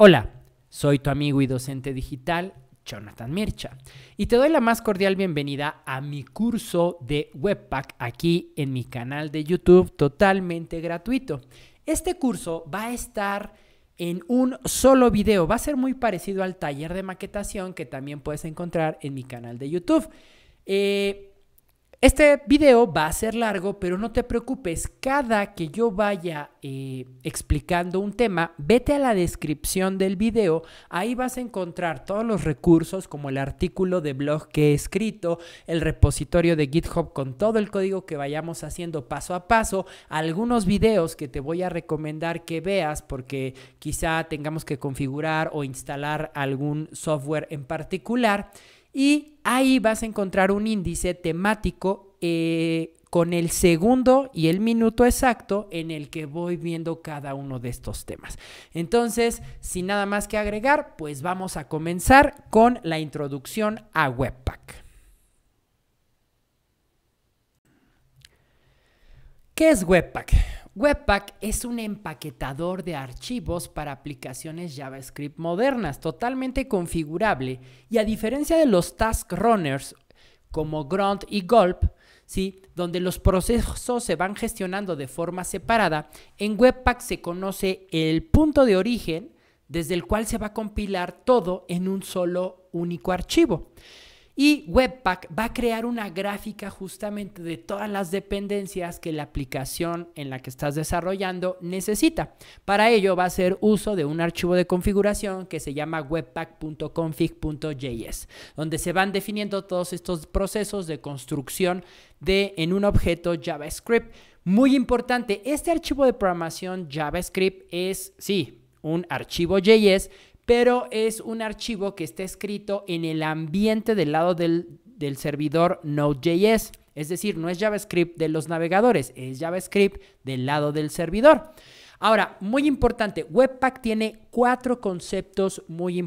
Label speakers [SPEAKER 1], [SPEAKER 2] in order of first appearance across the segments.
[SPEAKER 1] Hola, soy tu amigo y docente digital, Jonathan Mircha, y te doy la más cordial bienvenida a mi curso de Webpack aquí en mi canal de YouTube totalmente gratuito. Este curso va a estar en un solo video, va a ser muy parecido al taller de maquetación que también puedes encontrar en mi canal de YouTube. Eh, este video va a ser largo, pero no te preocupes, cada que yo vaya eh, explicando un tema, vete a la descripción del video, ahí vas a encontrar todos los recursos como el artículo de blog que he escrito, el repositorio de GitHub con todo el código que vayamos haciendo paso a paso, algunos videos que te voy a recomendar que veas porque quizá tengamos que configurar o instalar algún software en particular y ahí vas a encontrar un índice temático eh, con el segundo y el minuto exacto en el que voy viendo cada uno de estos temas. Entonces, sin nada más que agregar, pues vamos a comenzar con la introducción a Webpack. ¿Qué es Webpack? Webpack es un empaquetador de archivos para aplicaciones JavaScript modernas, totalmente configurable y a diferencia de los task runners como Grunt y Gulp, ¿sí? donde los procesos se van gestionando de forma separada, en Webpack se conoce el punto de origen desde el cual se va a compilar todo en un solo único archivo. Y Webpack va a crear una gráfica justamente de todas las dependencias que la aplicación en la que estás desarrollando necesita. Para ello va a hacer uso de un archivo de configuración que se llama webpack.config.js, donde se van definiendo todos estos procesos de construcción de en un objeto JavaScript. Muy importante, este archivo de programación JavaScript es, sí, un archivo JS, pero es un archivo que está escrito en el ambiente del lado del, servidor Node.js. Es decir, no es JavaScript de los navegadores, es JavaScript del lado del servidor. Ahora, muy importante, Webpack tiene cuatro conceptos muy,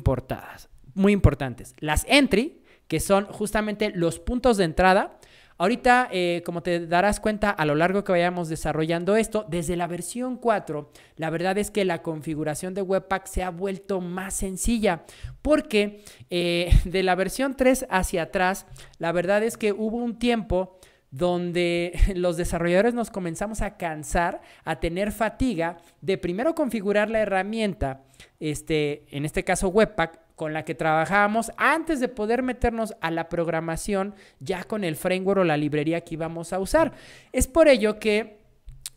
[SPEAKER 1] muy importantes. Las entry, que son justamente los puntos de entrada, Ahorita, eh, como te darás cuenta a lo largo que vayamos desarrollando esto, desde la versión 4, la verdad es que la configuración de Webpack se ha vuelto más sencilla, porque eh, de la versión 3 hacia atrás, la verdad es que hubo un tiempo donde los desarrolladores nos comenzamos a cansar, a tener fatiga de primero configurar la herramienta, este, en este caso Webpack, con la que trabajábamos antes de poder meternos a la programación ya con el framework o la librería que íbamos a usar. Es por ello que,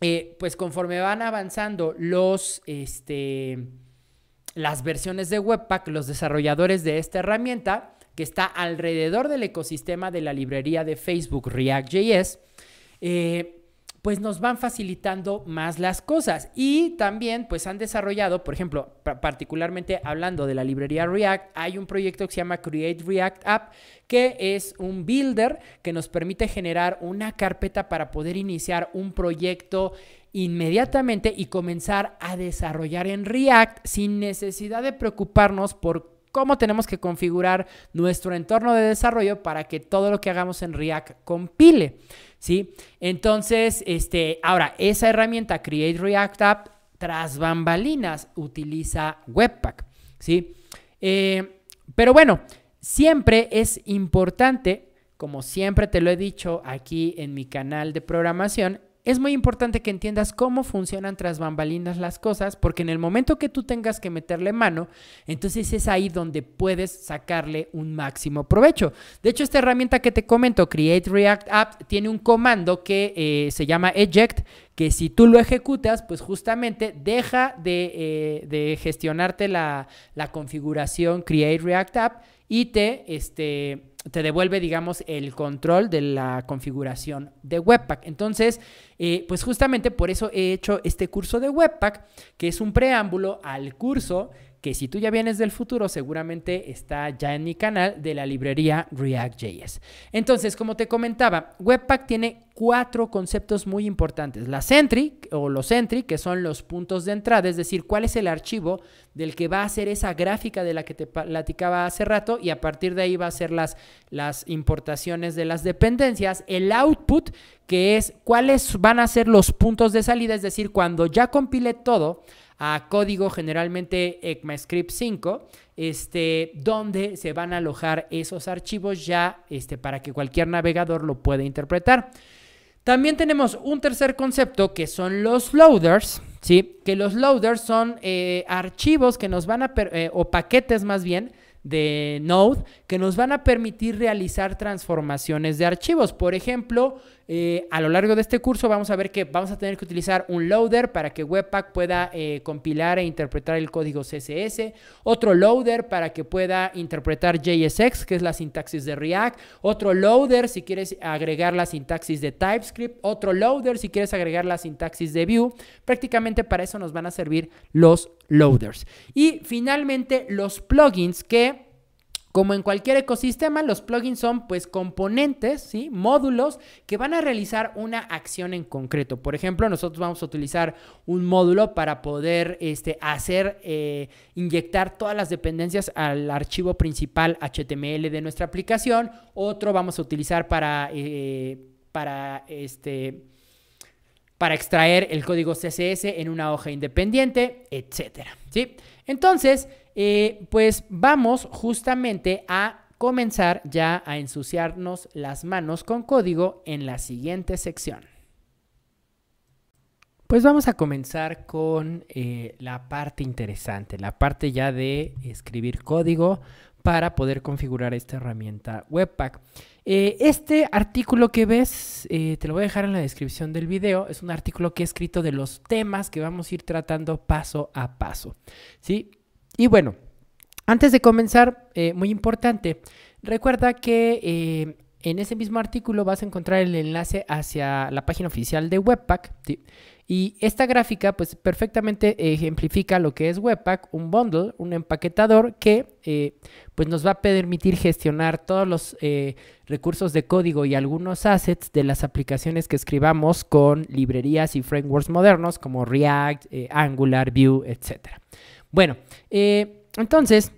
[SPEAKER 1] eh, pues conforme van avanzando los, este, las versiones de Webpack, los desarrolladores de esta herramienta, que está alrededor del ecosistema de la librería de Facebook React.js, eh, pues nos van facilitando más las cosas. Y también, pues han desarrollado, por ejemplo, particularmente hablando de la librería React, hay un proyecto que se llama Create React App, que es un builder que nos permite generar una carpeta para poder iniciar un proyecto inmediatamente y comenzar a desarrollar en React sin necesidad de preocuparnos por cómo tenemos que configurar nuestro entorno de desarrollo para que todo lo que hagamos en React compile, ¿sí? Entonces, este, ahora, esa herramienta Create React App tras bambalinas utiliza Webpack, ¿sí? Eh, pero bueno, siempre es importante, como siempre te lo he dicho aquí en mi canal de programación, es muy importante que entiendas cómo funcionan tras bambalinas las cosas, porque en el momento que tú tengas que meterle mano, entonces es ahí donde puedes sacarle un máximo provecho. De hecho, esta herramienta que te comento, Create React App, tiene un comando que eh, se llama eject, que si tú lo ejecutas, pues justamente deja de, eh, gestionarte la, la configuración Create React App y te... Este, te devuelve, digamos, el control de la configuración de Webpack. Entonces, eh, pues justamente por eso he hecho este curso de Webpack, que es un preámbulo al curso que si tú ya vienes del futuro, seguramente está ya en mi canal de la librería React.js. Entonces, como te comentaba, Webpack tiene cuatro conceptos muy importantes. La entry o los entry, que son los puntos de entrada, es decir, cuál es el archivo del que va a ser esa gráfica de la que te platicaba hace rato y a partir de ahí va a ser las, las importaciones de las dependencias. El output, que es cuáles van a ser los puntos de salida, es decir, cuando ya compile todo, a código generalmente ECMAScript 5, este, donde se van a alojar esos archivos ya este, para que cualquier navegador lo pueda interpretar. También tenemos un tercer concepto que son los loaders, ¿sí? Que los loaders son eh, archivos que nos van a, eh, o paquetes más bien, de Node que nos van a permitir realizar transformaciones de archivos. Por ejemplo, eh, a lo largo de este curso vamos a ver que vamos a tener que utilizar un loader para que Webpack pueda eh, compilar e interpretar el código CSS, otro loader para que pueda interpretar JSX, que es la sintaxis de React, otro loader si quieres agregar la sintaxis de TypeScript, otro loader si quieres agregar la sintaxis de Vue. Prácticamente para eso nos van a servir los loaders. Y finalmente los plugins que... Como en cualquier ecosistema, los plugins son pues componentes, módulos que van a realizar una acción en concreto. Por ejemplo, nosotros vamos a utilizar un módulo para poder este, hacer, eh, inyectar todas las dependencias al archivo principal HTML de nuestra aplicación. Otro vamos a utilizar para, eh, para este para extraer el código CSS en una hoja independiente, etc. ¿sí? Entonces, eh, pues vamos justamente a comenzar ya a ensuciarnos las manos con código en la siguiente sección. Pues vamos a comenzar con eh, la parte interesante, la parte ya de escribir código para poder configurar esta herramienta Webpack. Eh, este artículo que ves, eh, te lo voy a dejar en la descripción del video, es un artículo que he escrito de los temas que vamos a ir tratando paso a paso. ¿sí? Y bueno, antes de comenzar, eh, muy importante, recuerda que en ese mismo artículo vas a encontrar el enlace hacia la página oficial de Webpack. ¿sí? Y esta gráfica pues perfectamente ejemplifica lo que es Webpack, un bundle, un empaquetador que eh, pues nos va a permitir gestionar todos los eh, recursos de código y algunos assets de las aplicaciones que escribamos con librerías y frameworks modernos como React, eh, Angular, Vue, etc. Bueno, entonces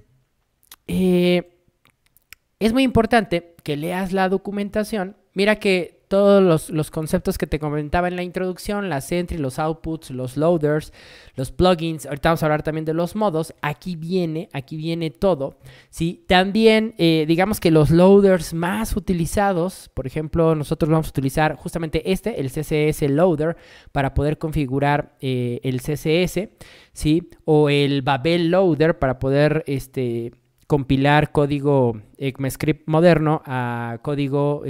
[SPEAKER 1] es muy importante que leas la documentación. Mira que todos los, conceptos que te comentaba en la introducción, las entries los outputs, los loaders, los plugins, ahorita vamos a hablar también de los modos, aquí viene, aquí viene todo, ¿sí? También, eh, digamos que los loaders más utilizados, por ejemplo, nosotros vamos a utilizar justamente este, el CSS Loader, para poder configurar eh, el CSS, ¿sí? O el Babel Loader para poder, este, compilar código ECMAScript eh, moderno a código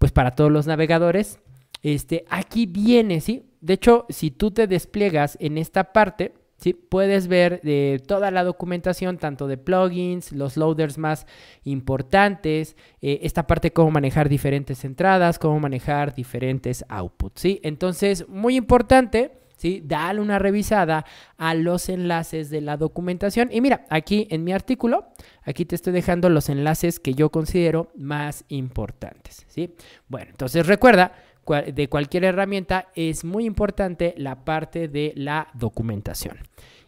[SPEAKER 1] pues para todos los navegadores. Este, aquí viene, ¿sí? De hecho, si tú te despliegas en esta parte, ¿sí? Puedes ver de eh, toda la documentación, tanto de plugins, los loaders más importantes, eh, esta parte cómo manejar diferentes entradas, cómo manejar diferentes outputs, ¿sí? Entonces, muy importante ¿sí? Dale una revisada a los enlaces de la documentación. Y mira, aquí en mi artículo, aquí te estoy dejando los enlaces que yo considero más importantes, Bueno, entonces recuerda, de cualquier herramienta es muy importante la parte de la documentación.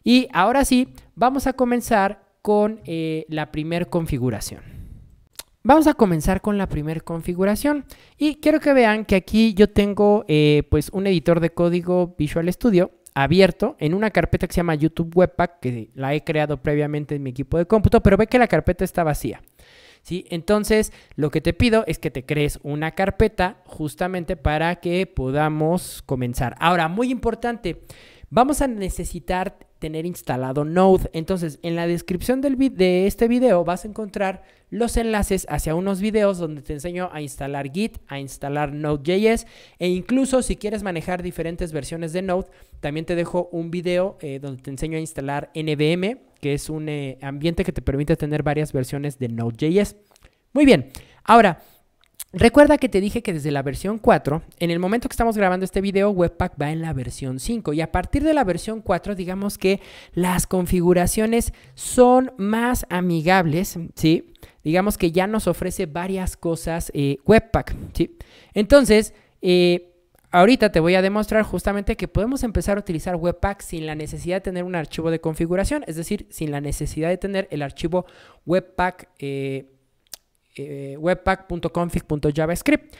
[SPEAKER 1] Y ahora sí, vamos a comenzar con eh, la primer configuración. Vamos a comenzar con la primera configuración y quiero que vean que aquí yo tengo eh, pues un editor de código Visual Studio abierto en una carpeta que se llama YouTube Webpack que la he creado previamente en mi equipo de cómputo, pero ve que la carpeta está vacía. ¿Sí? Entonces, lo que te pido es que te crees una carpeta justamente para que podamos comenzar. Ahora, muy importante, vamos a necesitar tener instalado Node. Entonces, en la descripción del de este video vas a encontrar los enlaces hacia unos videos donde te enseño a instalar Git, a instalar Node.js e incluso si quieres manejar diferentes versiones de Node, también te dejo un video eh, donde te enseño a instalar NVM, que es un eh, ambiente que te permite tener varias versiones de Node.js. Muy bien, ahora... Recuerda que te dije que desde la versión 4, en el momento que estamos grabando este video, Webpack va en la versión 5 y a partir de la versión 4, digamos que las configuraciones son más amigables, ¿sí? Digamos que ya nos ofrece varias cosas eh, Webpack, ¿sí? Entonces, eh, ahorita te voy a demostrar justamente que podemos empezar a utilizar Webpack sin la necesidad de tener un archivo de configuración, es decir, sin la necesidad de tener el archivo Webpack. Eh, eh, webpack.config.javascript.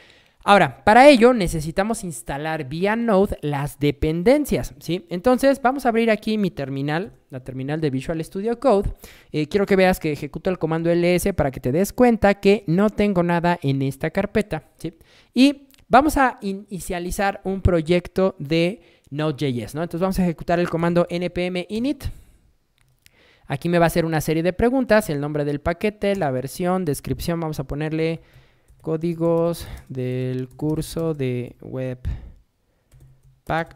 [SPEAKER 1] Ahora, para ello necesitamos instalar vía Node las dependencias, ¿sí? Entonces, vamos a abrir aquí mi terminal, la terminal de Visual Studio Code. Eh, quiero que veas que ejecuto el comando ls para que te des cuenta que no tengo nada en esta carpeta, ¿sí? Y vamos a inicializar un proyecto de Node.js, ¿no? Entonces, vamos a ejecutar el comando npm init, Aquí me va a hacer una serie de preguntas, el nombre del paquete, la versión, descripción, vamos a ponerle códigos del curso de webpack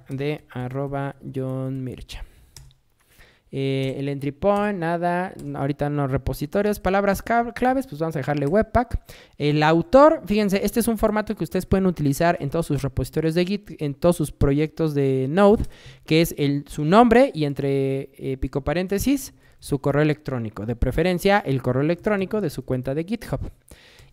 [SPEAKER 1] de arroba John Mircha. Eh, el entry point, nada, ahorita no repositorios, palabras claves, pues vamos a dejarle webpack. El autor, fíjense, este es un formato que ustedes pueden utilizar en todos sus repositorios de Git, en todos sus proyectos de Node, que es su nombre y entre eh, pico paréntesis, su correo electrónico, de preferencia el correo electrónico de su cuenta de GitHub.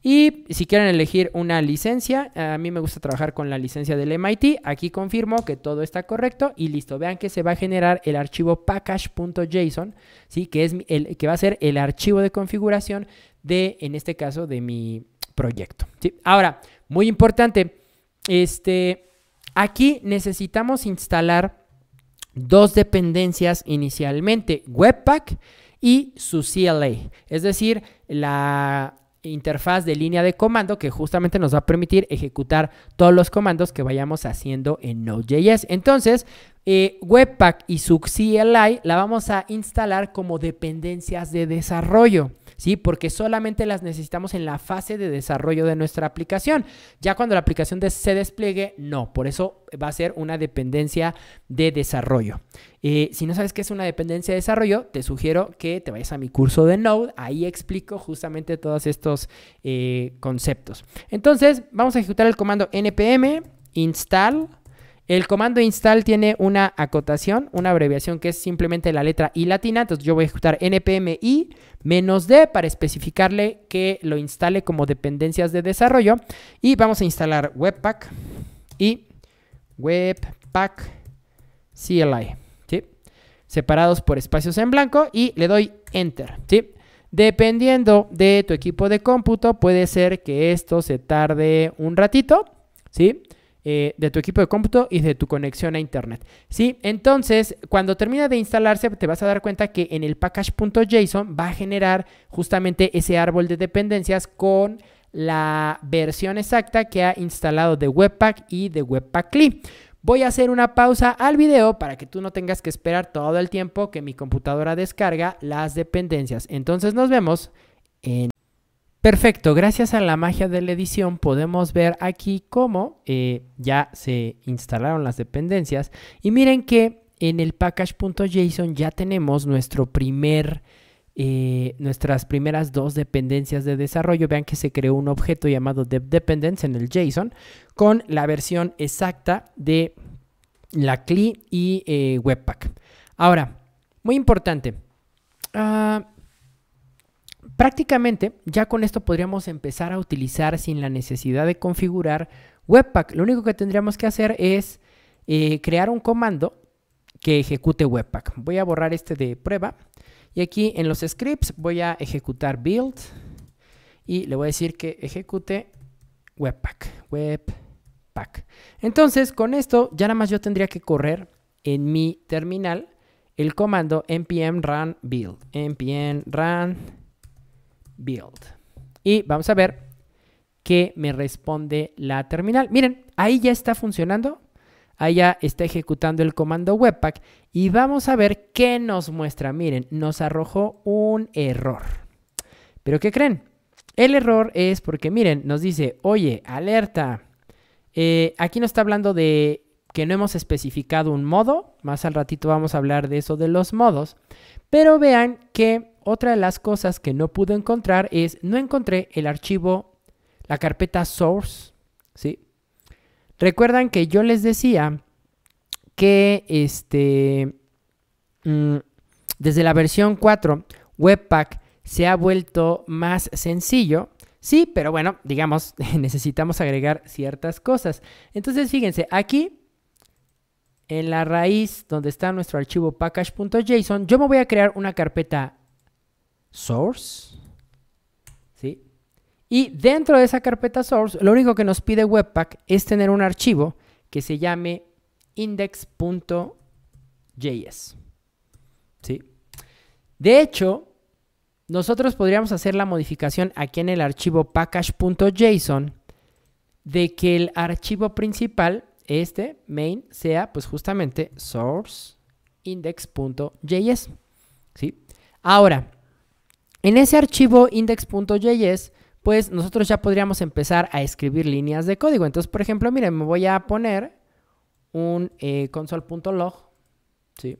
[SPEAKER 1] Y si quieren elegir una licencia, a mí me gusta trabajar con la licencia del MIT. Aquí confirmo que todo está correcto y listo. Vean que se va a generar el archivo package.json, ¿sí? que, es el, que va a ser el archivo de configuración de, en este caso, de mi proyecto. Ahora, muy importante, este, aquí necesitamos instalar dos dependencias inicialmente, Webpack y su CLA, es decir, la interfaz de línea de comando que justamente nos va a permitir ejecutar todos los comandos que vayamos haciendo en Node.js. Entonces, eh, Webpack y su CLI la vamos a instalar como dependencias de desarrollo. ¿sí? Porque solamente las necesitamos en la fase de desarrollo de nuestra aplicación. Ya cuando la aplicación se despliegue, no. Por eso va a ser una dependencia de desarrollo. Eh, si no sabes qué es una dependencia de desarrollo, te sugiero que te vayas a mi curso de Node. Ahí explico justamente todos estos eh, conceptos. Entonces, vamos a ejecutar el comando npm install el comando install tiene una acotación, una abreviación que es simplemente la letra I latina. Entonces yo voy a ejecutar npm i menos d para especificarle que lo instale como dependencias de desarrollo. Y vamos a instalar webpack y webpack CLI. Separados por espacios en blanco y le doy enter. Dependiendo de tu equipo de cómputo, puede ser que esto se tarde un ratito. ¿Sí? Eh, de tu equipo de cómputo y de tu conexión a Internet. ¿Sí? Entonces, cuando termina de instalarse, te vas a dar cuenta que en el package.json va a generar justamente ese árbol de dependencias con la versión exacta que ha instalado de Webpack y de Webpackly. Voy a hacer una pausa al video para que tú no tengas que esperar todo el tiempo que mi computadora descarga las dependencias. Entonces nos vemos en... Perfecto, gracias a la magia de la edición podemos ver aquí cómo eh, ya se instalaron las dependencias y miren que en el package.json ya tenemos nuestro primer, eh, nuestras primeras dos dependencias de desarrollo. Vean que se creó un objeto llamado DevDependence en el JSON con la versión exacta de la CLI y eh, Webpack. Ahora, muy importante. Ah, Prácticamente ya con esto podríamos empezar a utilizar sin la necesidad de configurar Webpack. Lo único que tendríamos que hacer es eh, crear un comando que ejecute Webpack. Voy a borrar este de prueba y aquí en los scripts voy a ejecutar build y le voy a decir que ejecute Webpack. Webpack. Entonces con esto ya nada más yo tendría que correr en mi terminal el comando npm run build. npm run build. Y vamos a ver qué me responde la terminal. Miren, ahí ya está funcionando. Ahí ya está ejecutando el comando Webpack. Y vamos a ver qué nos muestra. Miren, nos arrojó un error. ¿Pero qué creen? El error es porque, miren, nos dice, oye, alerta. Eh, aquí nos está hablando de que no hemos especificado un modo. Más al ratito vamos a hablar de eso de los modos. Pero vean que otra de las cosas que no pude encontrar es, no encontré el archivo, la carpeta source, ¿sí? Recuerdan que yo les decía que este, mm, desde la versión 4, Webpack se ha vuelto más sencillo. Sí, pero bueno, digamos, necesitamos agregar ciertas cosas. Entonces, fíjense, aquí en la raíz donde está nuestro archivo package.json, yo me voy a crear una carpeta source. Y dentro de esa carpeta source, lo único que nos pide Webpack es tener un archivo que se llame index.js. ¿sí? De hecho, nosotros podríamos hacer la modificación aquí en el archivo package.json de que el archivo principal, este main, sea pues justamente source index.js. ¿sí? Ahora, en ese archivo index.js, pues nosotros ya podríamos empezar a escribir líneas de código. Entonces, por ejemplo, miren, me voy a poner un eh, console.log, sí,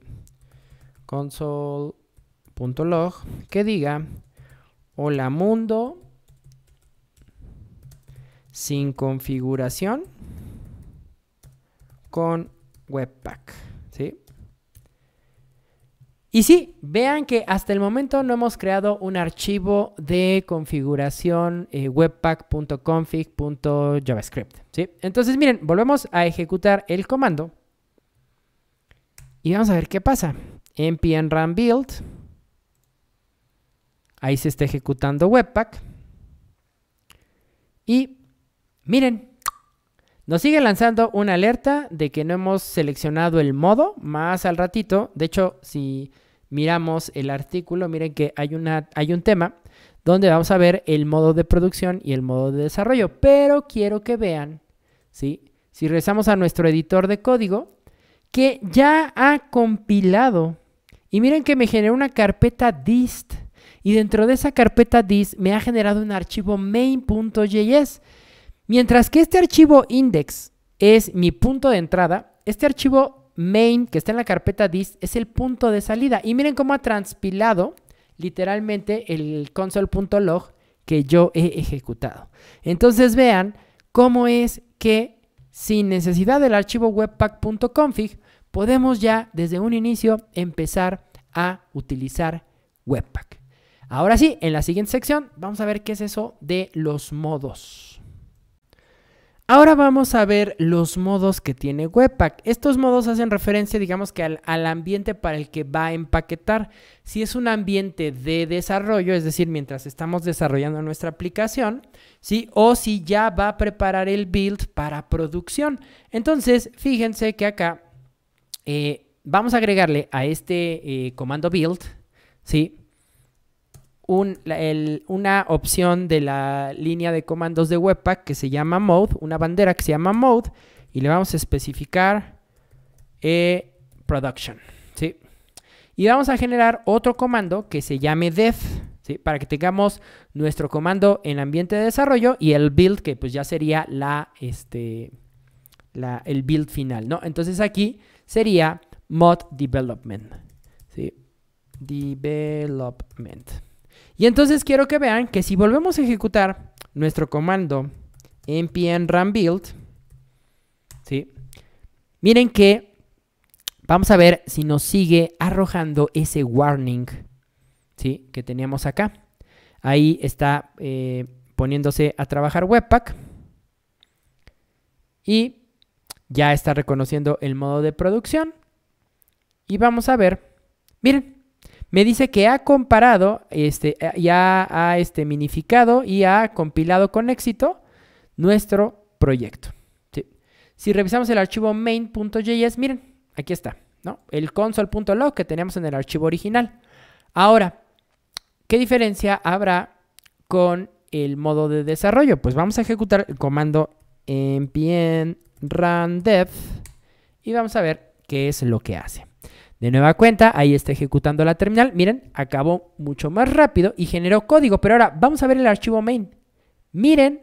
[SPEAKER 1] console.log que diga hola mundo sin configuración con webpack, ¿sí? Y sí, vean que hasta el momento no hemos creado un archivo de configuración eh, webpack.config.javascript. Entonces, miren, volvemos a ejecutar el comando y vamos a ver qué pasa. npm run build. Ahí se está ejecutando webpack. Y miren, nos sigue lanzando una alerta de que no hemos seleccionado el modo más al ratito. De hecho, si miramos el artículo, miren que hay, una, hay un tema donde vamos a ver el modo de producción y el modo de desarrollo. Pero quiero que vean, si regresamos a nuestro editor de código, que ya ha compilado. Y miren que me generó una carpeta dist. Y dentro de esa carpeta dist me ha generado un archivo main.js. Mientras que este archivo index es mi punto de entrada, este archivo main que está en la carpeta dist es el punto de salida. Y miren cómo ha transpilado literalmente el console.log que yo he ejecutado. Entonces vean cómo es que sin necesidad del archivo webpack.config podemos ya desde un inicio empezar a utilizar webpack. Ahora sí, en la siguiente sección vamos a ver qué es eso de los modos. Ahora vamos a ver los modos que tiene Webpack. Estos modos hacen referencia, digamos que al, ambiente para el que va a empaquetar. Si es un ambiente de desarrollo, es decir, mientras estamos desarrollando nuestra aplicación, ¿sí? o si ya va a preparar el build para producción. Entonces, fíjense que acá eh, vamos a agregarle a este eh, comando build, ¿sí? una opción de la línea de comandos de Webpack que se llama mode, una bandera que se llama mode, y le vamos a especificar eh, production, ¿sí? Y vamos a generar otro comando que se llame dev, Para que tengamos nuestro comando en ambiente de desarrollo y el build que pues ya sería la, este, el build final, ¿no? Entonces aquí sería mod development, ¿sí? Development. Y entonces quiero que vean que si volvemos a ejecutar nuestro comando npm run build, miren que vamos a ver si nos sigue arrojando ese warning ¿sí? que teníamos acá. Ahí está eh, poniéndose a trabajar Webpack y ya está reconociendo el modo de producción. Y vamos a ver, miren, me dice que ha comparado este, eh, ha, este, minificado y ha compilado con éxito nuestro proyecto. Si revisamos el archivo main.js, miren, aquí está, ¿no? El console.log que teníamos en el archivo original. Ahora, ¿qué diferencia habrá con el modo de desarrollo? Pues vamos a ejecutar el comando npm run dev y vamos a ver qué es lo que hace. De nueva cuenta, ahí está ejecutando la terminal. Miren, acabó mucho más rápido y generó código. Pero ahora vamos a ver el archivo main. Miren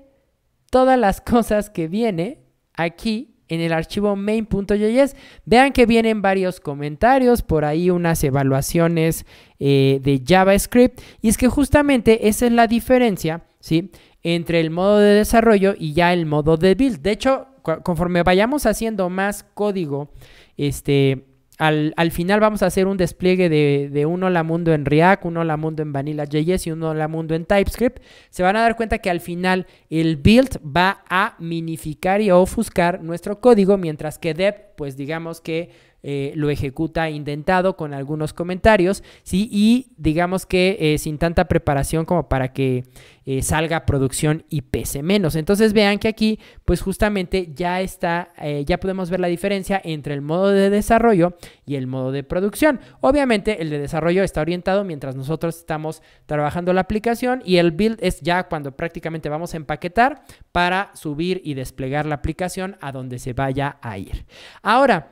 [SPEAKER 1] todas las cosas que viene aquí en el archivo main.js. Vean que vienen varios comentarios, por ahí unas evaluaciones eh, de JavaScript. Y es que justamente esa es la diferencia, ¿sí? Entre el modo de desarrollo y ya el modo de build. De hecho, conforme vayamos haciendo más código, este al, final vamos a hacer un despliegue de, de, un hola mundo en React, un hola mundo en Vanilla JS y un hola mundo en TypeScript. Se van a dar cuenta que al final el build va a minificar y ofuscar nuestro código, mientras que dev, pues digamos que eh, lo ejecuta intentado con algunos comentarios, ¿sí? Y digamos que eh, sin tanta preparación como para que eh, salga producción y pese menos. Entonces vean que aquí, pues justamente ya está, ya podemos ver la diferencia entre el modo de desarrollo y el modo de producción. Obviamente el de desarrollo está orientado mientras nosotros estamos trabajando la aplicación y el build es ya cuando prácticamente vamos a empaquetar para subir y desplegar la aplicación a donde se vaya a ir. Ahora,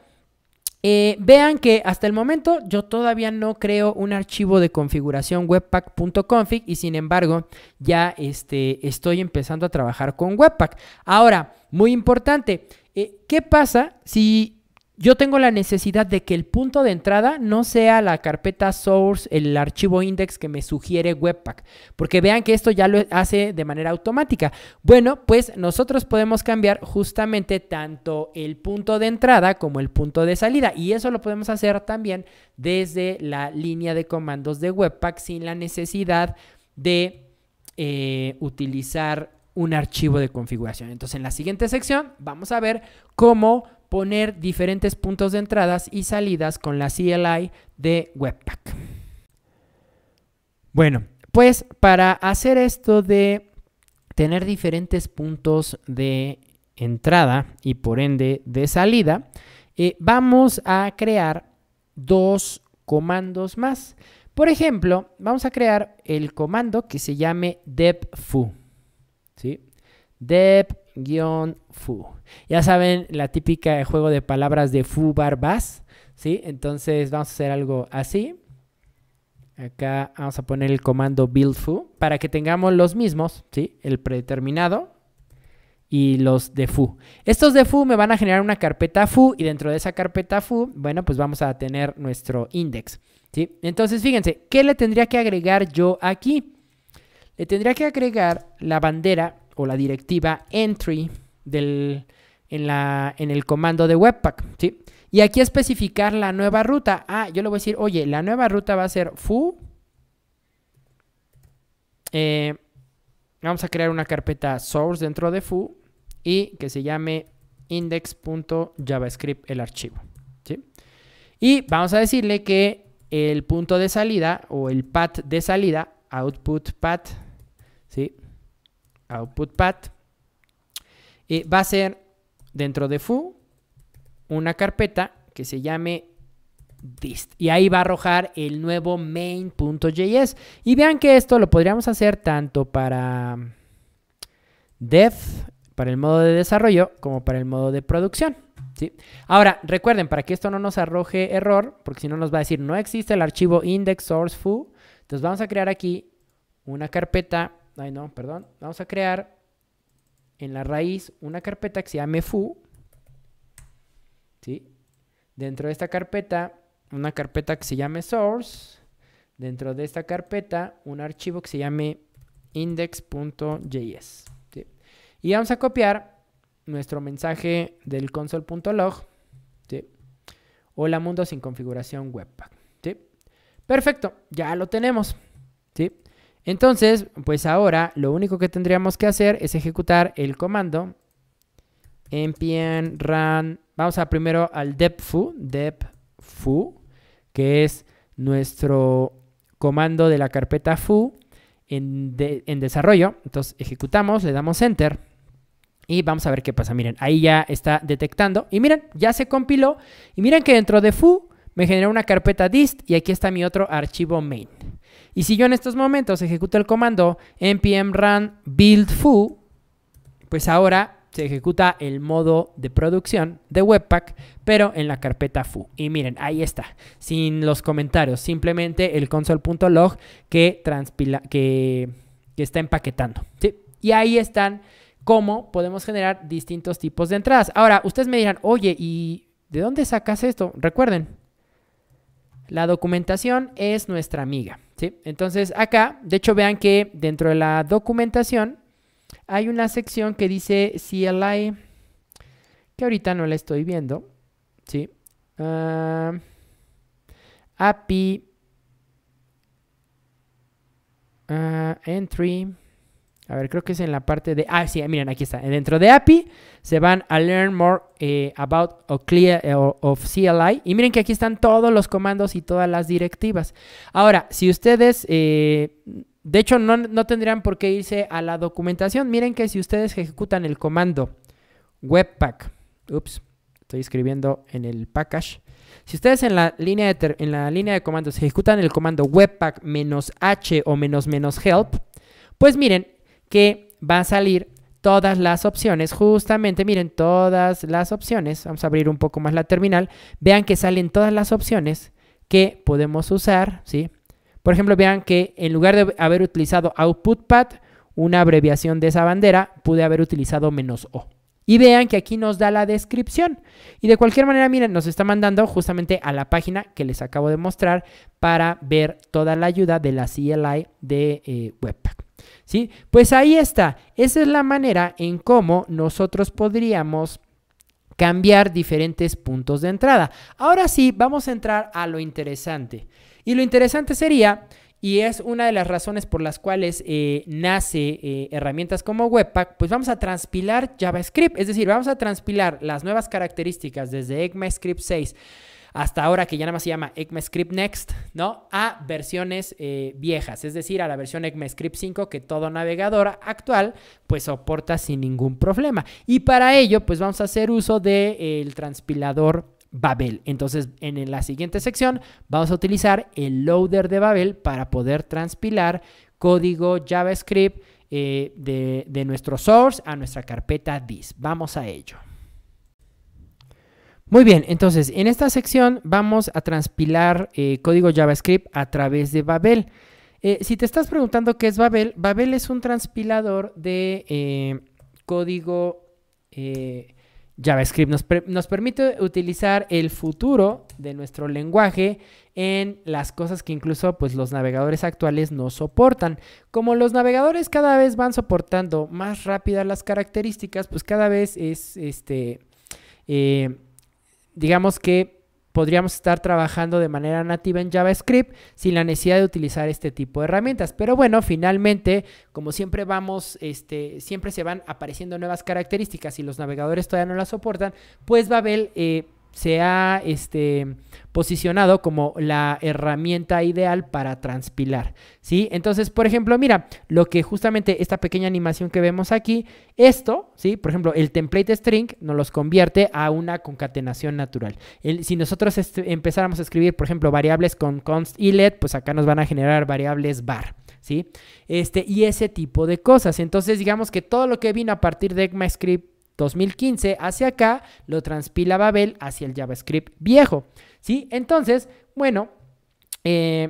[SPEAKER 1] eh, vean que hasta el momento yo todavía no creo un archivo de configuración webpack.config y sin embargo ya este, estoy empezando a trabajar con webpack. Ahora, muy importante, eh, ¿qué pasa si yo tengo la necesidad de que el punto de entrada no sea la carpeta source, el archivo index que me sugiere Webpack, porque vean que esto ya lo hace de manera automática. Bueno, pues nosotros podemos cambiar justamente tanto el punto de entrada como el punto de salida y eso lo podemos hacer también desde la línea de comandos de Webpack sin la necesidad de eh, utilizar un archivo de configuración. Entonces, en la siguiente sección vamos a ver cómo poner diferentes puntos de entradas y salidas con la CLI de Webpack. Bueno, pues para hacer esto de tener diferentes puntos de entrada y por ende de salida, eh, vamos a crear dos comandos más. Por ejemplo, vamos a crear el comando que se llame Depfoo. ¿sí? guión fu. Ya saben, la típica juego de palabras de fu barbas, ¿sí? Entonces vamos a hacer algo así. Acá vamos a poner el comando build fu para que tengamos los mismos, ¿sí? El predeterminado y los de fu. Estos de fu me van a generar una carpeta fu y dentro de esa carpeta fu, bueno, pues vamos a tener nuestro index, ¿sí? Entonces, fíjense, ¿qué le tendría que agregar yo aquí? Le tendría que agregar la bandera o la directiva entry del, en, la, en el comando de Webpack, ¿sí? Y aquí especificar la nueva ruta. Ah, yo le voy a decir, oye, la nueva ruta va a ser foo. Eh, vamos a crear una carpeta source dentro de foo y que se llame index.javascript el archivo. ¿sí? Y vamos a decirle que el punto de salida o el path de salida, output path, ¿sí? output path, y va a ser dentro de foo una carpeta que se llame dist. Y ahí va a arrojar el nuevo main.js. Y vean que esto lo podríamos hacer tanto para dev, para el modo de desarrollo, como para el modo de producción. ¿sí? Ahora, recuerden, para que esto no nos arroje error, porque si no nos va a decir no existe el archivo index source foo. Entonces vamos a crear aquí una carpeta ay no, perdón, vamos a crear en la raíz una carpeta que se llame foo, ¿sí? Dentro de esta carpeta, una carpeta que se llame source, dentro de esta carpeta, un archivo que se llame index.js, ¿sí? Y vamos a copiar nuestro mensaje del console.log, ¿sí? Hola mundo sin configuración webpack, ¿sí? Perfecto, ya lo tenemos, ¿sí? Entonces, pues ahora lo único que tendríamos que hacer es ejecutar el comando npm run. Vamos a primero al depfu, depfu, que es nuestro comando de la carpeta foo en, en, desarrollo. Entonces ejecutamos, le damos enter y vamos a ver qué pasa. Miren, ahí ya está detectando y miren, ya se compiló y miren que dentro de foo me generó una carpeta dist y aquí está mi otro archivo main. Y si yo en estos momentos ejecuto el comando npm run build foo, pues ahora se ejecuta el modo de producción de Webpack, pero en la carpeta foo. Y miren, ahí está, sin los comentarios, simplemente el console.log que, que está empaquetando. Y ahí están cómo podemos generar distintos tipos de entradas. Ahora, ustedes me dirán, oye, ¿y de dónde sacas esto? Recuerden, la documentación es nuestra amiga. Entonces acá, de hecho vean que dentro de la documentación hay una sección que dice CLI, e, que ahorita no la estoy viendo, ¿sí? API ah, ah, Entry a ver, creo que es en la parte de... Ah, sí, miren, aquí está. Dentro de API se van a Learn More eh, About of CLI. Eh, y miren que aquí están todos los comandos y todas las directivas. Ahora, si ustedes... Eh, de hecho, no, tendrían por qué irse a la documentación. Miren que si ustedes ejecutan el comando webpack... Ups, estoy escribiendo en el package. Si ustedes en la línea de, en la línea de comandos ejecutan el comando webpack-h o menos-help, pues miren, que va a salir todas las opciones. Justamente, miren, todas las opciones. Vamos a abrir un poco más la terminal. Vean que salen todas las opciones que podemos usar, ¿sí? Por ejemplo, vean que en lugar de haber utilizado output path, una abreviación de esa bandera, pude haber utilizado menos O. Y vean que aquí nos da la descripción. Y de cualquier manera, miren, nos está mandando justamente a la página que les acabo de mostrar para ver toda la ayuda de la CLI de eh, Webpack. ¿sí? Pues ahí está. Esa es la manera en cómo nosotros podríamos cambiar diferentes puntos de entrada. Ahora sí, vamos a entrar a lo interesante. Y lo interesante sería, y es una de las razones por las cuales eh, nace eh, herramientas como Webpack, pues vamos a transpilar JavaScript, es decir, vamos a transpilar las nuevas características desde ECMAScript 6 hasta ahora que ya nada más se llama ECMAScript Next, ¿no? A versiones eh, viejas, es decir, a la versión ECMAScript 5 que todo navegador actual pues soporta sin ningún problema. Y para ello pues vamos a hacer uso del de, eh, transpilador Babel. Entonces, en la siguiente sección vamos a utilizar el loader de Babel para poder transpilar código JavaScript eh, de, de nuestro source a nuestra carpeta dis. Vamos a ello. Muy bien, entonces en esta sección vamos a transpilar eh, código JavaScript a través de Babel. Eh, si te estás preguntando qué es Babel, Babel es un transpilador de eh, código JavaScript. Nos, nos, permite utilizar el futuro de nuestro lenguaje en las cosas que incluso pues, los navegadores actuales no soportan. Como los navegadores cada vez van soportando más rápidas las características, pues cada vez es este digamos que podríamos estar trabajando de manera nativa en JavaScript sin la necesidad de utilizar este tipo de herramientas. Pero bueno, finalmente, como siempre vamos, este, siempre se van apareciendo nuevas características y los navegadores todavía no las soportan, pues Babel eh, se ha este, posicionado como la herramienta ideal para transpilar, ¿sí? Entonces, por ejemplo, mira, lo que justamente esta pequeña animación que vemos aquí, esto, ¿sí? Por ejemplo, el template string nos los convierte a una concatenación natural. si nosotros empezáramos a escribir, por ejemplo, variables con const y let, pues acá nos van a generar variables bar, ¿sí? Este, y ese tipo de cosas. Entonces, digamos que todo lo que vino a partir de ECMAScript 2015 hacia acá lo transpila Babel hacia el JavaScript viejo. ¿Sí? Entonces, bueno, eh,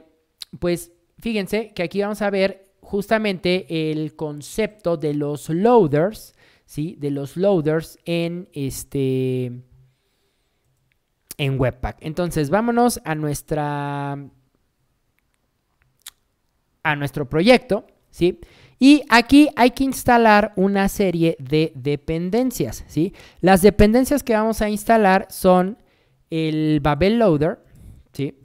[SPEAKER 1] pues fíjense que aquí vamos a ver justamente el concepto de los loaders, ¿sí? De los loaders en este en Webpack. Entonces, vámonos a nuestra a nuestro proyecto, ¿sí? Y aquí hay que instalar una serie de dependencias, ¿sí? Las dependencias que vamos a instalar son el Babel Loader, ¿sí?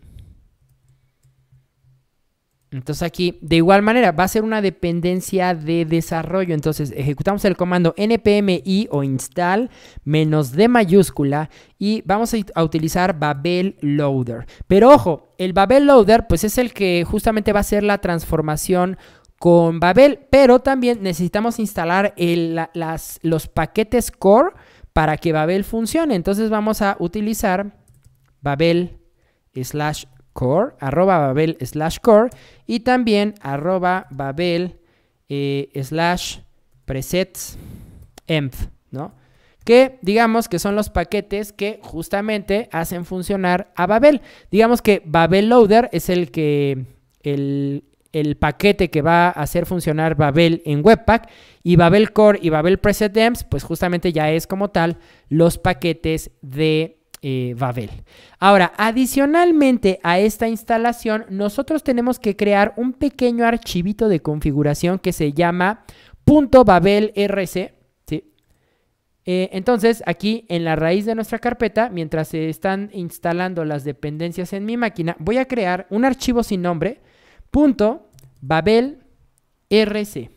[SPEAKER 1] Entonces aquí, de igual manera, va a ser una dependencia de desarrollo. Entonces ejecutamos el comando npmi o install menos d mayúscula y vamos a utilizar Babel Loader. Pero ojo, el Babel Loader pues es el que justamente va a ser la transformación con Babel, pero también necesitamos instalar los paquetes core para que Babel funcione. Entonces vamos a utilizar Babel slash core, arroba Babel slash core y también arroba Babel eh, slash presets env, ¿no? Que digamos que son los paquetes que justamente hacen funcionar a Babel. Digamos que Babel Loader es el que el, el paquete que va a hacer funcionar Babel en Webpack y Babel Core y Babel Preset Dems, pues justamente ya es como tal los paquetes de eh, Babel. Ahora, adicionalmente a esta instalación, nosotros tenemos que crear un pequeño archivito de configuración que se llama .babelrc. Eh, entonces, aquí en la raíz de nuestra carpeta, mientras se están instalando las dependencias en mi máquina, voy a crear un archivo sin nombre, Babel RC.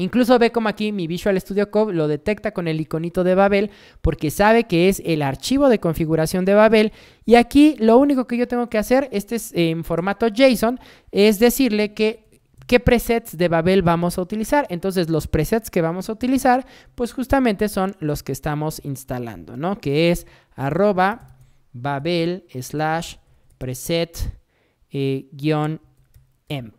[SPEAKER 1] Incluso ve como aquí mi Visual Studio Code lo detecta con el iconito de Babel porque sabe que es el archivo de configuración de Babel y aquí lo único que yo tengo que hacer, este es en formato JSON, es decirle que qué presets de Babel vamos a utilizar. Entonces, los presets que vamos a utilizar, pues justamente son los que estamos instalando, ¿no? Que es arroba babel slash preset eh, guión emp.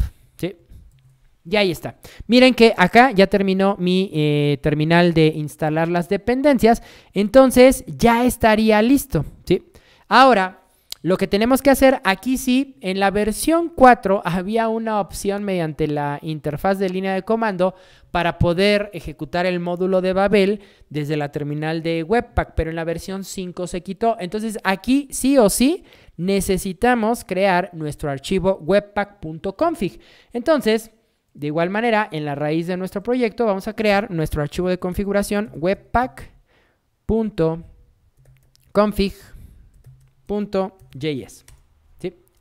[SPEAKER 1] Y ahí está. Miren que acá ya terminó mi eh, terminal de instalar las dependencias. Entonces ya estaría listo. ¿sí? Ahora, lo que tenemos que hacer aquí sí, en la versión 4 había una opción mediante la interfaz de línea de comando para poder ejecutar el módulo de Babel desde la terminal de Webpack, pero en la versión 5 se quitó. Entonces aquí sí o sí necesitamos crear nuestro archivo webpack.config. Entonces de igual manera, en la raíz de nuestro proyecto vamos a crear nuestro archivo de configuración webpack.config.js.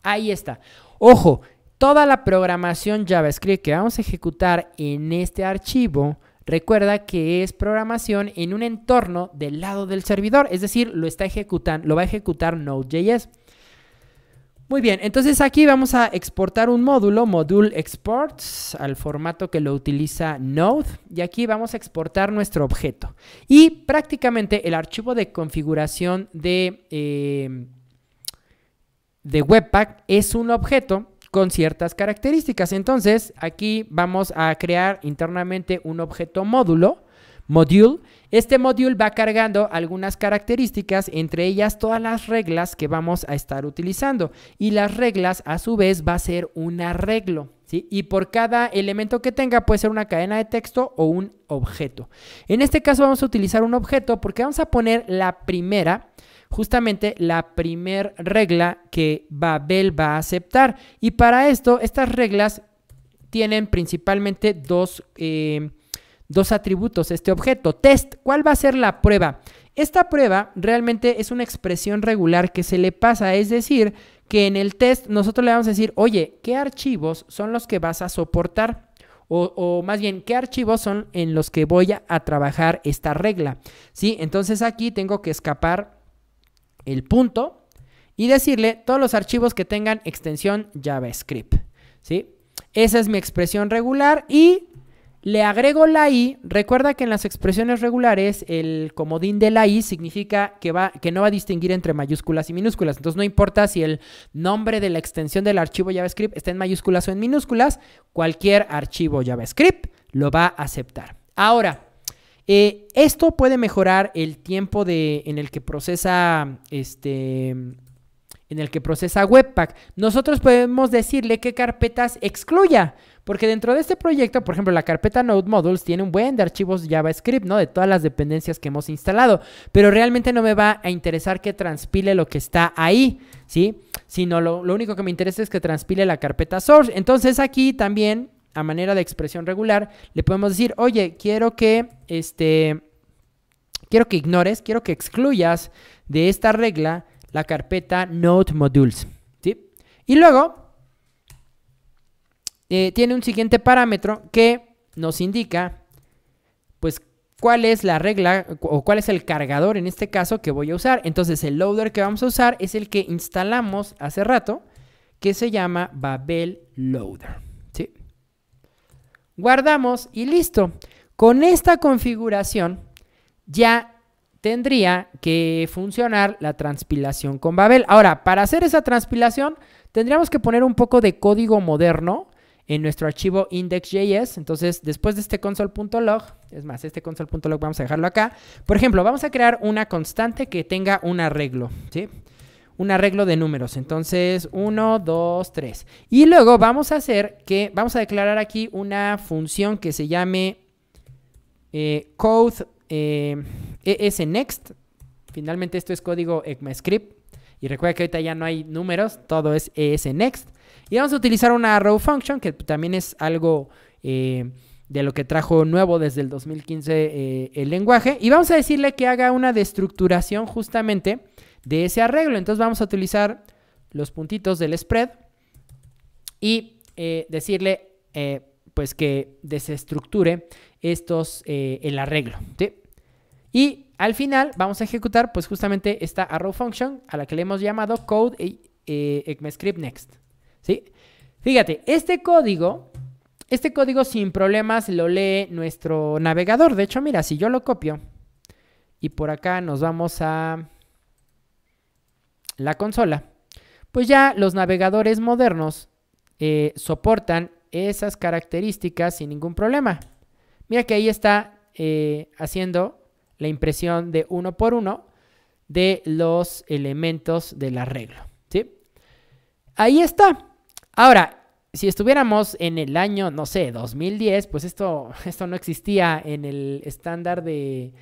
[SPEAKER 1] Ahí está. Ojo, toda la programación JavaScript que vamos a ejecutar en este archivo, recuerda que es programación en un entorno del lado del servidor, es decir, lo está lo va a ejecutar Node.js. Muy bien, entonces aquí vamos a exportar un módulo, module exports, al formato que lo utiliza Node, y aquí vamos a exportar nuestro objeto. Y prácticamente el archivo de configuración de, em, de Webpack es un objeto con ciertas características. Entonces, aquí vamos a crear internamente un objeto módulo, module. Este module va cargando algunas características, entre ellas todas las reglas que vamos a estar utilizando. Y las reglas a su vez va a ser un arreglo. ¿Sí? Y por cada elemento que tenga puede ser una cadena de texto o un objeto. En este caso vamos a utilizar un objeto porque vamos a poner la primera, justamente la primera regla que Babel va a aceptar. Y para esto, estas reglas tienen principalmente dos... Eh, dos atributos este objeto. Test, ¿cuál va a ser la prueba? Esta prueba realmente es una expresión regular que se le pasa, es decir, que en el test nosotros le vamos a decir, oye, ¿qué archivos son los que vas a soportar? O, más bien, ¿qué archivos son en los que voy a, trabajar esta regla? ¿Sí? Entonces aquí tengo que escapar el punto y decirle todos los archivos que tengan extensión JavaScript. ¿Sí? Esa es mi expresión regular y le agrego la i. Recuerda que en las expresiones regulares el comodín de la i significa que, va, que no va a distinguir entre mayúsculas y minúsculas. Entonces no importa si el nombre de la extensión del archivo JavaScript está en mayúsculas o en minúsculas, cualquier archivo JavaScript lo va a aceptar. Ahora, eh, esto puede mejorar el tiempo de, en el que procesa este, en el que procesa Webpack. Nosotros podemos decirle qué carpetas excluya, porque dentro de este proyecto, por ejemplo, la carpeta Node Modules tiene un buen de archivos JavaScript, ¿no? De todas las dependencias que hemos instalado, pero realmente no me va a interesar que transpile lo que está ahí, ¿sí? Sino lo, lo único que me interesa es que transpile la carpeta source. Entonces aquí también, a manera de expresión regular, le podemos decir, oye, quiero que, este, quiero que ignores, quiero que excluyas de esta regla la carpeta Node Modules. Y luego eh, tiene un siguiente parámetro que nos indica pues cuál es la regla o cuál es el cargador en este caso que voy a usar. Entonces el loader que vamos a usar es el que instalamos hace rato que se llama Babel Loader. Guardamos y listo. Con esta configuración ya tendría que funcionar la transpilación con Babel. Ahora, para hacer esa transpilación, tendríamos que poner un poco de código moderno en nuestro archivo index.js. Entonces, después de este console.log, es más, este console.log vamos a dejarlo acá. Por ejemplo, vamos a crear una constante que tenga un arreglo, ¿sí? Un arreglo de números. Entonces, 1, 2, 3. Y luego vamos a hacer que, vamos a declarar aquí una función que se llame eh, code. Eh, e, ES Next. Finalmente esto es código ECMAScript. Y recuerda que ahorita ya no hay números, todo es ES Next. Y vamos a utilizar una row function que también es algo eh, de lo que trajo nuevo desde el 2015 eh, el lenguaje. Y vamos a decirle que haga una destructuración justamente de ese arreglo. Entonces vamos a utilizar los puntitos del spread y eh, decirle pues que desestructure estos, el arreglo. ¿sí? Y al final vamos a ejecutar pues justamente esta arrow function a la que le hemos llamado code eh, eh next. ¿Sí? Fíjate, este código, este código sin problemas lo lee nuestro navegador. De hecho, mira, si yo lo copio y por acá nos vamos a la consola, pues ya los navegadores modernos eh, soportan esas características sin ningún problema. Mira que ahí está eh, haciendo la impresión de uno por uno de los elementos del arreglo. ¿sí? Ahí está. Ahora, si estuviéramos en el año, no sé, 2010, pues esto, esto no existía en el estándar de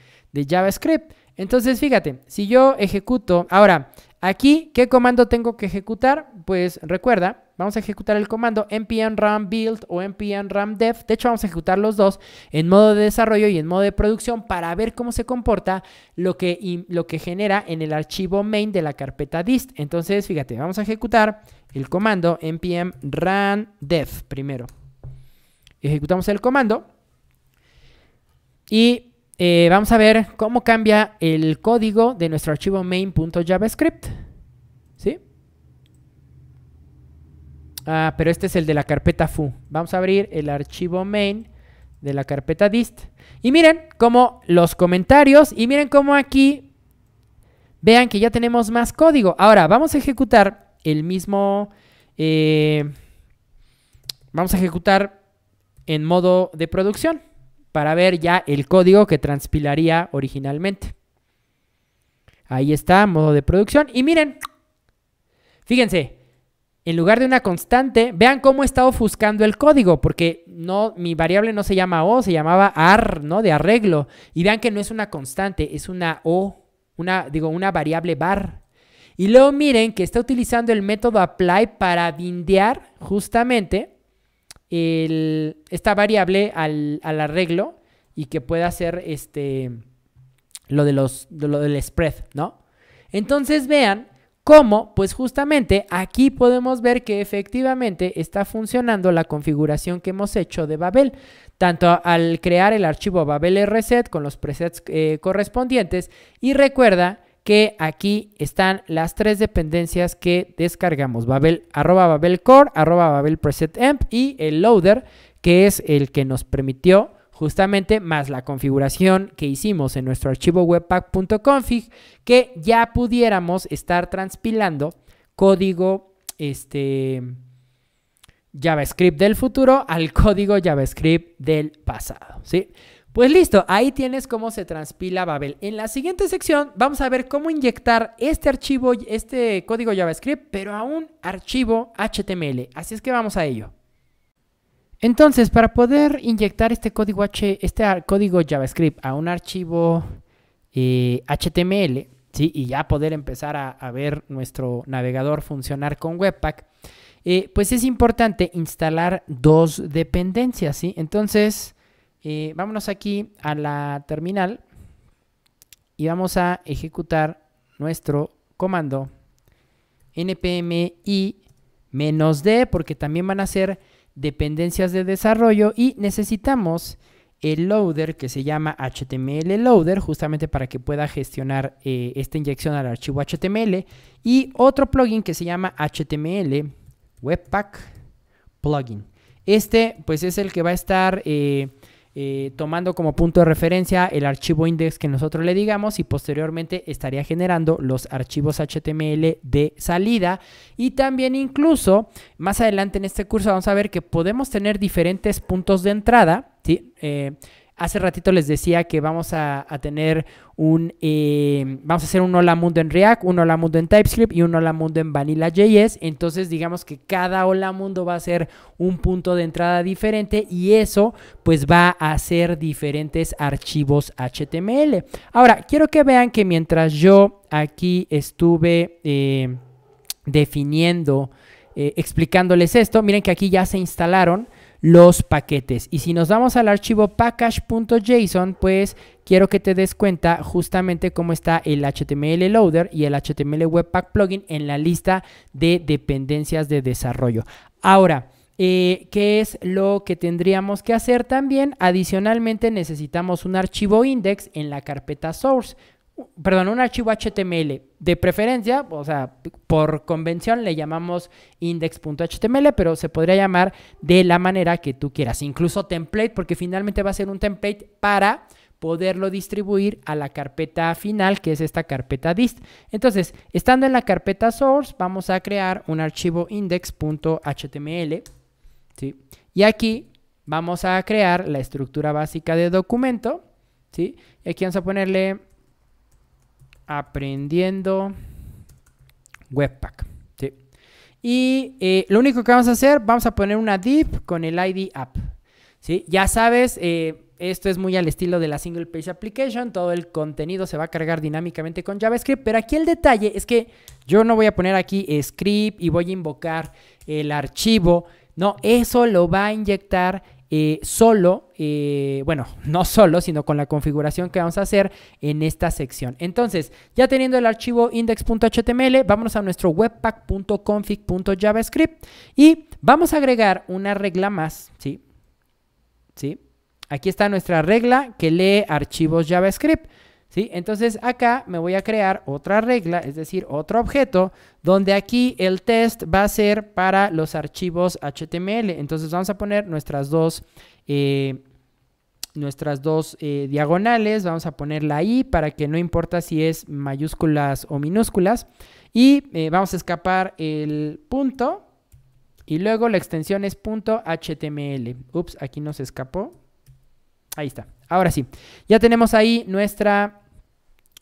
[SPEAKER 1] JavaScript. Entonces, fíjate, si yo ejecuto, ahora, aquí, ¿qué comando tengo que ejecutar? Pues recuerda Vamos a ejecutar el comando npm run build o npm run dev. De hecho, vamos a ejecutar los dos en modo de desarrollo y en modo de producción para ver cómo se comporta lo que, lo que genera en el archivo main de la carpeta dist. Entonces, fíjate, vamos a ejecutar el comando npm run dev primero. Ejecutamos el comando y eh, vamos a ver cómo cambia el código de nuestro archivo main.javascript. ¿Sí? Ah, pero este es el de la carpeta foo. Vamos a abrir el archivo main de la carpeta dist. Y miren cómo los comentarios y miren cómo aquí vean que ya tenemos más código. Ahora vamos a ejecutar el mismo... Eh, vamos a ejecutar en modo de producción para ver ya el código que transpilaría originalmente. Ahí está, modo de producción. Y miren, fíjense, en lugar de una constante, vean cómo está ofuscando el código, porque no, mi variable no se llama O, se llamaba AR, ¿no? De arreglo. Y vean que no es una constante, es una O, una, digo, una variable bar. Y luego miren que está utilizando el método apply para bindear justamente esta variable al, al, arreglo y que pueda ser este, lo, de los, lo del spread, ¿no? Entonces vean ¿Cómo? Pues justamente aquí podemos ver que efectivamente está funcionando la configuración que hemos hecho de Babel. Tanto al crear el archivo Babel con los presets eh, correspondientes y recuerda que aquí están las tres dependencias que descargamos. Babel, arroba Babel Core, arroba Babel Preset Amp y el Loader que es el que nos permitió justamente más la configuración que hicimos en nuestro archivo webpack.config que ya pudiéramos estar transpilando código este JavaScript del futuro al código JavaScript del pasado, ¿sí? Pues listo, ahí tienes cómo se transpila Babel. En la siguiente sección vamos a ver cómo inyectar este archivo, este código JavaScript, pero a un archivo HTML. Así es que vamos a ello. Entonces, para poder inyectar este código, H, este código JavaScript a un archivo HTML, eh, y ya poder empezar a, ver nuestro navegador funcionar con Webpack, eh, pues es importante instalar dos dependencias. Entonces, eh, vámonos aquí a la terminal y vamos a ejecutar nuestro comando npm i-d, porque también van a ser dependencias de desarrollo y necesitamos el loader que se llama HTML loader justamente para que pueda gestionar eh, esta inyección al archivo HTML y otro plugin que se llama HTML Webpack plugin. Este pues es el que va a estar eh, eh, tomando como punto de referencia el archivo index que nosotros le digamos y posteriormente estaría generando los archivos HTML de salida y también incluso más adelante en este curso vamos a ver que podemos tener diferentes puntos de entrada, ¿sí? Eh, Hace ratito les decía que vamos a, tener un, eh, vamos a hacer un hola mundo en React, un hola mundo en TypeScript y un hola mundo en Vanilla.js. Entonces digamos que cada hola mundo va a ser un punto de entrada diferente y eso pues va a ser diferentes archivos HTML. Ahora, quiero que vean que mientras yo aquí estuve eh, definiendo, eh, explicándoles esto, miren que aquí ya se instalaron los paquetes. Y si nos vamos al archivo package.json, pues quiero que te des cuenta justamente cómo está el HTML Loader y el HTML Webpack Plugin en la lista de dependencias de desarrollo. Ahora, eh, ¿Qué es lo que tendríamos que hacer también? Adicionalmente necesitamos un archivo index en la carpeta source perdón, un archivo HTML. De preferencia, o sea, por convención le llamamos index.html, pero se podría llamar de la manera que tú quieras. Incluso template, porque finalmente va a ser un template para poderlo distribuir a la carpeta final, que es esta carpeta dist. Entonces, estando en la carpeta source, vamos a crear un archivo index.html. ¿sí? Y aquí vamos a crear la estructura básica de documento. ¿sí? Y aquí vamos a ponerle aprendiendo Webpack. Y eh, lo único que vamos a hacer, vamos a poner una div con el ID app. ¿sí? Ya sabes, eh, esto es muy al estilo de la single page application, todo el contenido se va a cargar dinámicamente con JavaScript, pero aquí el detalle es que yo no voy a poner aquí script y voy a invocar el archivo, no, eso lo va a inyectar eh, solo, eh, bueno, no solo, sino con la configuración que vamos a hacer en esta sección. Entonces, ya teniendo el archivo index.html, vamos a nuestro webpack.config.javascript y vamos a agregar una regla más, ¿sí? ¿Sí? Aquí está nuestra regla que lee archivos JavaScript. Entonces acá me voy a crear otra regla, es decir, otro objeto, donde aquí el test va a ser para los archivos HTML. Entonces vamos a poner nuestras dos, eh, nuestras dos eh, diagonales, vamos a poner la I para que no importa si es mayúsculas o minúsculas. Y eh, vamos a escapar el punto y luego la extensión es .html. Ups, aquí nos escapó. Ahí está. Ahora sí, ya tenemos ahí nuestra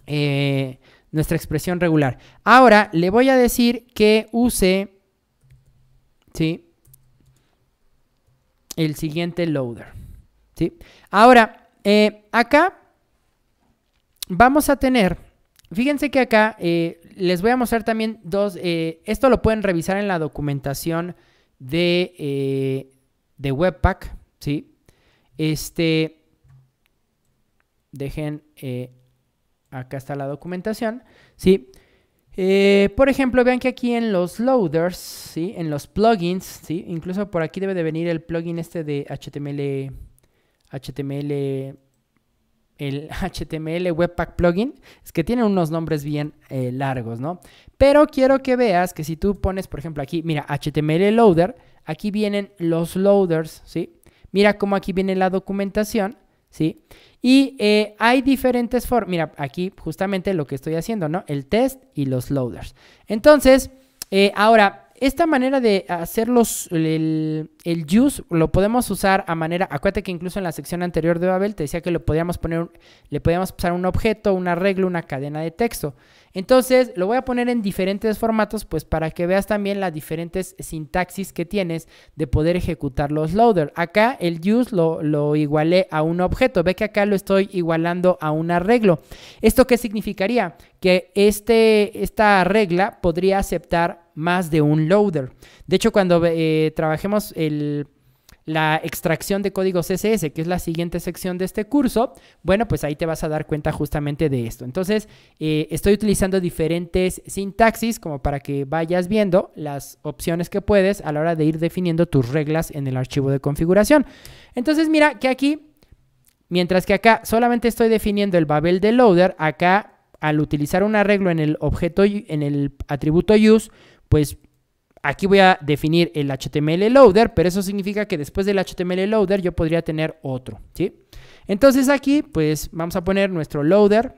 [SPEAKER 1] eh, nuestra expresión regular. Ahora le voy a decir que use ¿sí? el siguiente loader. ¿sí? Ahora, eh, acá vamos a tener, fíjense que acá eh, les voy a mostrar también dos, esto lo pueden revisar en la documentación de, de Webpack, ¿sí? Este, dejen acá está la documentación, ¿sí? Eh, por ejemplo, vean que aquí en los loaders, ¿sí? En los plugins, ¿sí? Incluso por aquí debe de venir el plugin este de HTML, HTML, el HTML Webpack plugin. Es que tiene unos nombres bien eh, largos, ¿no? Pero quiero que veas que si tú pones, por ejemplo, aquí, mira, HTML loader, aquí vienen los loaders, ¿sí? Mira cómo aquí viene la documentación ¿sí? Y eh, hay diferentes formas. Mira, aquí justamente lo que estoy haciendo, ¿no? El test y los loaders. Entonces, eh, ahora, esta manera de hacer los, el, use lo podemos usar a manera, acuérdate que incluso en la sección anterior de Babel te decía que lo podíamos poner, le podíamos pasar un objeto, un arreglo, una cadena de texto. Entonces lo voy a poner en diferentes formatos pues para que veas también las diferentes sintaxis que tienes de poder ejecutar los loader. Acá el use lo, lo igualé a un objeto, ve que acá lo estoy igualando a un arreglo. ¿Esto qué significaría? Que este, esta regla podría aceptar más de un loader. De hecho, cuando eh, trabajemos la extracción de códigos CSS, que es la siguiente sección de este curso, bueno, pues ahí te vas a dar cuenta justamente de esto. Entonces, eh, estoy utilizando diferentes sintaxis como para que vayas viendo las opciones que puedes a la hora de ir definiendo tus reglas en el archivo de configuración. Entonces, mira que aquí, mientras que acá solamente estoy definiendo el Babel de loader, acá al utilizar un arreglo en el objeto, en el atributo use, pues aquí voy a definir el HTML loader, pero eso significa que después del HTML loader yo podría tener otro, ¿sí? Entonces aquí, pues vamos a poner nuestro loader.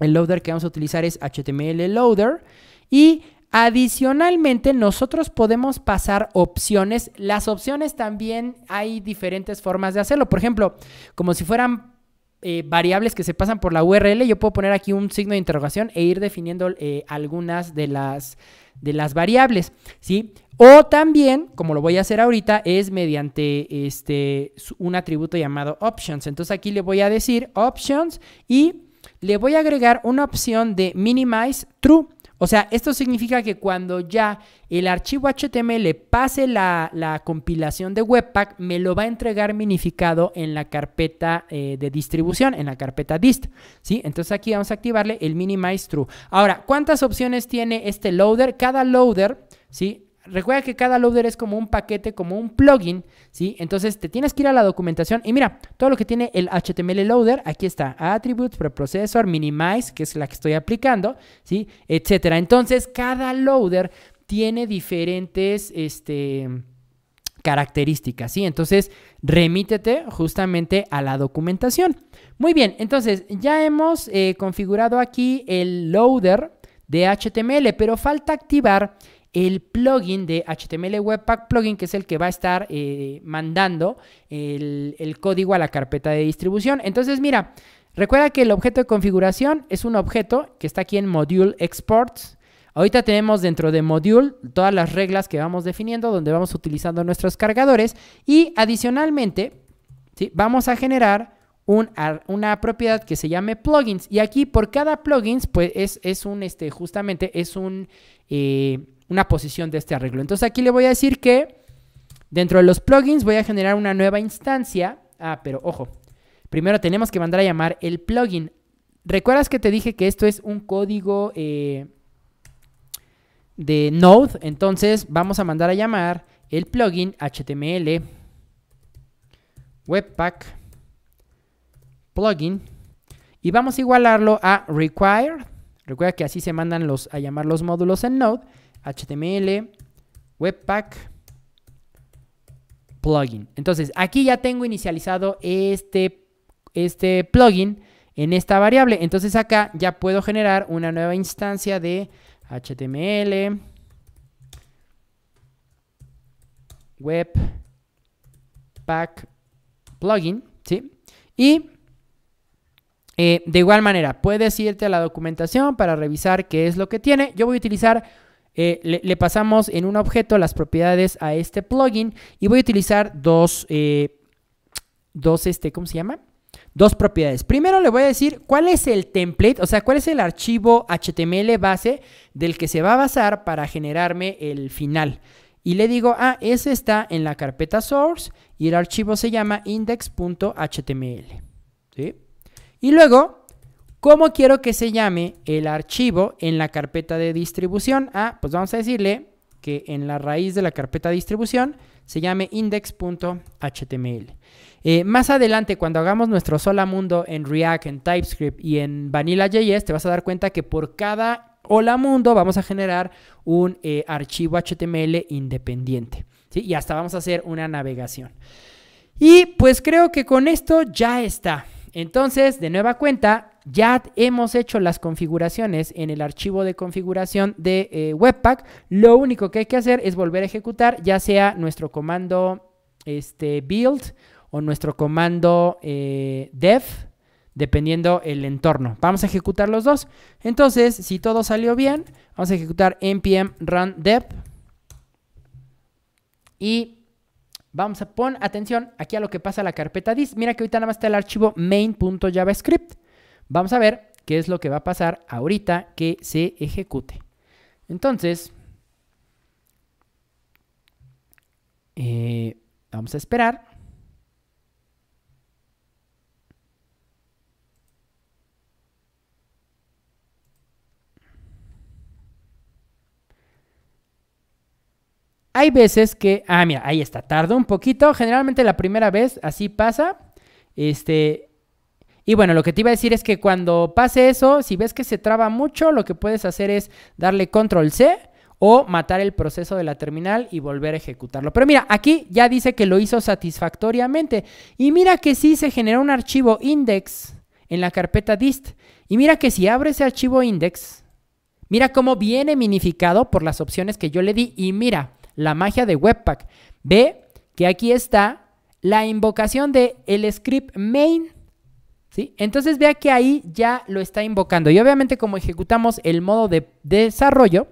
[SPEAKER 1] El loader que vamos a utilizar es HTML loader y Adicionalmente, nosotros podemos pasar opciones. Las opciones también hay diferentes formas de hacerlo. Por ejemplo, como si fueran eh, variables que se pasan por la URL, yo puedo poner aquí un signo de interrogación e ir definiendo eh, algunas de las, de las variables, ¿sí? O también, como lo voy a hacer ahorita, es mediante este, un atributo llamado options. Entonces aquí le voy a decir options y le voy a agregar una opción de minimize true. O sea, esto significa que cuando ya el archivo HTML pase la, compilación de Webpack, me lo va a entregar minificado en la carpeta eh, de distribución, en la carpeta dist. ¿sí? Entonces aquí vamos a activarle el minimize true. Ahora, ¿cuántas opciones tiene este loader? Cada loader, ¿sí? recuerda que cada loader es como un paquete, como un plugin, ¿sí? Entonces te tienes que ir a la documentación y mira, todo lo que tiene el HTML loader, aquí está, attributes, preprocessor, minimize, que es la que estoy aplicando, ¿sí? Etcétera. Entonces, cada loader tiene diferentes, este características, ¿sí? Entonces, remítete justamente a la documentación. Muy bien, entonces ya hemos eh, configurado aquí el loader de HTML, pero falta activar el plugin de HTML Webpack Plugin, que es el que va a estar eh, mandando el, código a la carpeta de distribución. Entonces, mira, recuerda que el objeto de configuración es un objeto que está aquí en Module Exports. Ahorita tenemos dentro de Module todas las reglas que vamos definiendo, donde vamos utilizando nuestros cargadores. Y adicionalmente, vamos a generar un, una propiedad que se llame plugins. Y aquí por cada plugins, pues es, un, este, justamente es un, eh, una posición de este arreglo. Entonces aquí le voy a decir que dentro de los plugins voy a generar una nueva instancia. Ah, pero ojo, primero tenemos que mandar a llamar el plugin. ¿Recuerdas que te dije que esto es un código eh, de Node? Entonces vamos a mandar a llamar el plugin HTML Webpack plugin y vamos a igualarlo a require. Recuerda que así se mandan los, a llamar los módulos en Node. HTML, Webpack, plugin. Entonces, aquí ya tengo inicializado este, este plugin en esta variable. Entonces, acá ya puedo generar una nueva instancia de HTML, Webpack plugin, ¿sí? Y eh, de igual manera, puedes irte a la documentación para revisar qué es lo que tiene. Yo voy a utilizar eh, le, pasamos en un objeto las propiedades a este plugin y voy a utilizar dos, eh, dos este, ¿cómo se llama? Dos propiedades. Primero le voy a decir cuál es el template, o sea, cuál es el archivo HTML base del que se va a basar para generarme el final. Y le digo, ah, ese está en la carpeta source y el archivo se llama index.html. Y luego ¿Cómo quiero que se llame el archivo en la carpeta de distribución? Ah, pues vamos a decirle que en la raíz de la carpeta de distribución se llame index.html. Eh, más adelante, cuando hagamos nuestro Sola Mundo en React, en TypeScript y en Vanilla.js, te vas a dar cuenta que por cada Hola Mundo vamos a generar un eh, archivo HTML independiente. Y hasta vamos a hacer una navegación. Y pues creo que con esto ya está. Entonces, de nueva cuenta, ya hemos hecho las configuraciones en el archivo de configuración de eh, Webpack. Lo único que hay que hacer es volver a ejecutar ya sea nuestro comando este, build o nuestro comando eh, dev, dependiendo el entorno. Vamos a ejecutar los dos. Entonces, si todo salió bien, vamos a ejecutar npm run dev y vamos a poner atención aquí a lo que pasa la carpeta dis. Mira que ahorita nada más está el archivo main.javascript. Vamos a ver qué es lo que va a pasar ahorita que se ejecute. Entonces, eh, vamos a esperar. Hay veces que, ah, mira, ahí está, tardó un poquito. Generalmente la primera vez así pasa. Este, y bueno, lo que te iba a decir es que cuando pase eso, si ves que se traba mucho, lo que puedes hacer es darle control C o matar el proceso de la terminal y volver a ejecutarlo. Pero mira, aquí ya dice que lo hizo satisfactoriamente. Y mira que sí se generó un archivo index en la carpeta dist. Y mira que si abre ese archivo index, mira cómo viene minificado por las opciones que yo le di. Y mira, la magia de Webpack. Ve que aquí está la invocación de el script main entonces vea que ahí ya lo está invocando. Y obviamente como ejecutamos el modo de desarrollo,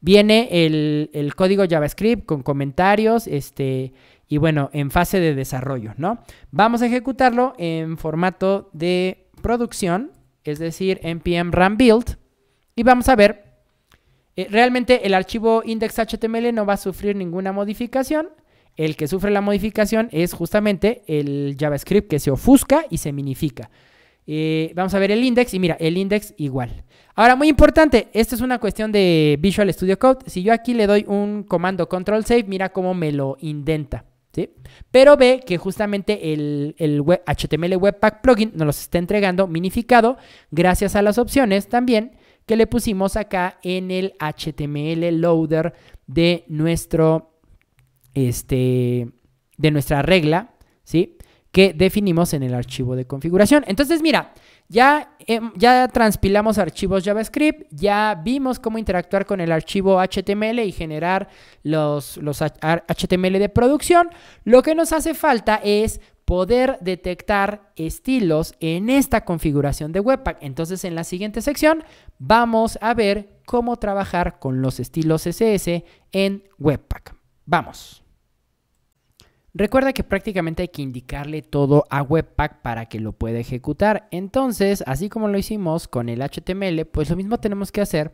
[SPEAKER 1] viene el, código JavaScript con comentarios, este, y bueno, en fase de desarrollo, ¿no? Vamos a ejecutarlo en formato de producción, es decir, npm run build, y vamos a ver, eh, realmente el archivo index.html no va a sufrir ninguna modificación, el que sufre la modificación es justamente el JavaScript que se ofusca y se minifica. Eh, vamos a ver el index y mira, el index igual. Ahora, muy importante, esta es una cuestión de Visual Studio Code. Si yo aquí le doy un comando control save, mira cómo me lo indenta. ¿Sí? Pero ve que justamente el, HTML Webpack plugin nos los está entregando minificado gracias a las opciones también que le pusimos acá en el HTML loader de nuestro este, de nuestra regla, ¿sí? Que definimos en el archivo de configuración. Entonces, mira, ya, em, ya transpilamos archivos JavaScript, ya vimos cómo interactuar con el archivo HTML y generar los, los HTML de producción. Lo que nos hace falta es poder detectar estilos en esta configuración de Webpack. Entonces, en la siguiente sección vamos a ver cómo trabajar con los estilos CSS en Webpack. Vamos. Recuerda que prácticamente hay que indicarle todo a Webpack para que lo pueda ejecutar. Entonces, así como lo hicimos con el HTML, pues lo mismo tenemos que hacer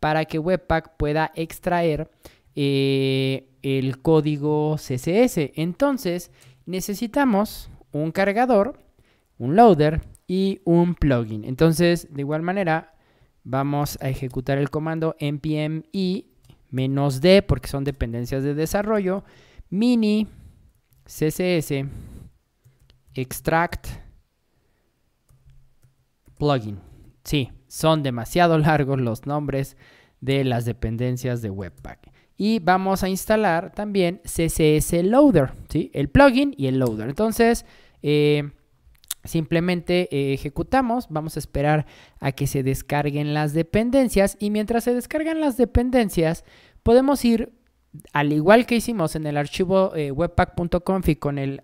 [SPEAKER 1] para que Webpack pueda extraer eh, el código CSS. Entonces, necesitamos un cargador, un loader y un plugin. Entonces, de igual manera, vamos a ejecutar el comando npm i-d, porque son dependencias de desarrollo, mini css extract plugin. Sí, son demasiado largos los nombres de las dependencias de Webpack. Y vamos a instalar también CSS Loader, ¿sí? el plugin y el loader. Entonces, eh, simplemente eh, ejecutamos, vamos a esperar a que se descarguen las dependencias y mientras se descargan las dependencias, podemos ir al igual que hicimos en el archivo eh, webpack.config con el,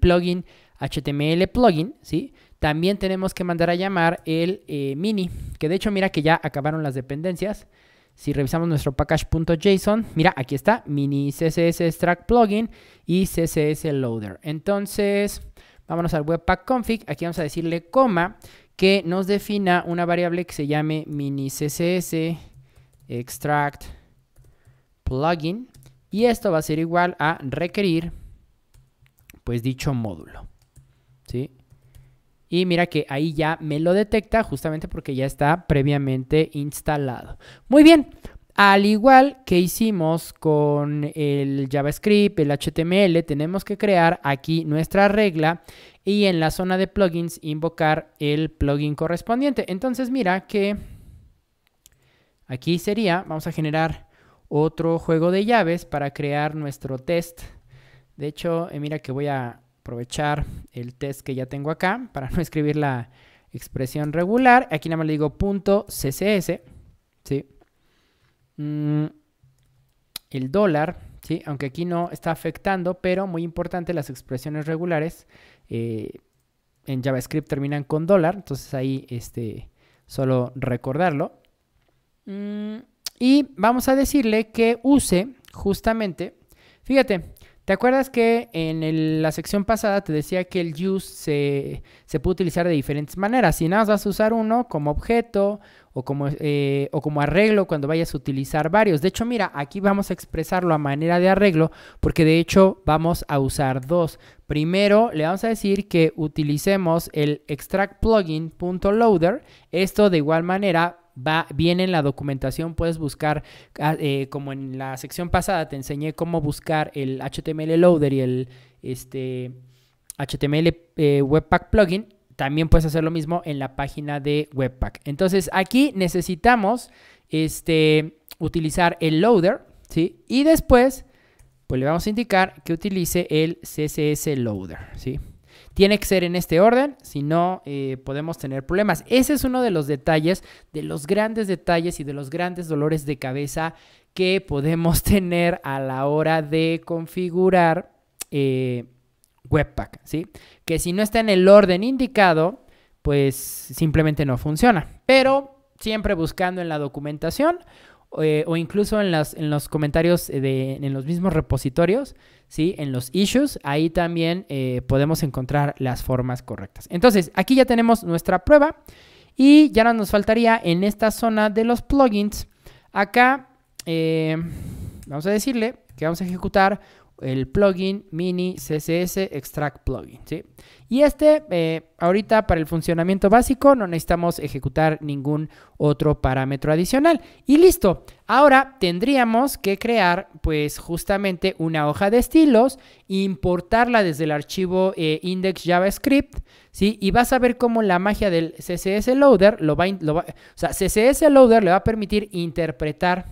[SPEAKER 1] plugin HTML plugin, ¿sí? También tenemos que mandar a llamar el eh, mini, que de hecho mira que ya acabaron las dependencias. Si revisamos nuestro package.json, mira, aquí está mini css extract plugin y css loader. Entonces, vámonos al webpack config, aquí vamos a decirle coma que nos defina una variable que se llame mini css extract plugin y esto va a ser igual a requerir pues dicho módulo. Y mira que ahí ya me lo detecta justamente porque ya está previamente instalado. Muy bien, al igual que hicimos con el JavaScript, el HTML, tenemos que crear aquí nuestra regla y en la zona de plugins invocar el plugin correspondiente. Entonces mira que aquí sería, vamos a generar otro juego de llaves para crear nuestro test. De hecho, eh, mira que voy a aprovechar el test que ya tengo acá para no escribir la expresión regular. Aquí nada más le digo punto .css, ¿sí? Mm, el dólar, Aunque aquí no está afectando, pero muy importante las expresiones regulares eh, en JavaScript terminan con dólar, entonces ahí este, solo recordarlo. Mm, y vamos a decirle que use justamente, fíjate, ¿te acuerdas que en la sección pasada te decía que el use se, puede utilizar de diferentes maneras? Si nada vas a usar uno como objeto o como, eh, o como arreglo cuando vayas a utilizar varios. De hecho, mira, aquí vamos a expresarlo a manera de arreglo porque de hecho vamos a usar dos. Primero le vamos a decir que utilicemos el extract plugin.loader. Esto de igual manera Va, viene en la documentación, puedes buscar, ah, eh, como en la sección pasada te enseñé cómo buscar el HTML Loader y el este, HTML eh, Webpack Plugin, también puedes hacer lo mismo en la página de Webpack. Entonces aquí necesitamos este, utilizar el Loader, ¿sí? Y después, pues le vamos a indicar que utilice el CSS Loader, ¿sí? Tiene que ser en este orden, si no eh, podemos tener problemas. Ese es uno de los detalles, de los grandes detalles y de los grandes dolores de cabeza que podemos tener a la hora de configurar eh, Webpack, ¿sí? Que si no está en el orden indicado, pues simplemente no funciona. Pero siempre buscando en la documentación eh, o incluso en, los comentarios eh, de, en los mismos repositorios, ¿sí? en los issues, ahí también eh, podemos encontrar las formas correctas. Entonces, aquí ya tenemos nuestra prueba y ya no nos faltaría en esta zona de los plugins, acá vamos a decirle que vamos a ejecutar el plugin mini css extract plugin. ¿sí? Y este, eh, ahorita para el funcionamiento básico, no necesitamos ejecutar ningún otro parámetro adicional. Y listo. Ahora tendríamos que crear, pues, justamente una hoja de estilos, importarla desde el archivo eh, index JavaScript, ¿sí? Y vas a ver cómo la magia del CSS Loader lo va, o sea, CSS Loader le va a permitir interpretar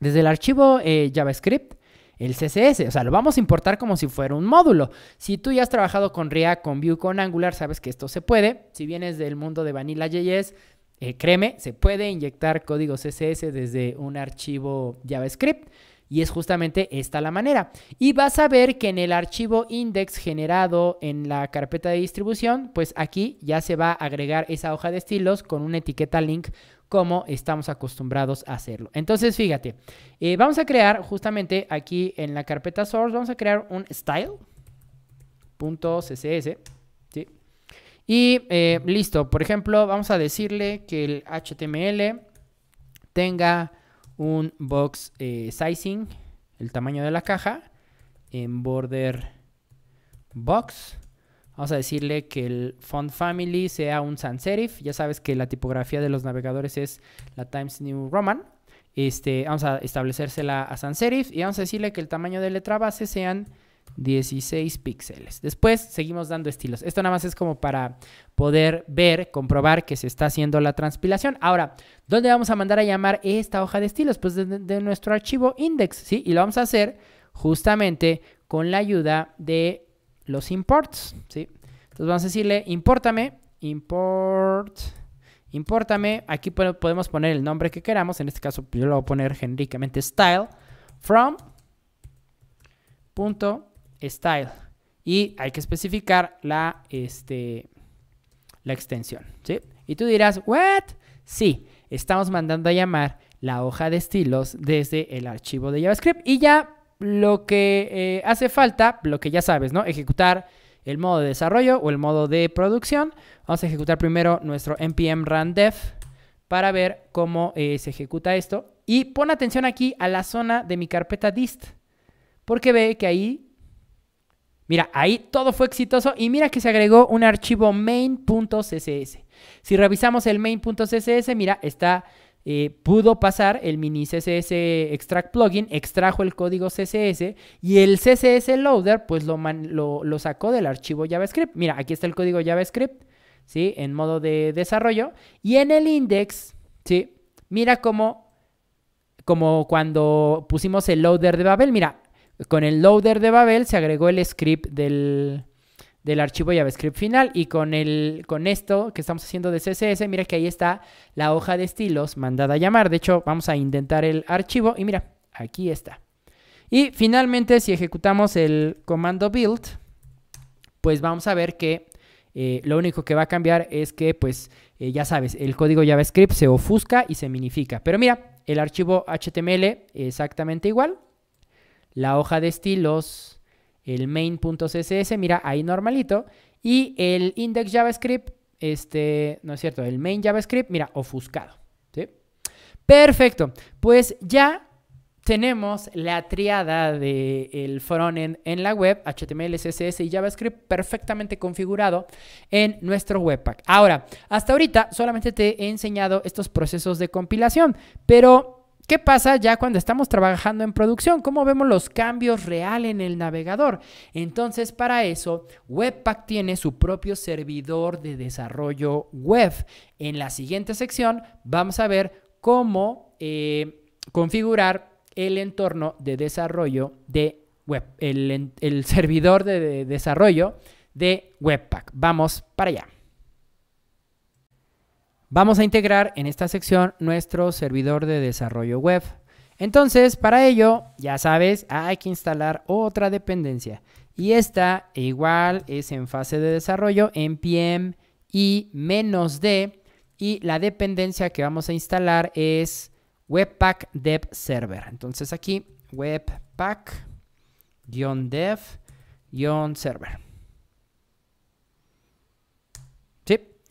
[SPEAKER 1] desde el archivo eh, JavaScript el CSS. O sea, lo vamos a importar como si fuera un módulo. Si tú ya has trabajado con React, con Vue, con Angular, sabes que esto se puede. Si vienes del mundo de Vanilla.js, eh, créeme, se puede inyectar código CSS desde un archivo JavaScript. Y es justamente esta la manera. Y vas a ver que en el archivo index generado en la carpeta de distribución, pues aquí ya se va a agregar esa hoja de estilos con una etiqueta link como estamos acostumbrados a hacerlo. Entonces, fíjate, eh, vamos a crear justamente aquí en la carpeta source, vamos a crear un style.css. ¿sí? Y eh, listo, por ejemplo, vamos a decirle que el HTML tenga un box eh, sizing, el tamaño de la caja, en border box Vamos a decirle que el font family sea un sans serif. Ya sabes que la tipografía de los navegadores es la Times New Roman. Este, vamos a establecérsela a sans serif y vamos a decirle que el tamaño de letra base sean 16 píxeles. Después seguimos dando estilos. Esto nada más es como para poder ver, comprobar que se está haciendo la transpilación. Ahora, ¿dónde vamos a mandar a llamar esta hoja de estilos? Pues de, nuestro archivo index, Y lo vamos a hacer justamente con la ayuda de los imports, ¿sí? Entonces vamos a decirle, importame import, Importame, Aquí podemos poner el nombre que queramos. En este caso yo lo voy a poner genéricamente style from punto style. Y hay que especificar la, este, la extensión, ¿sí? Y tú dirás, ¿what? Sí, estamos mandando a llamar la hoja de estilos desde el archivo de JavaScript y ya lo que eh, hace falta, lo que ya sabes, ¿no? Ejecutar el modo de desarrollo o el modo de producción. Vamos a ejecutar primero nuestro npm run dev para ver cómo eh, se ejecuta esto. Y pon atención aquí a la zona de mi carpeta dist, porque ve que ahí, mira, ahí todo fue exitoso y mira que se agregó un archivo main.css. Si revisamos el main.css, mira, está eh, pudo pasar el mini CSS extract plugin, extrajo el código CSS y el CSS loader pues lo, lo, sacó del archivo JavaScript. Mira, aquí está el código JavaScript, ¿sí? En modo de desarrollo. Y en el index, ¿sí? Mira cómo, como cuando pusimos el loader de Babel, mira, con el loader de Babel se agregó el script del, del archivo JavaScript final y con, el, con esto que estamos haciendo de CSS, mira que ahí está la hoja de estilos mandada a llamar. De hecho, vamos a intentar el archivo y mira, aquí está. Y finalmente, si ejecutamos el comando build, pues vamos a ver que eh, lo único que va a cambiar es que, pues, eh, ya sabes, el código JavaScript se ofusca y se minifica. Pero mira, el archivo HTML exactamente igual. La hoja de estilos el main.css, mira, ahí normalito. Y el index JavaScript, este, no es cierto, el main JavaScript, mira, ofuscado. Perfecto, pues ya tenemos la triada del de frontend en la web, HTML, CSS y JavaScript perfectamente configurado en nuestro webpack. Ahora, hasta ahorita solamente te he enseñado estos procesos de compilación, pero ¿Qué pasa ya cuando estamos trabajando en producción? ¿Cómo vemos los cambios reales en el navegador? Entonces, para eso, Webpack tiene su propio servidor de desarrollo web. En la siguiente sección vamos a ver cómo eh, configurar el entorno de desarrollo de web, el, servidor de desarrollo de Webpack. Vamos para allá. Vamos a integrar en esta sección nuestro servidor de desarrollo web. Entonces, para ello, ya sabes, hay que instalar otra dependencia. Y esta igual es en fase de desarrollo npm y D. Y la dependencia que vamos a instalar es Webpack Dev Server. Entonces aquí, Webpack-Dev-Server.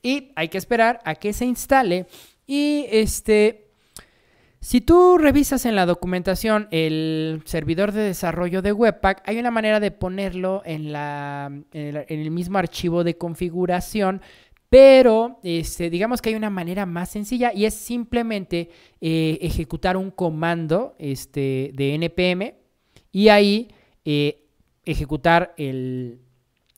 [SPEAKER 1] y hay que esperar a que se instale y este... Si tú revisas en la documentación el servidor de desarrollo de Webpack, hay una manera de ponerlo en, la, en, el, mismo archivo de configuración pero este, digamos que hay una manera más sencilla y es simplemente eh, ejecutar un comando este, de npm y ahí eh, ejecutar el,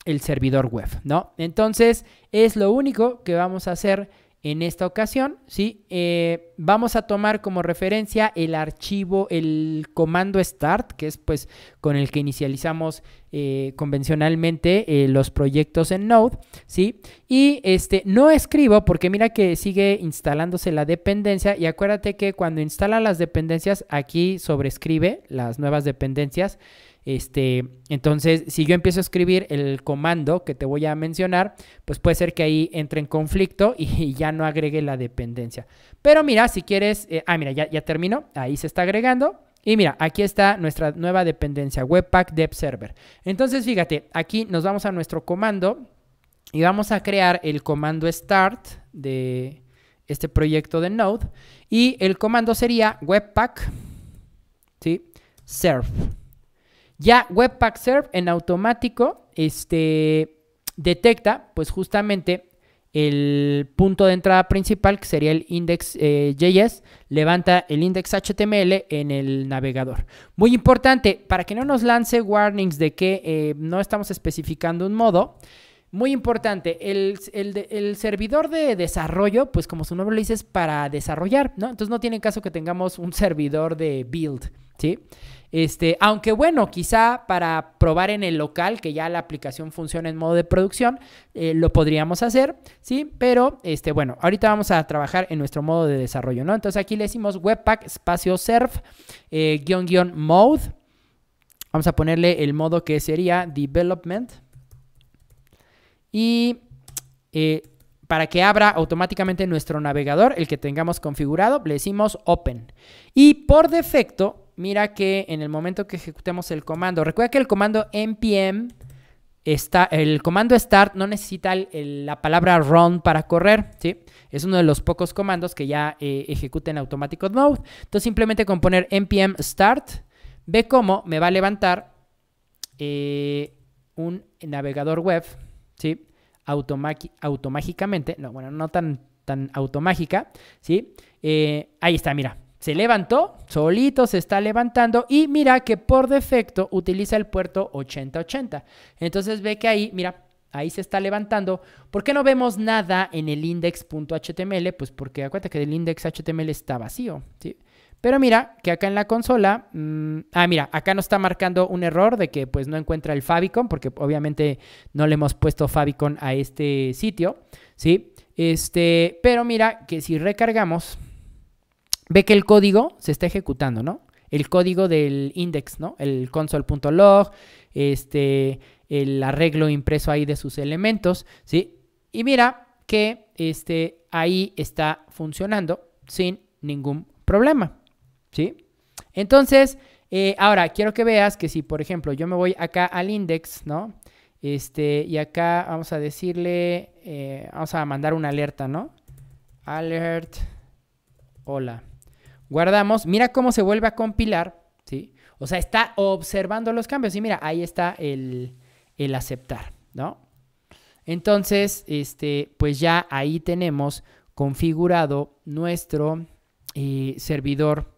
[SPEAKER 1] el servidor web, ¿no? Entonces, es lo único que vamos a hacer en esta ocasión, ¿sí? Eh, vamos a tomar como referencia el archivo, el comando start, que es pues con el que inicializamos eh, convencionalmente eh, los proyectos en Node, ¿sí? Y este, no escribo porque mira que sigue instalándose la dependencia y acuérdate que cuando instala las dependencias, aquí sobrescribe las nuevas dependencias, este, entonces, si yo empiezo a escribir el comando que te voy a mencionar, pues puede ser que ahí entre en conflicto y, ya no agregue la dependencia. Pero mira, si quieres, eh, ah, mira, ya, terminó, ahí se está agregando. Y mira, aquí está nuestra nueva dependencia, Webpack Dev Server. Entonces, fíjate, aquí nos vamos a nuestro comando y vamos a crear el comando start de este proyecto de Node. Y el comando sería Webpack ¿sí? Serve. Ya Webpack Serve en automático este, detecta pues justamente el punto de entrada principal que sería el index.js, eh, levanta el index.html en el navegador. Muy importante, para que no nos lance warnings de que eh, no estamos especificando un modo, muy importante, el, el, servidor de desarrollo, pues como su nombre lo dice, es para desarrollar, ¿no? Entonces no tiene caso que tengamos un servidor de build. ¿sí? Este, aunque bueno, quizá para probar en el local que ya la aplicación funciona en modo de producción, eh, lo podríamos hacer, ¿sí? Pero, este, bueno, ahorita vamos a trabajar en nuestro modo de desarrollo, ¿no? Entonces aquí le decimos webpack espacio surf, eh, mode. Vamos a ponerle el modo que sería development. Y eh, para que abra automáticamente nuestro navegador, el que tengamos configurado, le decimos open. Y por defecto, mira que en el momento que ejecutemos el comando, recuerda que el comando npm está, el comando start no necesita la palabra run para correr, ¿sí? Es uno de los pocos comandos que ya eh, ejecuten ejecuta en automático mode. Entonces simplemente con poner npm start, ve cómo me va a levantar eh, un navegador web, ¿sí? automáticamente, no, bueno, no tan, tan automágica, ¿sí? Eh, ahí está, mira, se levantó, solito se está levantando y mira que por defecto utiliza el puerto 8080. Entonces ve que ahí, mira, ahí se está levantando. ¿Por qué no vemos nada en el index.html? Pues porque acuérdate que el index.html está vacío, ¿sí? Pero mira que acá en la consola, mm, ah mira, acá nos está marcando un error de que pues no encuentra el favicon porque obviamente no le hemos puesto favicon a este sitio, ¿sí? Este, pero mira que si recargamos, ve que el código se está ejecutando, ¿no? El código del index, ¿no? El console.log, este, el arreglo impreso ahí de sus elementos, ¿sí? Y mira que este, ahí está funcionando sin ningún problema, ¿sí? Entonces, eh, ahora quiero que veas que si, por ejemplo, yo me voy acá al index, ¿no? Este, y acá vamos a decirle, eh, vamos a mandar una alerta, ¿no? Alert, hola guardamos, mira cómo se vuelve a compilar, ¿sí? O sea, está observando los cambios y mira, ahí está el, aceptar, ¿no? Entonces, este, pues ya ahí tenemos configurado nuestro eh, servidor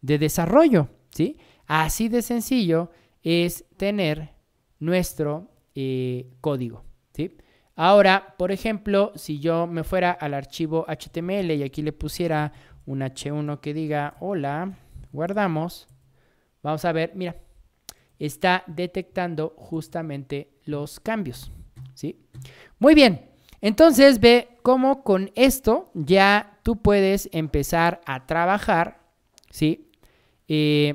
[SPEAKER 1] de desarrollo, ¿sí? Así de sencillo es tener nuestro eh, código, ¿sí? Ahora, por ejemplo, si yo me fuera al archivo HTML y aquí le pusiera un H1 que diga hola, guardamos. Vamos a ver, mira, está detectando justamente los cambios, ¿sí? Muy bien, entonces ve cómo con esto ya tú puedes empezar a trabajar, ¿sí? Eh,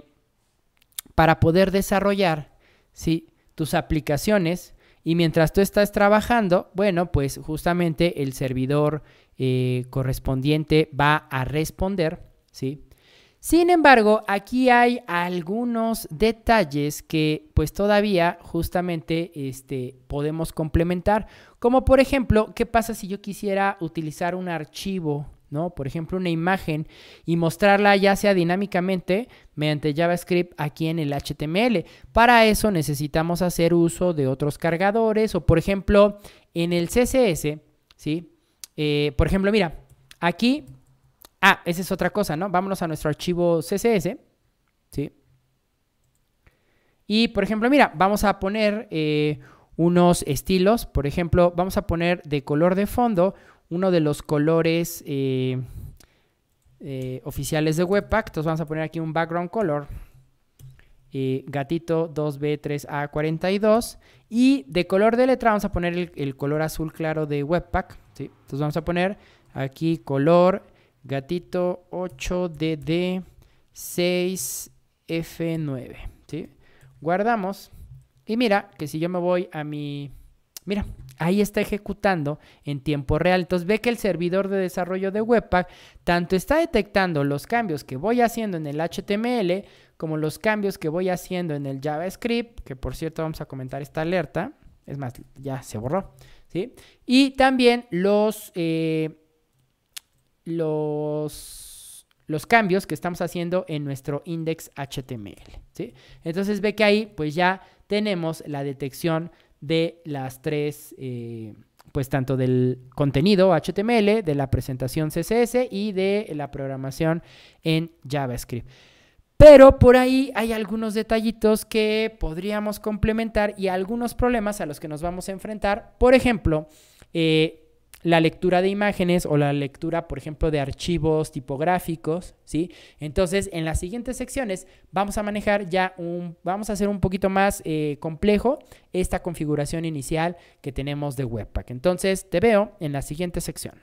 [SPEAKER 1] para poder desarrollar, ¿sí? Tus aplicaciones y mientras tú estás trabajando, bueno, pues justamente el servidor eh, correspondiente va a responder, ¿sí? Sin embargo, aquí hay algunos detalles que pues todavía justamente este, podemos complementar, como por ejemplo, ¿qué pasa si yo quisiera utilizar un archivo ¿no? Por ejemplo, una imagen y mostrarla ya sea dinámicamente mediante JavaScript aquí en el HTML. Para eso necesitamos hacer uso de otros cargadores o, por ejemplo, en el CSS, ¿sí? Eh, por ejemplo, mira, aquí, ah, esa es otra cosa, ¿no? Vámonos a nuestro archivo CSS, ¿sí? Y, por ejemplo, mira, vamos a poner eh, unos estilos, por ejemplo, vamos a poner de color de fondo uno de los colores eh, eh, oficiales de Webpack. Entonces vamos a poner aquí un background color. Eh, gatito 2B3A42 y de color de letra vamos a poner el, color azul claro de Webpack. ¿sí? Entonces vamos a poner aquí color gatito 8DD6F9. ¿sí? Guardamos y mira que si yo me voy a mi... Mira, ahí está ejecutando en tiempo real. Entonces ve que el servidor de desarrollo de Webpack tanto está detectando los cambios que voy haciendo en el HTML como los cambios que voy haciendo en el JavaScript, que por cierto vamos a comentar esta alerta, es más, ya se borró, ¿sí? Y también los, eh, los, los cambios que estamos haciendo en nuestro index HTML, Entonces ve que ahí pues ya tenemos la detección de las tres, eh, pues tanto del contenido HTML, de la presentación CSS y de la programación en JavaScript. Pero por ahí hay algunos detallitos que podríamos complementar y algunos problemas a los que nos vamos a enfrentar. Por ejemplo, eh, la lectura de imágenes o la lectura, por ejemplo, de archivos tipográficos, ¿sí? Entonces, en las siguientes secciones vamos a manejar ya un, vamos a hacer un poquito más eh, complejo esta configuración inicial que tenemos de Webpack. Entonces, te veo en la siguiente sección.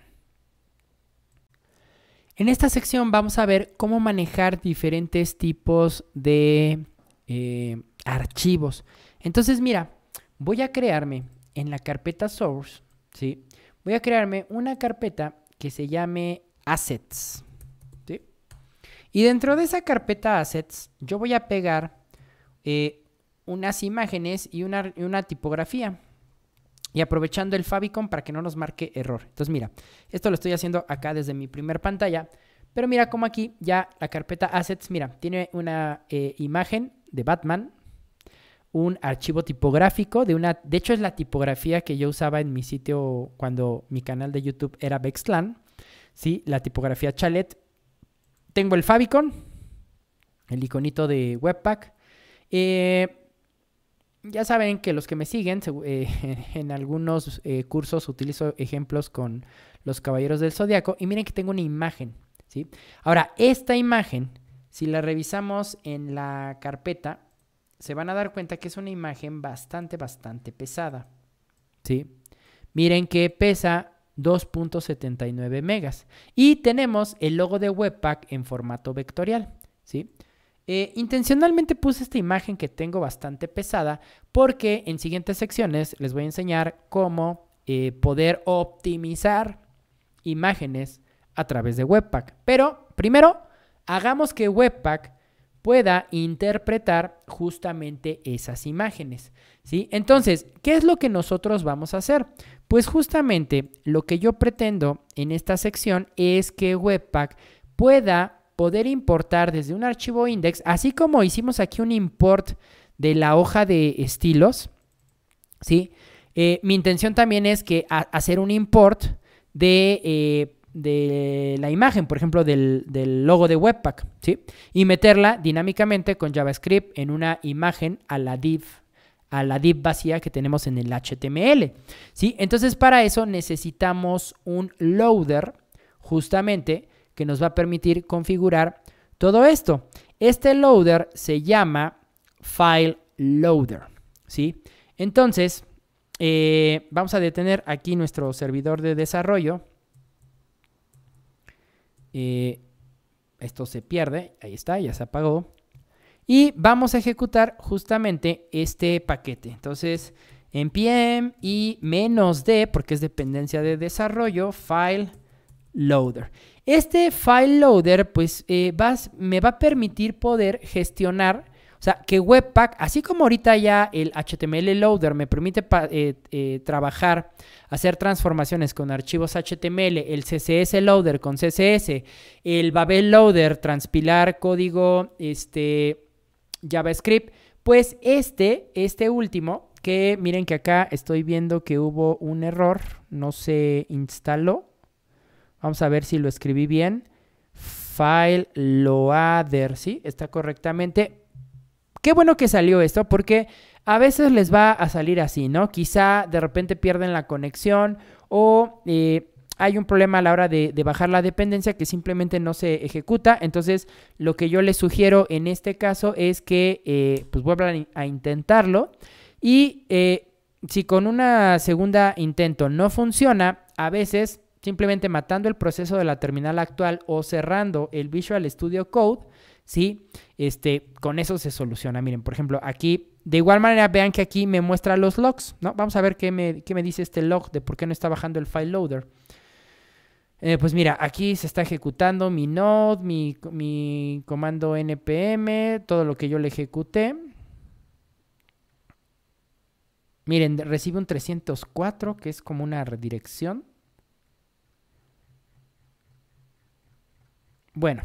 [SPEAKER 1] En esta sección vamos a ver cómo manejar diferentes tipos de eh, archivos. Entonces, mira, voy a crearme en la carpeta source, ¿sí? voy a crearme una carpeta que se llame assets. Y dentro de esa carpeta assets, yo voy a pegar eh, unas imágenes y una, tipografía. Y aprovechando el favicon para que no nos marque error. Entonces, mira, esto lo estoy haciendo acá desde mi primer pantalla. Pero mira como aquí ya la carpeta assets, mira, tiene una eh, imagen de Batman, un archivo tipográfico de una, de hecho es la tipografía que yo usaba en mi sitio cuando mi canal de YouTube era Bexlan, sí, la tipografía Chalet. Tengo el favicon, el iconito de Webpack. Eh, ya saben que los que me siguen, eh, en algunos eh, cursos utilizo ejemplos con los caballeros del zodiaco y miren que tengo una imagen, ¿sí? Ahora, esta imagen, si la revisamos en la carpeta, se van a dar cuenta que es una imagen bastante, bastante pesada. ¿Sí? Miren que pesa 2.79 megas. Y tenemos el logo de Webpack en formato vectorial. ¿Sí? Eh, intencionalmente puse esta imagen que tengo bastante pesada porque en siguientes secciones les voy a enseñar cómo eh, poder optimizar imágenes a través de Webpack. Pero primero, hagamos que Webpack pueda interpretar justamente esas imágenes. ¿sí? Entonces, ¿qué es lo que nosotros vamos a hacer? Pues justamente lo que yo pretendo en esta sección es que Webpack pueda poder importar desde un archivo index, así como hicimos aquí un import de la hoja de estilos, ¿sí? Eh, mi intención también es que hacer un import de eh, de la imagen, por ejemplo, del, logo de Webpack, ¿sí? Y meterla dinámicamente con JavaScript en una imagen a la div, a la div vacía que tenemos en el HTML, ¿sí? Entonces, para eso necesitamos un loader, justamente, que nos va a permitir configurar todo esto. Este loader se llama file loader, ¿sí? Entonces, eh, vamos a detener aquí nuestro servidor de desarrollo esto se pierde, ahí está, ya se apagó. Y vamos a ejecutar justamente este paquete. Entonces, npm y menos "-d", porque es dependencia de desarrollo, file loader. Este file loader, pues, eh, me va a permitir poder gestionar o sea, que Webpack, así como ahorita ya el HTML Loader me permite eh, eh, trabajar, hacer transformaciones con archivos HTML, el CSS Loader con CSS, el Babel Loader, transpilar código este, JavaScript, pues este, este último, que miren que acá estoy viendo que hubo un error, no se instaló. Vamos a ver si lo escribí bien. File Loader, ¿sí? Está correctamente qué bueno que salió esto porque a veces les va a salir así, ¿no? Quizá de repente pierden la conexión o eh, hay un problema a la hora de, bajar la dependencia que simplemente no se ejecuta. Entonces, lo que yo les sugiero en este caso es que eh, pues vuelvan a intentarlo y eh, si con una segunda intento no funciona, a veces simplemente matando el proceso de la terminal actual o cerrando el Visual Studio Code, ¿sí? Este, con eso se soluciona. Miren, por ejemplo, aquí, de igual manera, vean que aquí me muestra los logs, ¿no? Vamos a ver qué me, dice este log de por qué no está bajando el file loader. Eh, pues mira, aquí se está ejecutando mi node, mi, mi comando npm, todo lo que yo le ejecuté. Miren, recibe un 304, que es como una redirección. Bueno,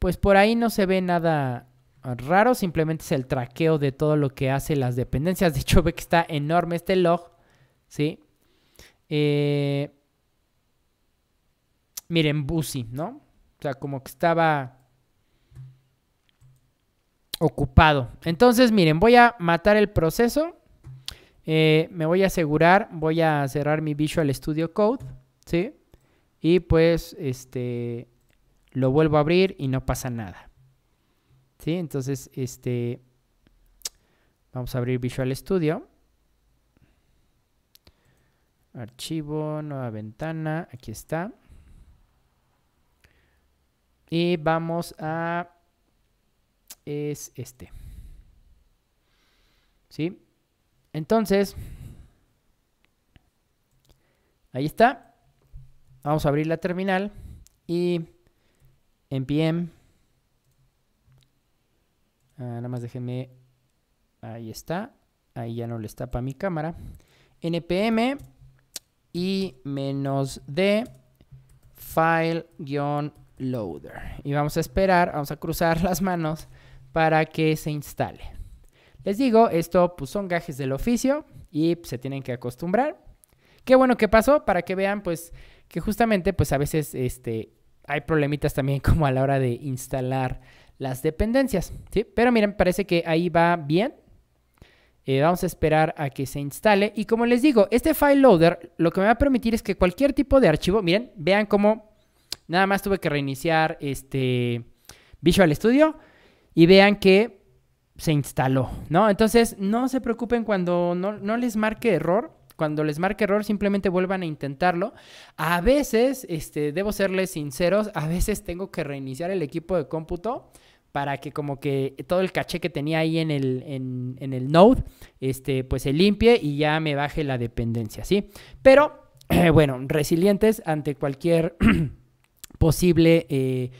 [SPEAKER 1] pues por ahí no se ve nada raro, simplemente es el traqueo de todo lo que hace las dependencias. De hecho, ve que está enorme este log, ¿sí? Eh, miren, Busy, ¿no? O sea, como que estaba ocupado. Entonces, miren, voy a matar el proceso. Eh, me voy a asegurar, voy a cerrar mi Visual Studio Code, ¿sí? Y pues, este, lo vuelvo a abrir y no pasa nada. ¿Sí? Entonces, este, vamos a abrir Visual Studio. Archivo, nueva ventana, aquí está. Y vamos a... Es este. ¿Sí? Entonces, ahí está. Vamos a abrir la terminal y NPM. Ah, nada más déjenme. Ahí está. Ahí ya no está tapa mi cámara. NPM y menos D file-loader. Y vamos a esperar, vamos a cruzar las manos para que se instale. Les digo, esto pues, son gajes del oficio y se tienen que acostumbrar. Qué bueno que pasó para que vean pues que justamente pues a veces este hay problemitas también como a la hora de instalar las dependencias, ¿sí? Pero miren, parece que ahí va bien. Eh, vamos a esperar a que se instale. Y como les digo, este file loader lo que me va a permitir es que cualquier tipo de archivo, miren, vean cómo nada más tuve que reiniciar este Visual Studio y vean que se instaló, ¿no? Entonces, no se preocupen cuando no, no les marque error cuando les marque error, simplemente vuelvan a intentarlo. A veces, este, debo serles sinceros, a veces tengo que reiniciar el equipo de cómputo para que como que todo el caché que tenía ahí en el, node, este, pues se limpie y ya me baje la dependencia, ¿sí? Pero, bueno, resilientes ante cualquier posible eh,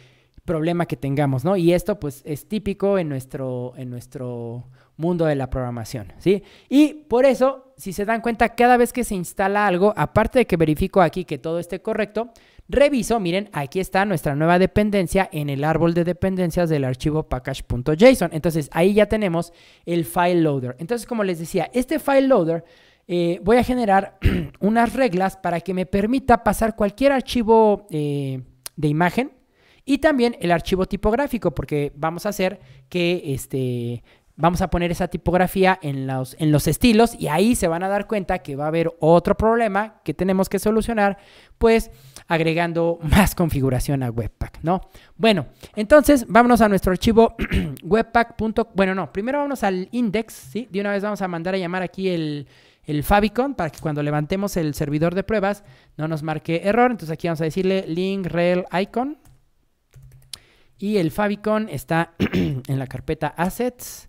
[SPEAKER 1] problema que tengamos, ¿no? Y esto pues es típico en nuestro, en nuestro mundo de la programación, ¿sí? Y por eso, si se dan cuenta, cada vez que se instala algo, aparte de que verifico aquí que todo esté correcto, reviso, miren, aquí está nuestra nueva dependencia en el árbol de dependencias del archivo package.json. Entonces, ahí ya tenemos el file loader. Entonces, como les decía, este file loader eh, voy a generar unas reglas para que me permita pasar cualquier archivo eh, de imagen, y también el archivo tipográfico, porque vamos a hacer que este, vamos a poner esa tipografía en los, en los estilos y ahí se van a dar cuenta que va a haber otro problema que tenemos que solucionar, pues agregando más configuración a Webpack, ¿no? Bueno, entonces vámonos a nuestro archivo webpack.com. Bueno, no, primero vámonos al index, ¿sí? De una vez vamos a mandar a llamar aquí el, el favicon para que cuando levantemos el servidor de pruebas no nos marque error. Entonces aquí vamos a decirle link rel icon. Y el favicon está en la carpeta assets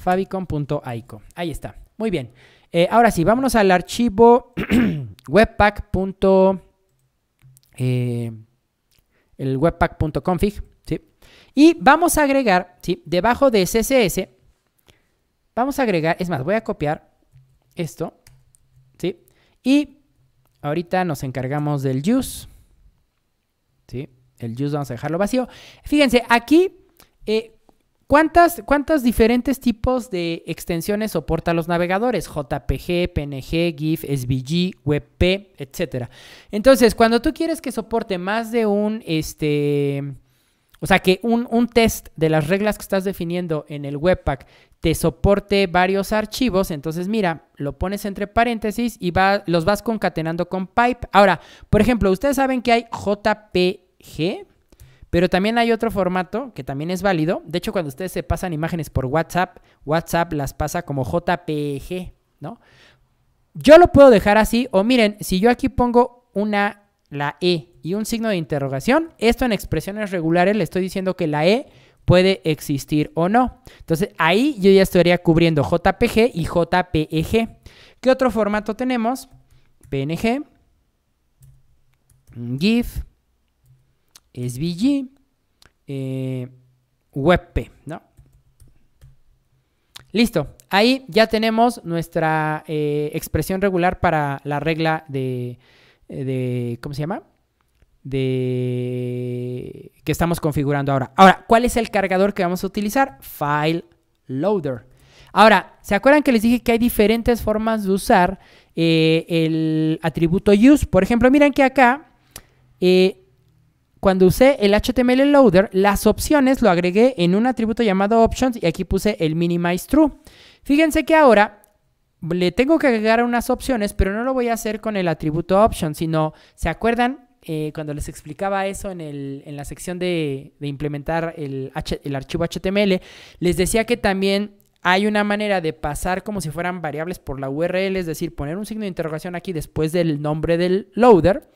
[SPEAKER 1] favicon.aico. Ahí está. Muy bien. Eh, ahora sí, vámonos al archivo webpack. Eh, el webpack.config. Y vamos a agregar, ¿sí? debajo de CSS, vamos a agregar, es más, voy a copiar esto. ¿sí? Y ahorita nos encargamos del use. ¿sí? El use vamos a dejarlo vacío. Fíjense, aquí eh, ¿Cuántas, ¿Cuántos diferentes tipos de extensiones soporta los navegadores? JPG, PNG, GIF, SVG, WebP, etc. Entonces, cuando tú quieres que soporte más de un, este, o sea, que un, test de las reglas que estás definiendo en el Webpack te soporte varios archivos, entonces mira, lo pones entre paréntesis y los vas concatenando con pipe. Ahora, por ejemplo, ustedes saben que hay JPG, pero también hay otro formato que también es válido. De hecho, cuando ustedes se pasan imágenes por WhatsApp, WhatsApp las pasa como JPG, ¿no? Yo lo puedo dejar así, o miren, si yo aquí pongo una, la E y un signo de interrogación, esto en expresiones regulares le estoy diciendo que la E puede existir o no. Entonces ahí yo ya estaría cubriendo JPG y JPEG. ¿Qué otro formato tenemos? PNG, GIF, SVG, eh, WebP, ¿no? Listo, ahí ya tenemos nuestra eh, expresión regular para la regla eh, de, ¿cómo se llama? De que estamos configurando ahora. Ahora, ¿cuál es el cargador que vamos a utilizar? File Loader. Ahora, ¿se acuerdan que les dije que hay diferentes formas de usar el atributo use? Por ejemplo, miren que acá cuando usé el HTML loader, las opciones lo agregué en un atributo llamado options y aquí puse el minimize true. Fíjense que ahora le tengo que agregar unas opciones, pero no lo voy a hacer con el atributo options, sino, ¿se acuerdan eh, cuando les explicaba eso en, la sección de, implementar el archivo HTML? Les decía que también hay una manera de pasar como si fueran variables por la URL, es decir, poner un signo de interrogación aquí después del nombre del loader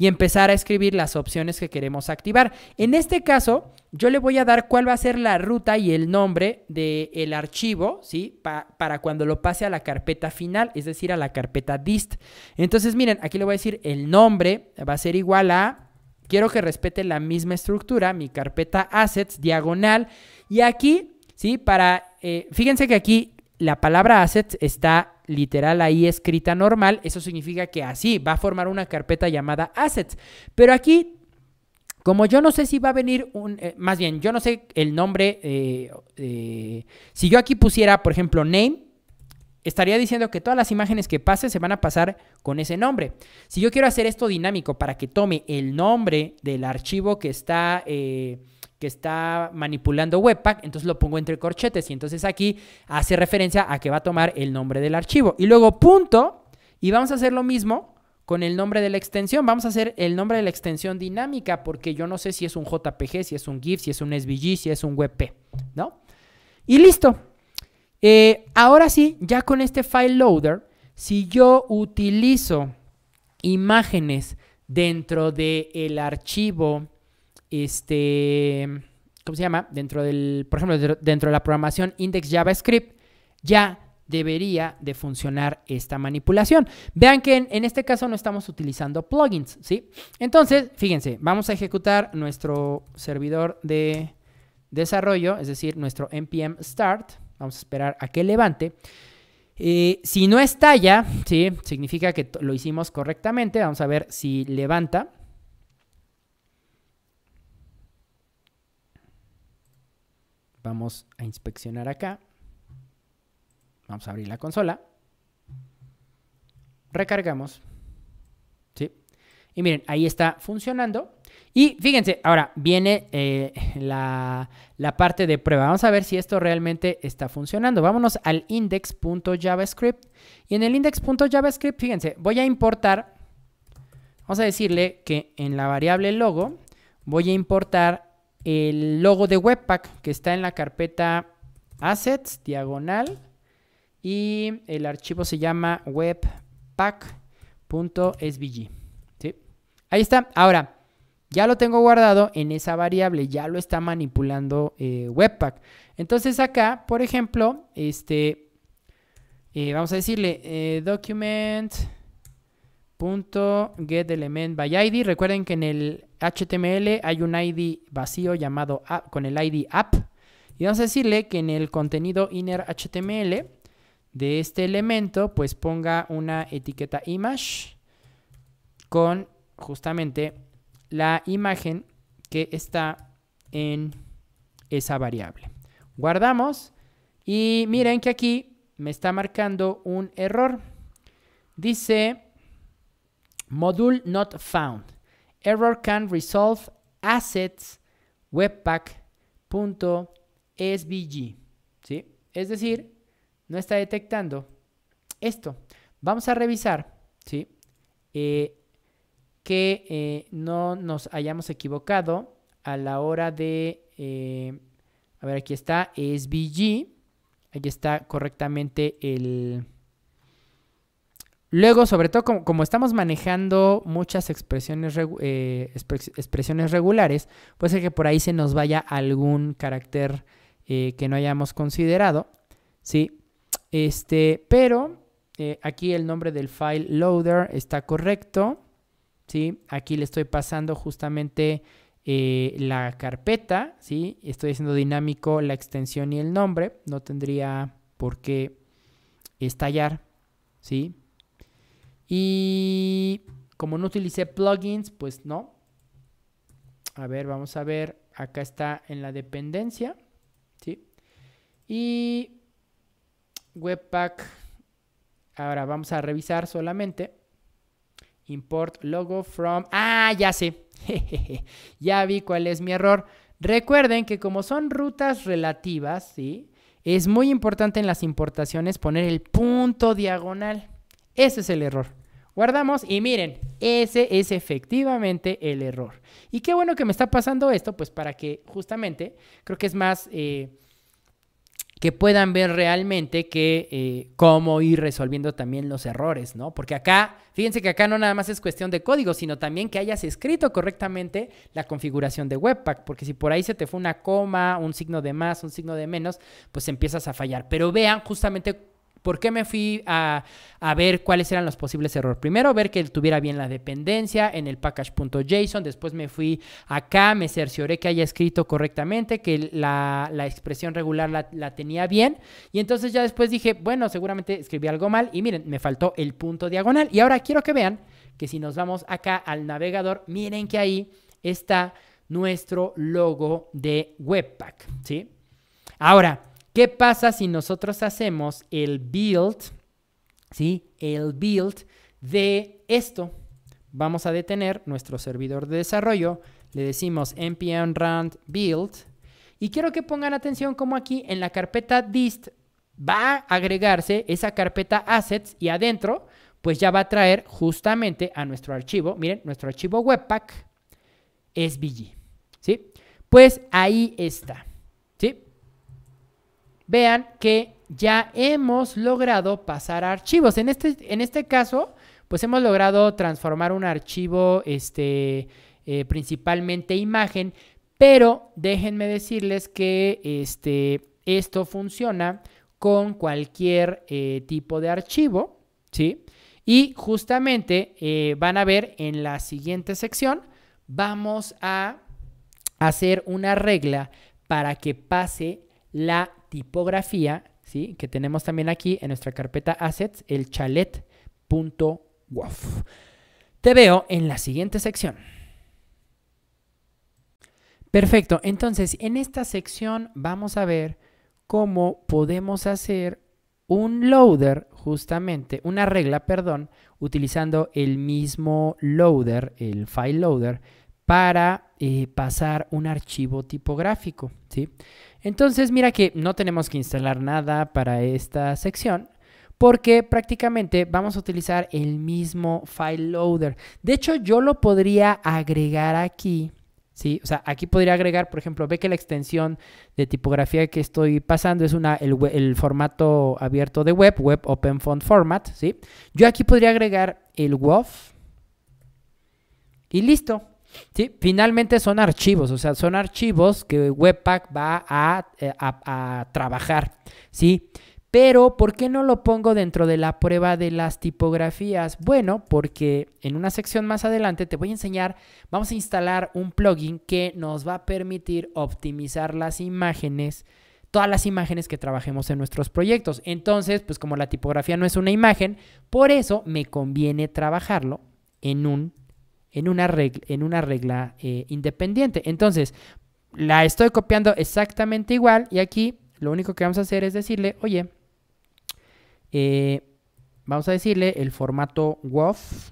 [SPEAKER 1] y empezar a escribir las opciones que queremos activar. En este caso, yo le voy a dar cuál va a ser la ruta y el nombre del el archivo, ¿sí? para cuando lo pase a la carpeta final, es decir, a la carpeta dist. Entonces, miren, aquí le voy a decir el nombre, va a ser igual a quiero que respete la misma estructura, mi carpeta assets, diagonal, y aquí, ¿sí? Para, eh, fíjense que aquí la palabra assets está literal ahí escrita normal, eso significa que así va a formar una carpeta llamada assets. Pero aquí, como yo no sé si va a venir un, eh, más bien, yo no sé el nombre, eh, eh, si yo aquí pusiera, por ejemplo, name, estaría diciendo que todas las imágenes que pase se van a pasar con ese nombre. Si yo quiero hacer esto dinámico para que tome el nombre del archivo que está que está manipulando Webpack, entonces lo pongo entre corchetes y entonces aquí hace referencia a que va a tomar el nombre del archivo. Y luego punto, y vamos a hacer lo mismo con el nombre de la extensión. Vamos a hacer el nombre de la extensión dinámica porque yo no sé si es un JPG, si es un GIF, si es un SVG, si es un WebP, ¿no? Y listo. Eh, ahora sí, ya con este file loader, si yo utilizo imágenes dentro del el archivo este, ¿cómo se llama? Dentro del, por ejemplo, dentro de la programación index JavaScript, ya debería de funcionar esta manipulación. Vean que en, este caso no estamos utilizando plugins, ¿sí? Entonces, fíjense, vamos a ejecutar nuestro servidor de desarrollo, es decir, nuestro npm start. Vamos a esperar a que levante. Eh, si no estalla, ¿sí? Significa que lo hicimos correctamente. Vamos a ver si levanta. Vamos a inspeccionar acá. Vamos a abrir la consola. Recargamos. ¿Sí? Y miren, ahí está funcionando. Y fíjense, ahora viene eh, la, la, parte de prueba. Vamos a ver si esto realmente está funcionando. Vámonos al index.javascript. Y en el index.javascript, fíjense, voy a importar, vamos a decirle que en la variable logo voy a importar el logo de Webpack que está en la carpeta Assets, diagonal, y el archivo se llama webpack.svg. Ahí está. Ahora, ya lo tengo guardado en esa variable, ya lo está manipulando eh, Webpack. Entonces acá, por ejemplo, este, eh, vamos a decirle eh, document .getElementById Recuerden que en el HTML hay un ID vacío llamado con el ID app. Y vamos a decirle que en el contenido innerHTML HTML de este elemento, pues ponga una etiqueta image con justamente la imagen que está en esa variable. Guardamos y miren que aquí me está marcando un error. Dice Module not found. Error can resolve assets webpack.sbg. ¿Sí? Es decir, no está detectando esto. Vamos a revisar ¿sí? Eh, que eh, no nos hayamos equivocado a la hora de... Eh, a ver, aquí está SVG. Aquí está correctamente el, Luego, sobre todo, como, estamos manejando muchas eh, expresiones, regulares, puede ser que por ahí se nos vaya algún carácter eh, que no hayamos considerado, ¿sí? Este, pero eh, aquí el nombre del file loader está correcto, ¿sí? Aquí le estoy pasando justamente la carpeta, ¿sí? Estoy haciendo dinámico la extensión y el nombre, no tendría por qué estallar, ¿sí? Y como no utilicé plugins, pues no. A ver, vamos a ver. Acá está en la dependencia. ¿sí? Y Webpack. Ahora vamos a revisar solamente. Import logo from... Ah, ya sé. ya vi cuál es mi error. Recuerden que como son rutas relativas, ¿sí? Es muy importante en las importaciones poner el punto diagonal. Ese es el error. Guardamos y miren, ese es efectivamente el error. Y qué bueno que me está pasando esto, pues para que justamente, creo que es más eh, que puedan ver realmente que eh, cómo ir resolviendo también los errores, ¿no? Porque acá, fíjense que acá no nada más es cuestión de código, sino también que hayas escrito correctamente la configuración de Webpack, porque si por ahí se te fue una coma, un signo de más, un signo de menos, pues empiezas a fallar. Pero vean justamente ¿Por qué me fui a, ver cuáles eran los posibles errores? Primero, ver que tuviera bien la dependencia en el package.json. Después me fui acá, me cercioré que haya escrito correctamente, que la, expresión regular la, tenía bien. Y entonces ya después dije, bueno, seguramente escribí algo mal. Y miren, me faltó el punto diagonal. Y ahora quiero que vean que si nos vamos acá al navegador, miren que ahí está nuestro logo de Webpack. Ahora, ¿Qué pasa si nosotros hacemos el build, ¿sí? El build de esto. Vamos a detener nuestro servidor de desarrollo, le decimos npm run build y quiero que pongan atención como aquí en la carpeta dist va a agregarse esa carpeta assets y adentro pues ya va a traer justamente a nuestro archivo, miren, nuestro archivo webpack SVG, ¿sí? Pues ahí está vean que ya hemos logrado pasar archivos. En este, en este caso, pues hemos logrado transformar un archivo este, eh, principalmente imagen, pero déjenme decirles que este, esto funciona con cualquier eh, tipo de archivo, ¿sí? Y justamente eh, van a ver en la siguiente sección, vamos a hacer una regla para que pase la tipografía, ¿sí? Que tenemos también aquí en nuestra carpeta assets, el chalet.wof. Te veo en la siguiente sección. Perfecto, entonces en esta sección vamos a ver cómo podemos hacer un loader justamente, una regla, perdón, utilizando el mismo loader, el file loader, para eh, pasar un archivo tipográfico, Entonces, mira que no tenemos que instalar nada para esta sección porque prácticamente vamos a utilizar el mismo file loader. De hecho, yo lo podría agregar aquí, ¿sí? O sea, aquí podría agregar, por ejemplo, ve que la extensión de tipografía que estoy pasando es una, el, formato abierto de web, Web Open Font Format, ¿sí? Yo aquí podría agregar el WOF y listo. Finalmente son archivos, o sea, son archivos que Webpack va eh, a, trabajar, ¿sí? Pero, ¿por qué no lo pongo dentro de la prueba de las tipografías? Bueno, porque en una sección más adelante te voy a enseñar, vamos a instalar un plugin que nos va a permitir optimizar las imágenes, todas las imágenes que trabajemos en nuestros proyectos. Entonces, pues como la tipografía no es una imagen, por eso me conviene trabajarlo en un en una regla, en eh, una regla independiente. Entonces, la estoy copiando exactamente igual y aquí lo único que vamos a hacer es decirle, oye, eh, vamos a decirle el formato WOF.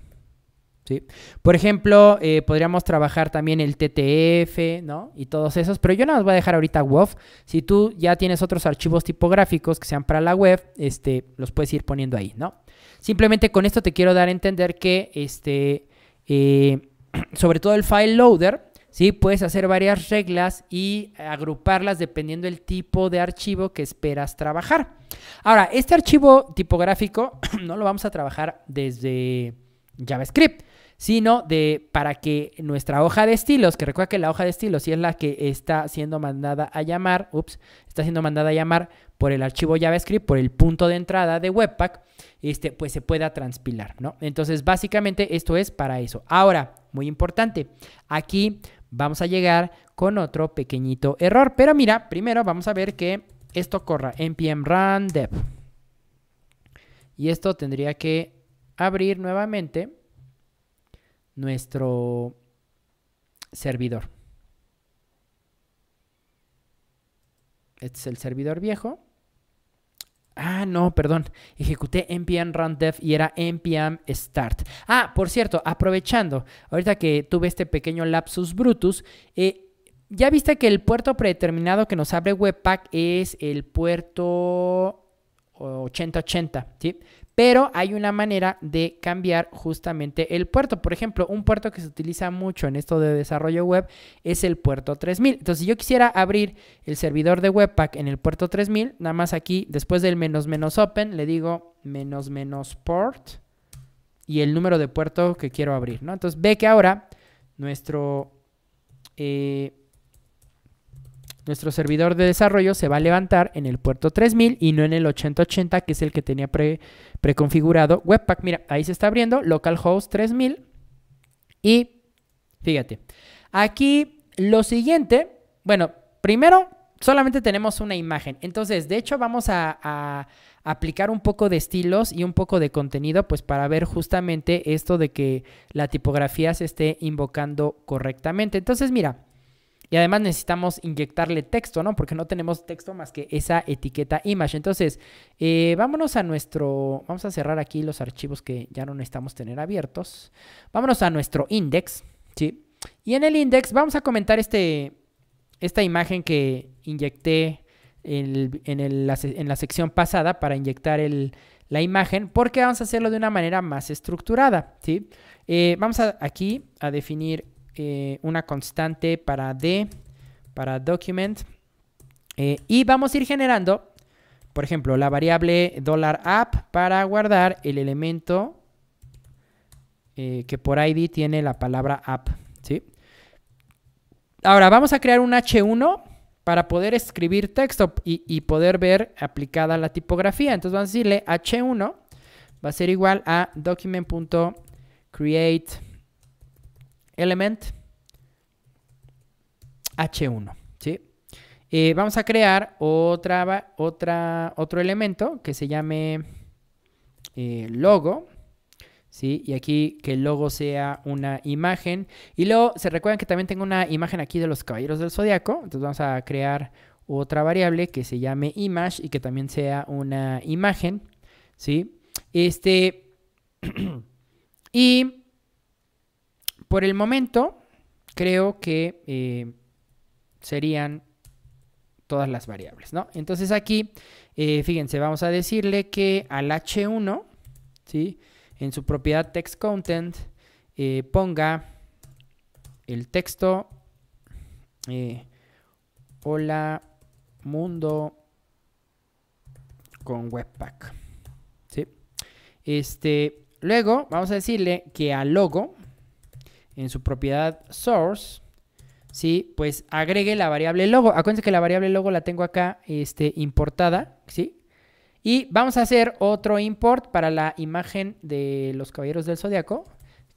[SPEAKER 1] Por ejemplo, eh, podríamos trabajar también el TTF ¿no? y todos esos, pero yo no los voy a dejar ahorita WOF. Si tú ya tienes otros archivos tipográficos que sean para la web, este, los puedes ir poniendo ahí. ¿no? Simplemente con esto te quiero dar a entender que este, eh, sobre todo el file loader, ¿sí? puedes hacer varias reglas y agruparlas dependiendo del tipo de archivo que esperas trabajar. Ahora, este archivo tipográfico no lo vamos a trabajar desde JavaScript, sino de para que nuestra hoja de estilos, que recuerda que la hoja de estilos sí es la que está siendo mandada a llamar, ups, está siendo mandada a llamar por el archivo JavaScript, por el punto de entrada de Webpack, este, pues se pueda transpilar, ¿no? Entonces, básicamente esto es para eso. Ahora, muy importante, aquí vamos a llegar con otro pequeñito error, pero mira, primero vamos a ver que esto corra npm run dev. Y esto tendría que abrir nuevamente nuestro servidor. Este es el servidor viejo. Ah, no, perdón. Ejecuté npm run dev y era npm start. Ah, por cierto, aprovechando, ahorita que tuve este pequeño lapsus brutus, eh, ya viste que el puerto predeterminado que nos abre Webpack es el puerto 8080, ¿sí? pero hay una manera de cambiar justamente el puerto. Por ejemplo, un puerto que se utiliza mucho en esto de desarrollo web es el puerto 3000. Entonces, si yo quisiera abrir el servidor de Webpack en el puerto 3000, nada más aquí, después del menos menos open, le digo menos menos port y el número de puerto que quiero abrir, ¿no? Entonces, ve que ahora nuestro... Eh, nuestro servidor de desarrollo se va a levantar en el puerto 3000 y no en el 8080, que es el que tenía pre, preconfigurado Webpack. Mira, ahí se está abriendo localhost 3000 y fíjate, aquí lo siguiente, bueno, primero solamente tenemos una imagen. Entonces, de hecho, vamos a, a, aplicar un poco de estilos y un poco de contenido, pues para ver justamente esto de que la tipografía se esté invocando correctamente. Entonces, mira, y además necesitamos inyectarle texto, ¿no? Porque no tenemos texto más que esa etiqueta image. Entonces, eh, vámonos a nuestro, vamos a cerrar aquí los archivos que ya no necesitamos tener abiertos. Vámonos a nuestro index, ¿sí? Y en el index vamos a comentar este, esta imagen que inyecté en, la, sección pasada para inyectar el, la imagen, porque vamos a hacerlo de una manera más estructurada, ¿sí? Eh, vamos aquí a definir eh, una constante para D, para document. Eh, y vamos a ir generando, por ejemplo, la variable $app para guardar el elemento eh, que por ID tiene la palabra app. Ahora vamos a crear un H1 para poder escribir texto y, y, poder ver aplicada la tipografía. Entonces vamos a decirle H1 va a ser igual a document.create element h1, ¿sí? Eh, vamos a crear otra, otra, otro elemento que se llame eh, logo, ¿sí? Y aquí que el logo sea una imagen. Y luego, se recuerdan que también tengo una imagen aquí de los caballeros del zodiaco. Entonces vamos a crear otra variable que se llame image y que también sea una imagen, ¿sí? Este... y por el momento, creo que eh, serían todas las variables, ¿no? Entonces aquí, eh, fíjense, vamos a decirle que al H1, ¿sí? En su propiedad text content, eh, ponga el texto hola mundo con webpack, ¿sí? Este, luego vamos a decirle que al logo, en su propiedad source, ¿sí? Pues agregue la variable logo. Acuérdense que la variable logo la tengo acá este, importada, ¿sí? Y vamos a hacer otro import para la imagen de los caballeros del zodiaco,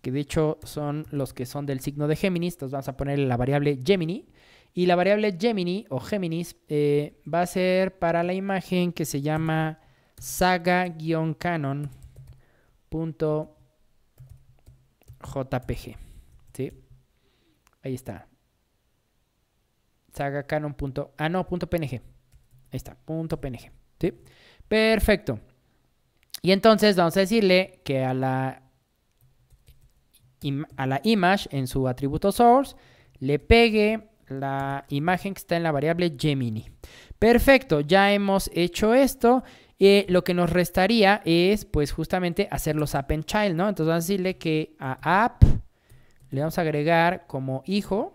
[SPEAKER 1] que de hecho son los que son del signo de Géminis. Entonces vamos a poner la variable Gemini. Y la variable Gemini o Géminis eh, va a ser para la imagen que se llama saga-canon.jpg. ¿sí? Ahí está. Saga canon. Punto, ah, no, punto .png. Ahí está, punto .png, ¿sí? Perfecto. Y entonces vamos a decirle que a la, a la image en su atributo source le pegue la imagen que está en la variable Gemini. Perfecto, ya hemos hecho esto. y eh, lo que nos restaría es, pues, justamente hacer los app child, ¿no? Entonces vamos a decirle que a app le vamos a agregar como hijo,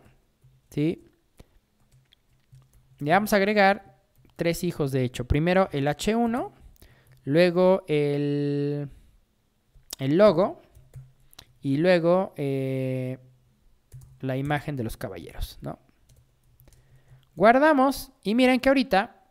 [SPEAKER 1] ¿sí? Le vamos a agregar tres hijos, de hecho. Primero el H1, luego el, el logo y luego eh, la imagen de los caballeros, ¿no? Guardamos y miren que ahorita,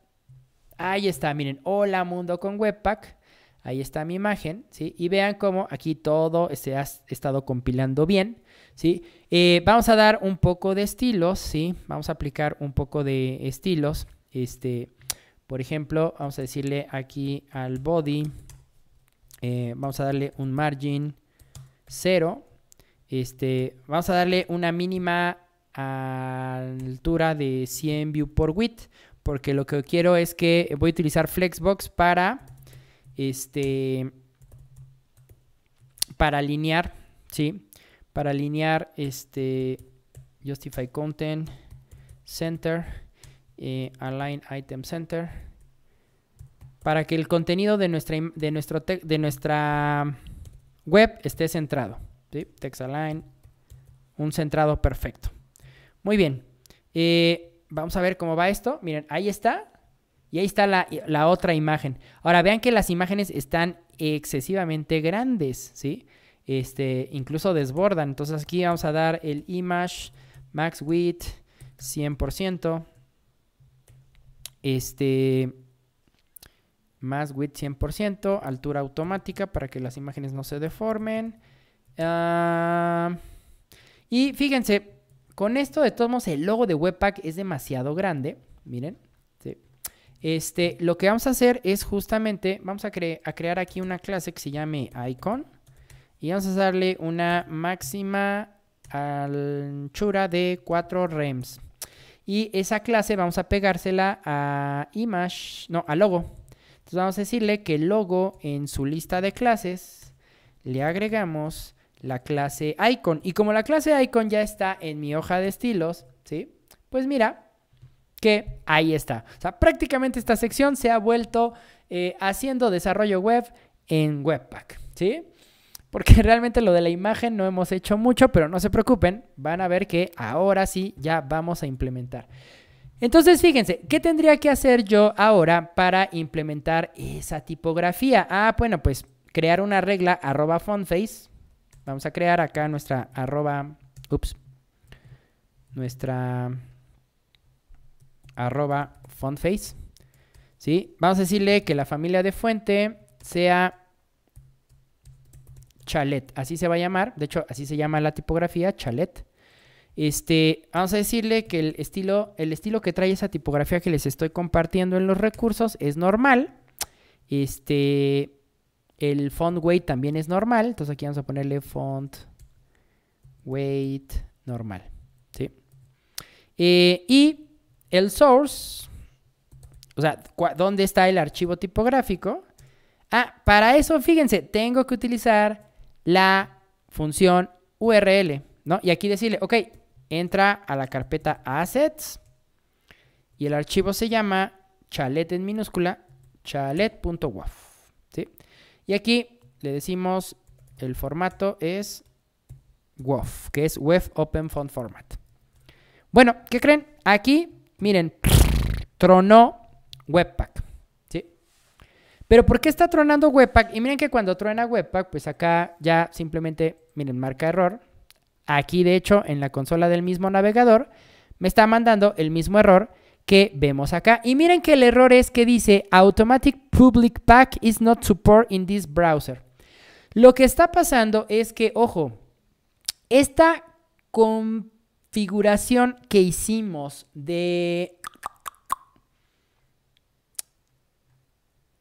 [SPEAKER 1] ahí está, miren, hola mundo con Webpack, ahí está mi imagen, ¿sí? Y vean cómo aquí todo se ha estado compilando bien ¿sí? Eh, vamos a dar un poco de estilos, ¿sí? Vamos a aplicar un poco de estilos. Este, por ejemplo, vamos a decirle aquí al body, eh, vamos a darle un margin Cero Este, vamos a darle una mínima altura de 100 view por width, porque lo que quiero es que voy a utilizar Flexbox para, este, para alinear, ¿sí? para alinear este justify content center eh, align item center para que el contenido de nuestra de nuestro de nuestra web esté centrado text align un centrado perfecto muy bien eh, vamos a ver cómo va esto miren ahí está y ahí está la, la otra imagen ahora vean que las imágenes están excesivamente grandes sí este, incluso desbordan. Entonces aquí vamos a dar el image max width 100%. Este, más width 100%, altura automática para que las imágenes no se deformen. Ah, y fíjense, con esto de todos modos el logo de Webpack es demasiado grande. Miren. Este, lo que vamos a hacer es justamente, vamos a, a crear aquí una clase que se llame icon. Y vamos a darle una máxima anchura de 4 rems. Y esa clase vamos a pegársela a image, no, a logo. Entonces vamos a decirle que logo en su lista de clases le agregamos la clase icon. Y como la clase icon ya está en mi hoja de estilos, ¿sí? Pues mira que ahí está. O sea, prácticamente esta sección se ha vuelto eh, haciendo desarrollo web en Webpack, ¿sí? porque realmente lo de la imagen no hemos hecho mucho, pero no se preocupen, van a ver que ahora sí ya vamos a implementar. Entonces, fíjense, ¿qué tendría que hacer yo ahora para implementar esa tipografía? Ah, bueno, pues crear una regla arroba fontface. Vamos a crear acá nuestra arroba, ups, nuestra arroba fontface. ¿Sí? Vamos a decirle que la familia de fuente sea Chalet, así se va a llamar, de hecho así se llama la tipografía, Chalet. Este, vamos a decirle que el estilo, el estilo que trae esa tipografía que les estoy compartiendo en los recursos es normal. Este, el font weight también es normal, entonces aquí vamos a ponerle font weight normal, eh, y el source, o sea, ¿dónde está el archivo tipográfico? Ah, para eso, fíjense, tengo que utilizar la función URL, ¿no? Y aquí decirle, ok, entra a la carpeta assets y el archivo se llama chalet en minúscula chalet.waf, ¿sí? Y aquí le decimos el formato es WAF, que es Web Open Font Format. Bueno, ¿qué creen? Aquí, miren, tronó Webpack. Pero ¿por qué está tronando Webpack? Y miren que cuando truena Webpack, pues acá ya simplemente, miren, marca error. Aquí, de hecho, en la consola del mismo navegador, me está mandando el mismo error que vemos acá. Y miren que el error es que dice Automatic Public Pack is not support in this browser. Lo que está pasando es que, ojo, esta configuración que hicimos de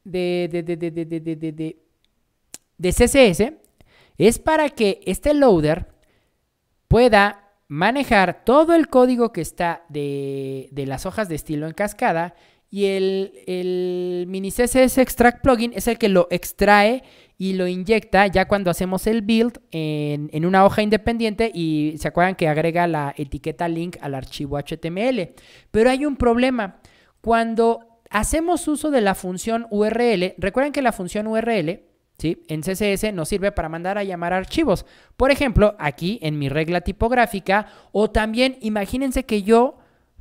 [SPEAKER 1] de, de, CSS es para que este loader pueda manejar todo el código que está de, las hojas de estilo en cascada y el, mini CSS Extract Plugin es el que lo extrae y lo inyecta ya cuando hacemos el build en, en una hoja independiente y se acuerdan que agrega la etiqueta link al archivo HTML. Pero hay un problema. Cuando hacemos uso de la función URL, recuerden que la función URL ¿sí? en CSS nos sirve para mandar a llamar archivos. Por ejemplo, aquí en mi regla tipográfica o también imagínense que yo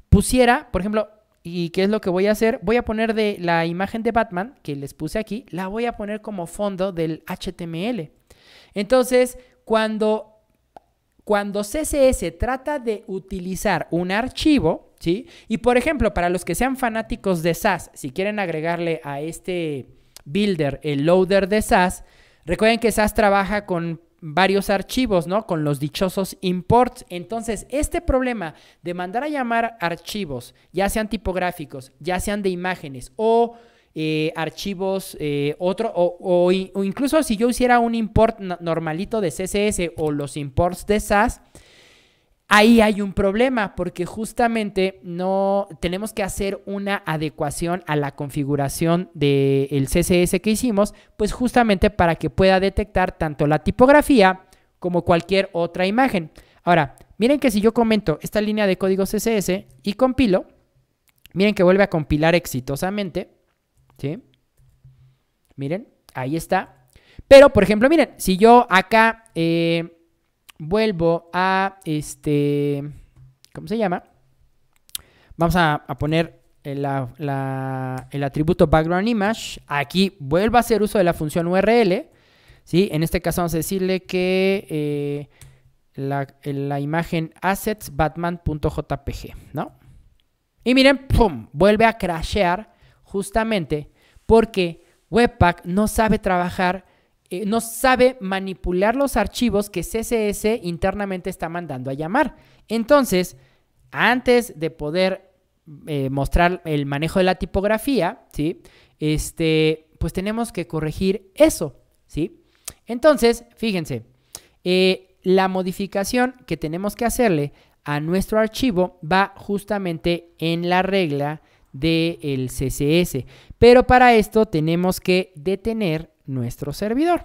[SPEAKER 1] pusiera, por ejemplo, ¿y qué es lo que voy a hacer? Voy a poner de la imagen de Batman que les puse aquí, la voy a poner como fondo del HTML. Entonces, cuando cuando CSS trata de utilizar un archivo, ¿sí? Y por ejemplo, para los que sean fanáticos de SAS, si quieren agregarle a este builder el loader de SAS, recuerden que SAS trabaja con varios archivos, ¿no? Con los dichosos imports. Entonces, este problema de mandar a llamar archivos, ya sean tipográficos, ya sean de imágenes o eh, archivos, eh, otro, o, incluso si yo hiciera un import normalito de CSS o los imports de SAS, ahí hay un problema porque justamente no tenemos que hacer una adecuación a la configuración del CSS que hicimos, pues justamente para que pueda detectar tanto la tipografía como cualquier otra imagen. Ahora, miren que si yo comento esta línea de código CSS y compilo, miren que vuelve a compilar exitosamente Miren, ahí está. Pero, por ejemplo, miren, si yo acá eh, vuelvo a este, ¿cómo se llama? Vamos a, poner el, atributo background image. Aquí vuelvo a hacer uso de la función URL. ¿sí? En este caso vamos a decirle que eh, la, imagen assets batman.jpg, ¿no? Y miren, ¡pum! Vuelve a crashear justamente porque Webpack no sabe trabajar, eh, no sabe manipular los archivos que CSS internamente está mandando a llamar. Entonces, antes de poder eh, mostrar el manejo de la tipografía, ¿sí? Este, pues tenemos que corregir eso, ¿sí? Entonces, fíjense, eh, la modificación que tenemos que hacerle a nuestro archivo va justamente en la regla del CSS. Pero para esto tenemos que detener nuestro servidor.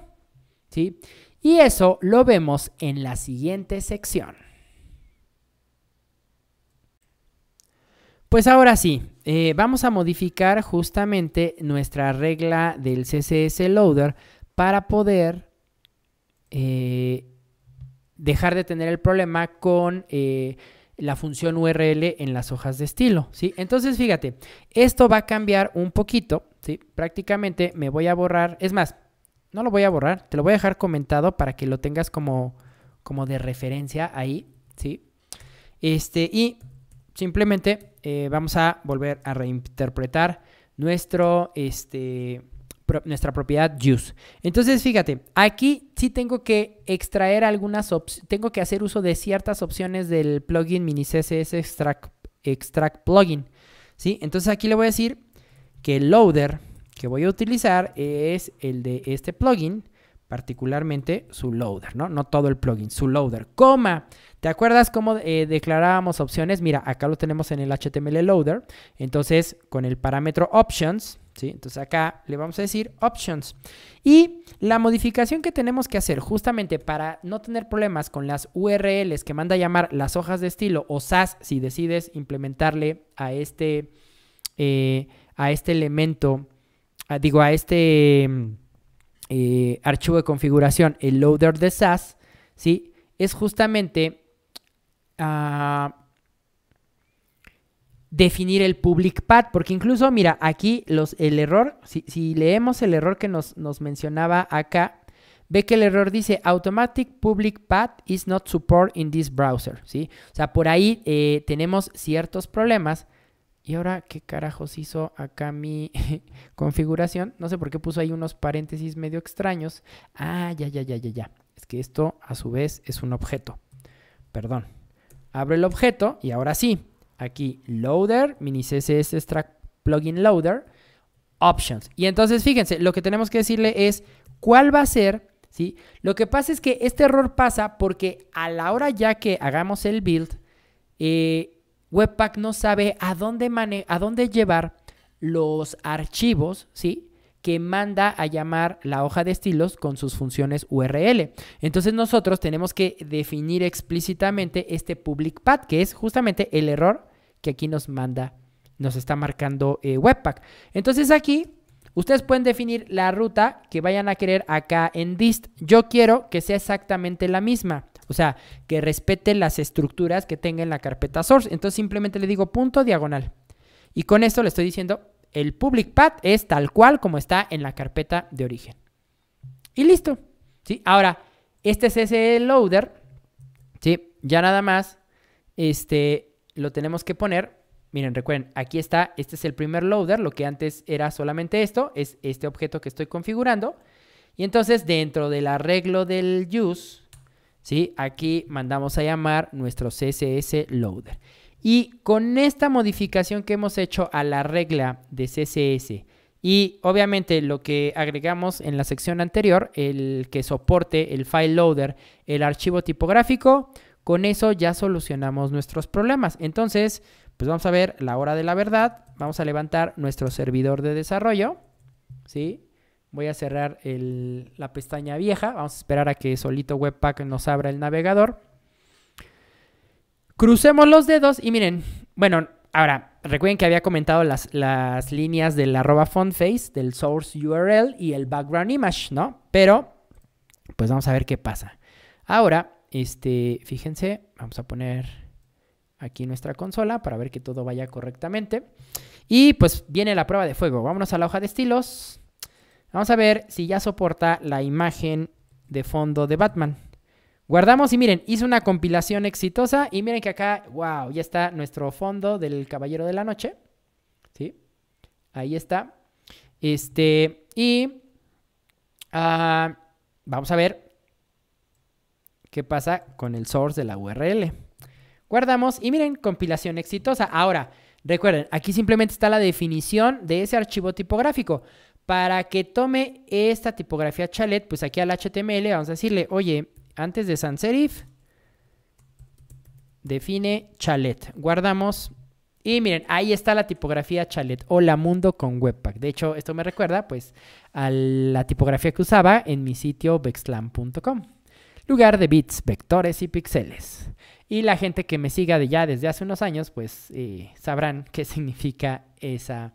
[SPEAKER 1] ¿sí? Y eso lo vemos en la siguiente sección. Pues ahora sí, eh, vamos a modificar justamente nuestra regla del CSS Loader para poder eh, dejar de tener el problema con eh, la función URL en las hojas de estilo, ¿sí? Entonces, fíjate, esto va a cambiar un poquito, ¿sí? Prácticamente me voy a borrar, es más, no lo voy a borrar, te lo voy a dejar comentado para que lo tengas como, como de referencia ahí, ¿sí? Este, y simplemente eh, vamos a volver a reinterpretar nuestro, este, nuestra propiedad use. Entonces, fíjate, aquí sí tengo que extraer algunas opciones, tengo que hacer uso de ciertas opciones del plugin mini CSS extract, extract plugin. ¿sí? Entonces aquí le voy a decir que el loader que voy a utilizar es el de este plugin, particularmente su loader, ¿no? No todo el plugin, su loader, coma. ¿Te acuerdas cómo eh, declarábamos opciones? Mira, acá lo tenemos en el HTML loader. Entonces, con el parámetro options, entonces acá le vamos a decir options. Y la modificación que tenemos que hacer justamente para no tener problemas con las URLs que manda a llamar las hojas de estilo o SAS si decides implementarle a este, eh, a este elemento, digo, a este eh, archivo de configuración, el loader de SAS, ¿sí? Es justamente... Ah, definir el public path, porque incluso, mira, aquí los, el error, si, leemos el error que nos, nos, mencionaba acá, ve que el error dice automatic public path is not support in this browser, ¿sí? O sea, por ahí eh, tenemos ciertos problemas. Y ahora, ¿qué carajos hizo acá mi configuración? No sé por qué puso ahí unos paréntesis medio extraños. Ah, ya, ya, ya, ya, ya. Es que esto, a su vez, es un objeto. Perdón. Abro el objeto y ahora sí, aquí loader, mini CSS extract plugin loader, options. Y entonces fíjense, lo que tenemos que decirle es cuál va a ser, ¿sí? Lo que pasa es que este error pasa porque a la hora ya que hagamos el build, eh, Webpack no sabe a dónde, a dónde llevar los archivos, ¿sí? que manda a llamar la hoja de estilos con sus funciones URL. Entonces nosotros tenemos que definir explícitamente este public path, que es justamente el error que aquí nos manda, nos está marcando eh, Webpack. Entonces aquí ustedes pueden definir la ruta que vayan a querer acá en dist. Yo quiero que sea exactamente la misma. O sea, que respete las estructuras que tenga en la carpeta source. Entonces simplemente le digo punto diagonal. Y con esto le estoy diciendo el public path es tal cual como está en la carpeta de origen. Y listo. ¿sí? Ahora, este es ese loader. ¿sí? Ya nada más este, lo tenemos que poner. Miren, recuerden, aquí está, este es el primer loader, lo que antes era solamente esto, es este objeto que estoy configurando. Y entonces dentro del arreglo del use, ¿sí? aquí mandamos a llamar nuestro CSS loader. Y con esta modificación que hemos hecho a la regla de CSS y obviamente lo que agregamos en la sección anterior, el que soporte el file loader, el archivo tipográfico, con eso ya solucionamos nuestros problemas. Entonces, pues vamos a ver la hora de la verdad. Vamos a levantar nuestro servidor de desarrollo. ¿Sí? Voy a cerrar la pestaña vieja. Vamos a esperar a que solito Webpack nos abra el navegador. Crucemos los dedos y miren, bueno, ahora, recuerden que había comentado las, las líneas del arroba font face, del source URL y el background image, ¿no? Pero, pues vamos a ver qué pasa. Ahora, este, fíjense, vamos a poner aquí nuestra consola para ver que todo vaya correctamente. Y pues viene la prueba de fuego. Vámonos a la hoja de estilos. Vamos a ver si ya soporta la imagen de fondo de Batman. Guardamos y miren, hizo una compilación exitosa y miren que acá, wow, ya está nuestro fondo del Caballero de la Noche. ¿Sí? Ahí está. Este, y ah, vamos a ver ¿Qué pasa con el source de la URL? Guardamos y miren, compilación exitosa. Ahora, recuerden, aquí simplemente está la definición de ese archivo tipográfico. Para que tome esta tipografía chalet, pues aquí al HTML vamos a decirle, oye, antes de sans serif, define chalet. Guardamos. Y miren, ahí está la tipografía chalet. Hola mundo con webpack. De hecho, esto me recuerda pues a la tipografía que usaba en mi sitio vexlam.com lugar de bits, vectores y píxeles. Y la gente que me siga de ya desde hace unos años, pues eh, sabrán qué significa esa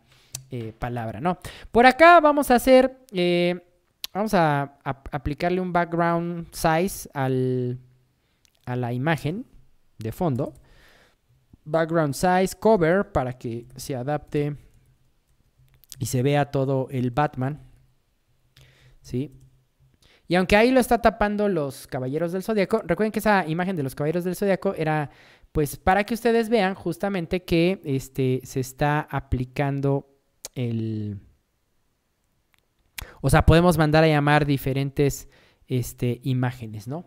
[SPEAKER 1] eh, palabra, ¿no? Por acá vamos a hacer, eh, vamos a, aplicarle un background size al, a la imagen de fondo. Background size, cover, para que se adapte y se vea todo el Batman. ¿Sí? Y aunque ahí lo está tapando los Caballeros del zodiaco, recuerden que esa imagen de los Caballeros del zodiaco era pues para que ustedes vean justamente que este, se está aplicando el... O sea, podemos mandar a llamar diferentes este, imágenes, ¿no?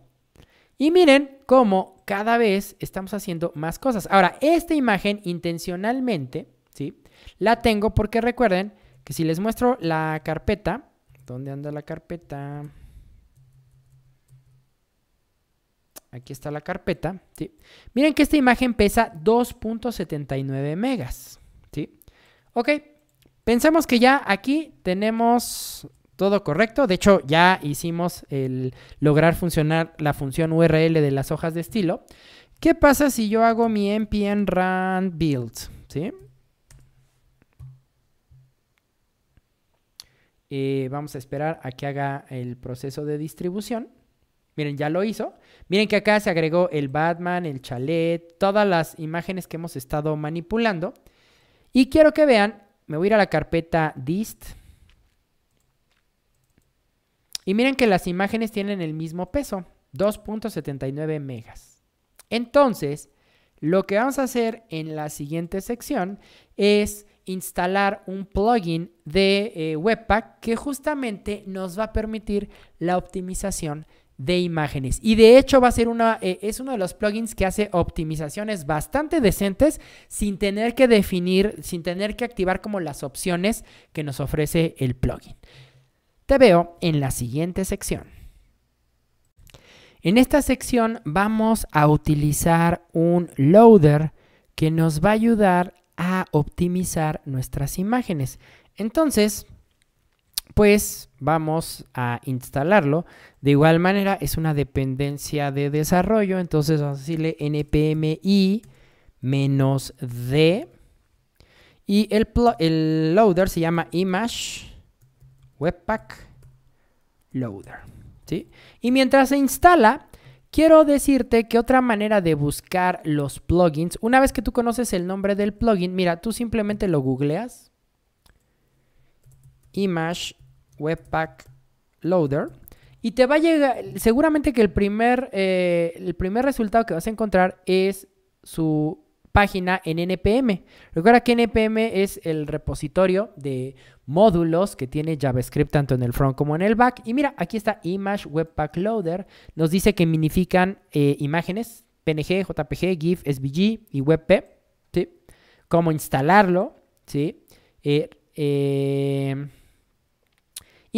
[SPEAKER 1] Y miren cómo cada vez estamos haciendo más cosas. Ahora, esta imagen intencionalmente, ¿sí? La tengo porque recuerden que si les muestro la carpeta, ¿dónde anda la carpeta? Aquí está la carpeta. ¿sí? Miren que esta imagen pesa 2.79 megas. ¿sí? Ok, pensamos que ya aquí tenemos todo correcto. De hecho, ya hicimos el lograr funcionar la función URL de las hojas de estilo. ¿Qué pasa si yo hago mi npm run build? ¿Sí? Eh, vamos a esperar a que haga el proceso de distribución. Miren, ya lo hizo. Miren que acá se agregó el Batman, el chalet, todas las imágenes que hemos estado manipulando. Y quiero que vean, me voy a ir a la carpeta dist. Y miren que las imágenes tienen el mismo peso, 2.79 megas. Entonces, lo que vamos a hacer en la siguiente sección es instalar un plugin de eh, Webpack que justamente nos va a permitir la optimización de imágenes. Y de hecho va a ser una, eh, es uno de los plugins que hace optimizaciones bastante decentes sin tener que definir, sin tener que activar como las opciones que nos ofrece el plugin. Te veo en la siguiente sección. En esta sección vamos a utilizar un loader que nos va a ayudar a optimizar nuestras imágenes. Entonces, pues vamos a instalarlo. De igual manera, es una dependencia de desarrollo, entonces vamos a decirle npmi-d. Y el, el loader se llama image webpack loader. ¿sí? Y mientras se instala, quiero decirte que otra manera de buscar los plugins, una vez que tú conoces el nombre del plugin, mira, tú simplemente lo googleas. Image Webpack Loader. Y te va a llegar, seguramente que el primer, eh, el primer resultado que vas a encontrar es su página en NPM. Recuerda que NPM es el repositorio de módulos que tiene JavaScript tanto en el front como en el back. Y mira, aquí está Image Webpack Loader. Nos dice que minifican eh, imágenes, PNG, JPG, GIF, SVG y WebP. ¿sí? Cómo instalarlo, ¿sí? eh, eh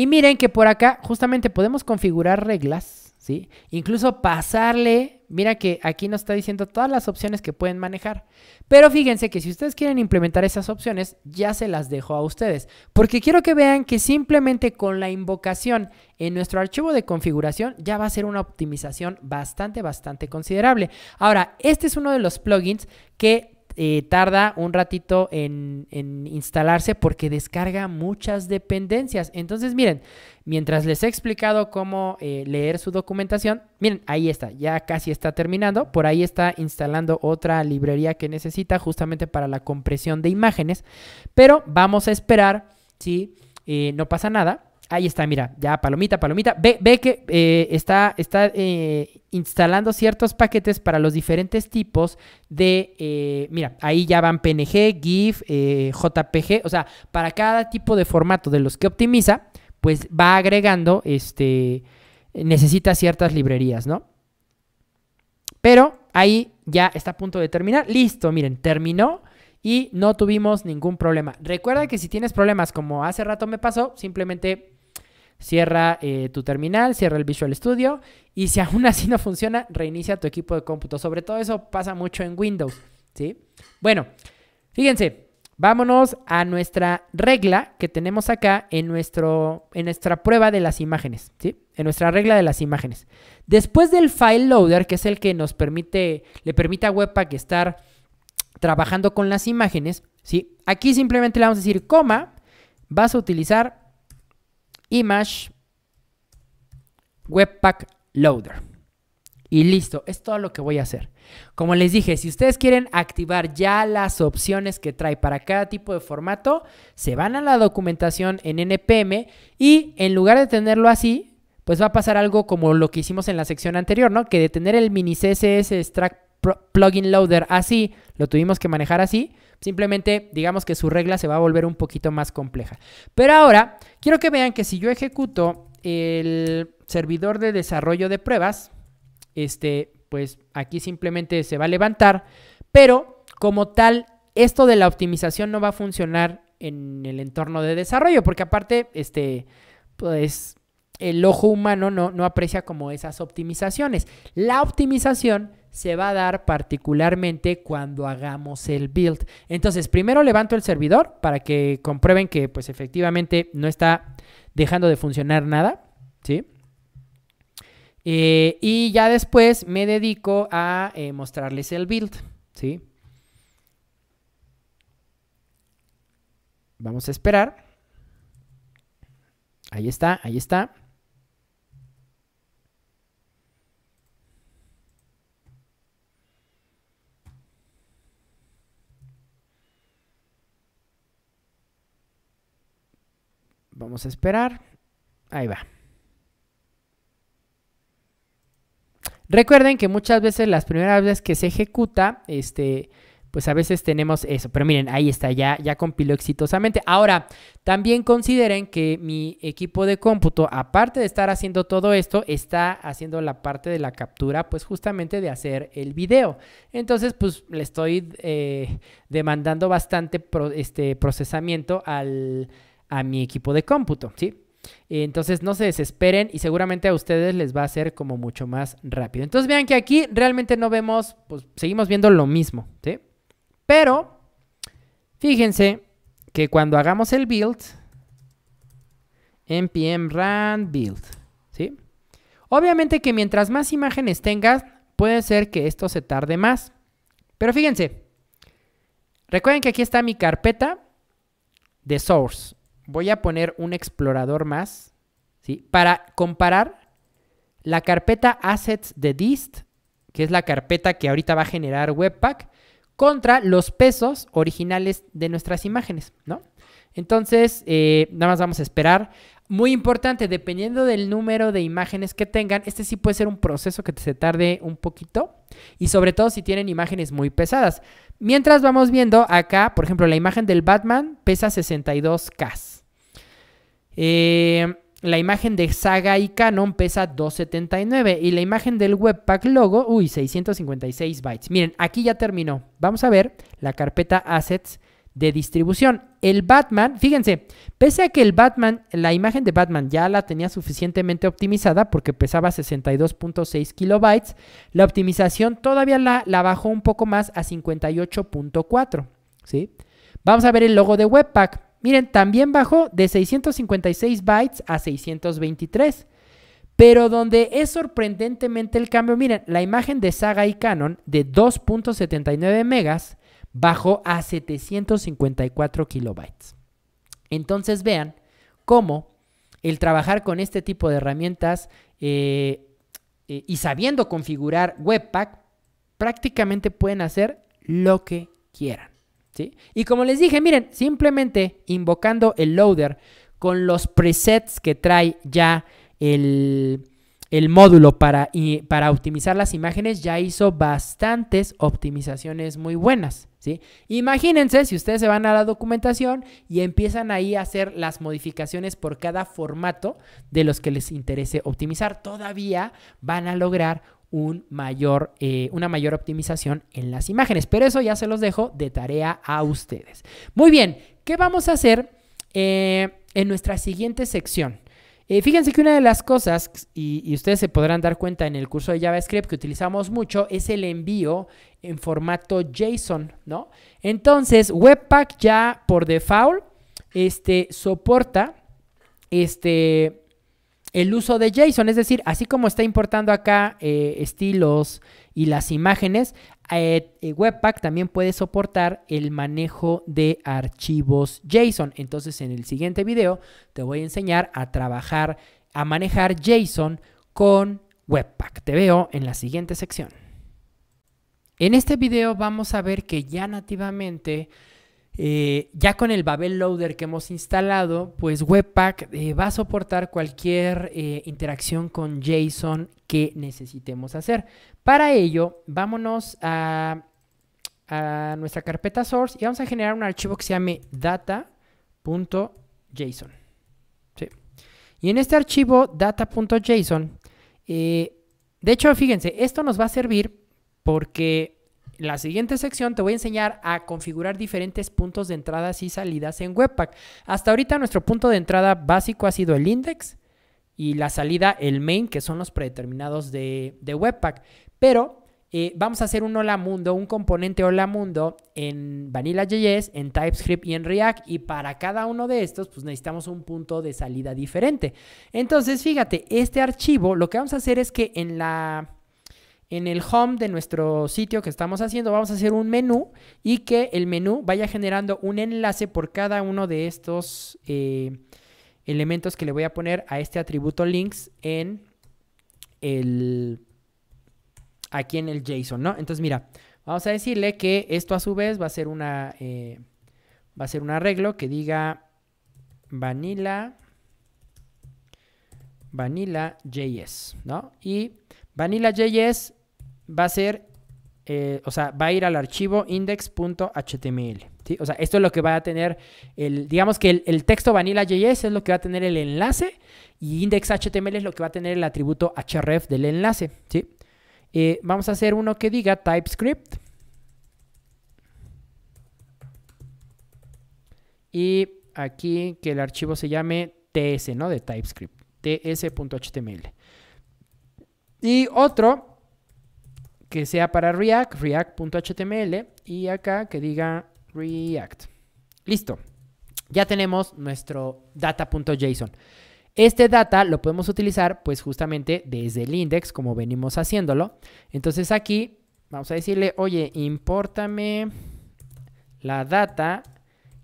[SPEAKER 1] y miren que por acá justamente podemos configurar reglas, ¿sí? Incluso pasarle, mira que aquí nos está diciendo todas las opciones que pueden manejar. Pero fíjense que si ustedes quieren implementar esas opciones, ya se las dejo a ustedes. Porque quiero que vean que simplemente con la invocación en nuestro archivo de configuración ya va a ser una optimización bastante, bastante considerable. Ahora, este es uno de los plugins que eh, tarda un ratito en, instalarse porque descarga muchas dependencias. Entonces, miren, mientras les he explicado cómo eh, leer su documentación, miren, ahí está, ya casi está terminando. Por ahí está instalando otra librería que necesita justamente para la compresión de imágenes. Pero vamos a esperar si eh, no pasa nada Ahí está, mira, ya palomita, palomita. Ve, que eh, está, está eh, instalando ciertos paquetes para los diferentes tipos de, eh, mira, ahí ya van PNG, GIF, JPG, o sea, para cada tipo de formato de los que optimiza, pues va agregando, este, necesita ciertas librerías, ¿no? Pero ahí ya está a punto de terminar. Listo, miren, terminó y no tuvimos ningún problema. Recuerda que si tienes problemas como hace rato me pasó, simplemente Cierra eh, tu terminal, cierra el Visual Studio y si aún así no funciona, reinicia tu equipo de cómputo. Sobre todo eso pasa mucho en Windows, ¿sí? Bueno, fíjense, vámonos a nuestra regla que tenemos acá en, nuestro, en nuestra prueba de las imágenes, ¿sí? En nuestra regla de las imágenes. Después del file loader, que es el que nos permite, le permite a Webpack estar trabajando con las imágenes, ¿sí? Aquí simplemente le vamos a decir coma, vas a utilizar image webpack loader. Y listo, es todo lo que voy a hacer. Como les dije, si ustedes quieren activar ya las opciones que trae para cada tipo de formato, se van a la documentación en NPM y en lugar de tenerlo así, pues va a pasar algo como lo que hicimos en la sección anterior, ¿no? Que de tener el mini CSS Extract Plugin Loader así, lo tuvimos que manejar así, Simplemente digamos que su regla se va a volver un poquito más compleja. Pero ahora quiero que vean que si yo ejecuto el servidor de desarrollo de pruebas, este, pues aquí simplemente se va a levantar, pero como tal, esto de la optimización no va a funcionar en el entorno de desarrollo, porque aparte, este, pues el ojo humano no, no aprecia como esas optimizaciones. La optimización se va a dar particularmente cuando hagamos el build. Entonces, primero levanto el servidor para que comprueben que pues efectivamente no está dejando de funcionar nada, ¿sí? Eh, y ya después me dedico a eh, mostrarles el build, ¿sí? Vamos a esperar. Ahí está, ahí está. Vamos a esperar. Ahí va. Recuerden que muchas veces las primeras veces que se ejecuta, este, pues a veces tenemos eso. Pero miren, ahí está, ya, ya compiló exitosamente. Ahora, también consideren que mi equipo de cómputo, aparte de estar haciendo todo esto, está haciendo la parte de la captura, pues justamente de hacer el video. Entonces, pues le estoy eh, demandando bastante este, procesamiento al a mi equipo de cómputo, ¿sí? Entonces no se desesperen y seguramente a ustedes les va a ser como mucho más rápido. Entonces vean que aquí realmente no vemos, pues seguimos viendo lo mismo, ¿sí? Pero fíjense que cuando hagamos el build, npm run build, ¿sí? Obviamente que mientras más imágenes tengas, puede ser que esto se tarde más. Pero fíjense, recuerden que aquí está mi carpeta de source voy a poner un explorador más, ¿sí? Para comparar la carpeta assets de dist, que es la carpeta que ahorita va a generar Webpack, contra los pesos originales de nuestras imágenes, ¿no? Entonces, eh, nada más vamos a esperar. Muy importante, dependiendo del número de imágenes que tengan, este sí puede ser un proceso que se tarde un poquito y sobre todo si tienen imágenes muy pesadas. Mientras vamos viendo acá, por ejemplo, la imagen del Batman pesa 62K. Eh, la imagen de Saga y Canon pesa 279 y la imagen del Webpack logo, uy, 656 bytes. Miren, aquí ya terminó. Vamos a ver la carpeta assets de distribución. El Batman, fíjense, pese a que el Batman, la imagen de Batman ya la tenía suficientemente optimizada porque pesaba 62.6 kilobytes, la optimización todavía la, bajó un poco más a 58.4, ¿sí? Vamos a ver el logo de Webpack. Miren, también bajó de 656 bytes a 623. Pero donde es sorprendentemente el cambio, miren, la imagen de Saga y Canon de 2.79 megas bajó a 754 kilobytes. Entonces vean cómo el trabajar con este tipo de herramientas eh, eh, y sabiendo configurar Webpack, prácticamente pueden hacer lo que quieran. Y como les dije, miren, simplemente invocando el loader con los presets que trae ya el, módulo para, y para, optimizar las imágenes, ya hizo bastantes optimizaciones muy buenas. Imagínense si ustedes se van a la documentación y empiezan ahí a hacer las modificaciones por cada formato de los que les interese optimizar, todavía van a lograr mayor, eh, una mayor optimización en las imágenes. Pero eso ya se los dejo de tarea a ustedes. Muy bien, ¿qué vamos a hacer eh, en nuestra siguiente sección? Eh, fíjense que una de las cosas, y, ustedes se podrán dar cuenta en el curso de JavaScript que utilizamos mucho, es el envío en formato JSON, ¿no? Entonces, Webpack ya por default este, soporta este, el uso de JSON, es decir, así como está importando acá eh, estilos y las imágenes, eh, eh, Webpack también puede soportar el manejo de archivos JSON. Entonces, en el siguiente video te voy a enseñar a trabajar, a manejar JSON con Webpack. Te veo en la siguiente sección. En este video vamos a ver que ya nativamente eh, ya con el Babel Loader que hemos instalado, pues Webpack eh, va a soportar cualquier eh, interacción con JSON que necesitemos hacer. Para ello, vámonos a, nuestra carpeta source y vamos a generar un archivo que se llame data.json. Y en este archivo data.json, de hecho, fíjense, esto nos va a servir porque en la siguiente sección te voy a enseñar a configurar diferentes puntos de entradas y salidas en Webpack. Hasta ahorita nuestro punto de entrada básico ha sido el index y la salida el main, que son los predeterminados de, Webpack. Pero eh, vamos a hacer un hola mundo, un componente hola mundo en Vanilla.js, en TypeScript y en React. Y para cada uno de estos, pues necesitamos un punto de salida diferente. Entonces, fíjate, este archivo, lo que vamos a hacer es que en la en el home de nuestro sitio que estamos haciendo, vamos a hacer un menú y que el menú vaya generando un enlace por cada uno de estos eh, elementos que le voy a poner a este atributo links en el aquí en el JSON, ¿no? Entonces, mira, vamos a decirle que esto a su vez va a ser una eh, va a ser un arreglo que diga vanilla vanilla.js, ¿no? Y JS va a ser, eh, o sea, va a ir al archivo index.html. O sea, esto es lo que va a tener, el, digamos que el, texto vanilla.js es lo que va a tener el enlace y index.html es lo que va a tener el atributo href del enlace. ¿sí? Eh, vamos a hacer uno que diga TypeScript. Y aquí que el archivo se llame ts, ¿no? De TypeScript, ts.html. Y otro que sea para React, react.html, y acá que diga React. Listo. Ya tenemos nuestro data.json. Este data lo podemos utilizar pues justamente desde el index como venimos haciéndolo. Entonces aquí vamos a decirle, oye, importame la data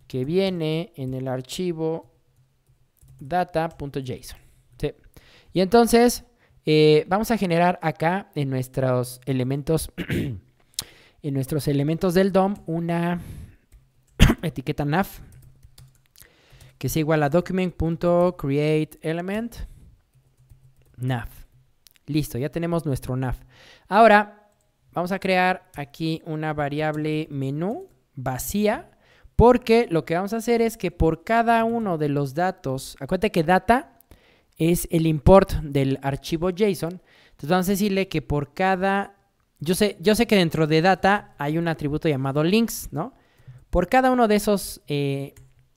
[SPEAKER 1] que viene en el archivo data.json. Y entonces eh, vamos a generar acá en nuestros elementos, en nuestros elementos del DOM una etiqueta nav que sea igual a document.createElement nav. Listo, ya tenemos nuestro nav. Ahora vamos a crear aquí una variable menú vacía porque lo que vamos a hacer es que por cada uno de los datos, acuérdate que data es el import del archivo JSON. Entonces vamos a decirle que por cada... Yo sé, yo sé que dentro de data hay un atributo llamado links, ¿no? Por cada uno de esos eh,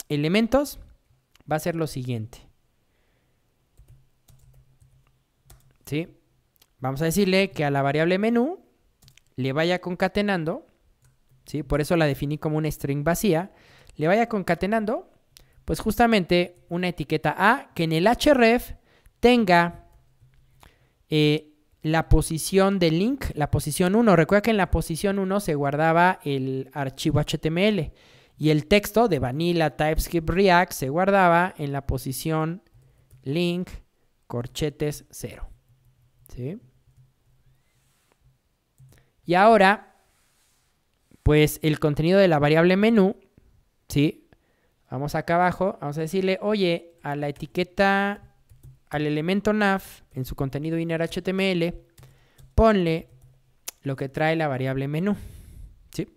[SPEAKER 1] elementos va a ser lo siguiente. ¿Sí? Vamos a decirle que a la variable menú le vaya concatenando, ¿sí? Por eso la definí como una string vacía. Le vaya concatenando pues justamente una etiqueta A que en el href tenga eh, la posición de link, la posición 1. Recuerda que en la posición 1 se guardaba el archivo HTML y el texto de Vanilla, TypeScript, React se guardaba en la posición link corchetes 0. ¿Sí? Y ahora, pues el contenido de la variable menú, ¿sí? Vamos acá abajo, vamos a decirle, oye, a la etiqueta, al elemento nav, en su contenido inner HTML, ponle lo que trae la variable menú. ¿sí?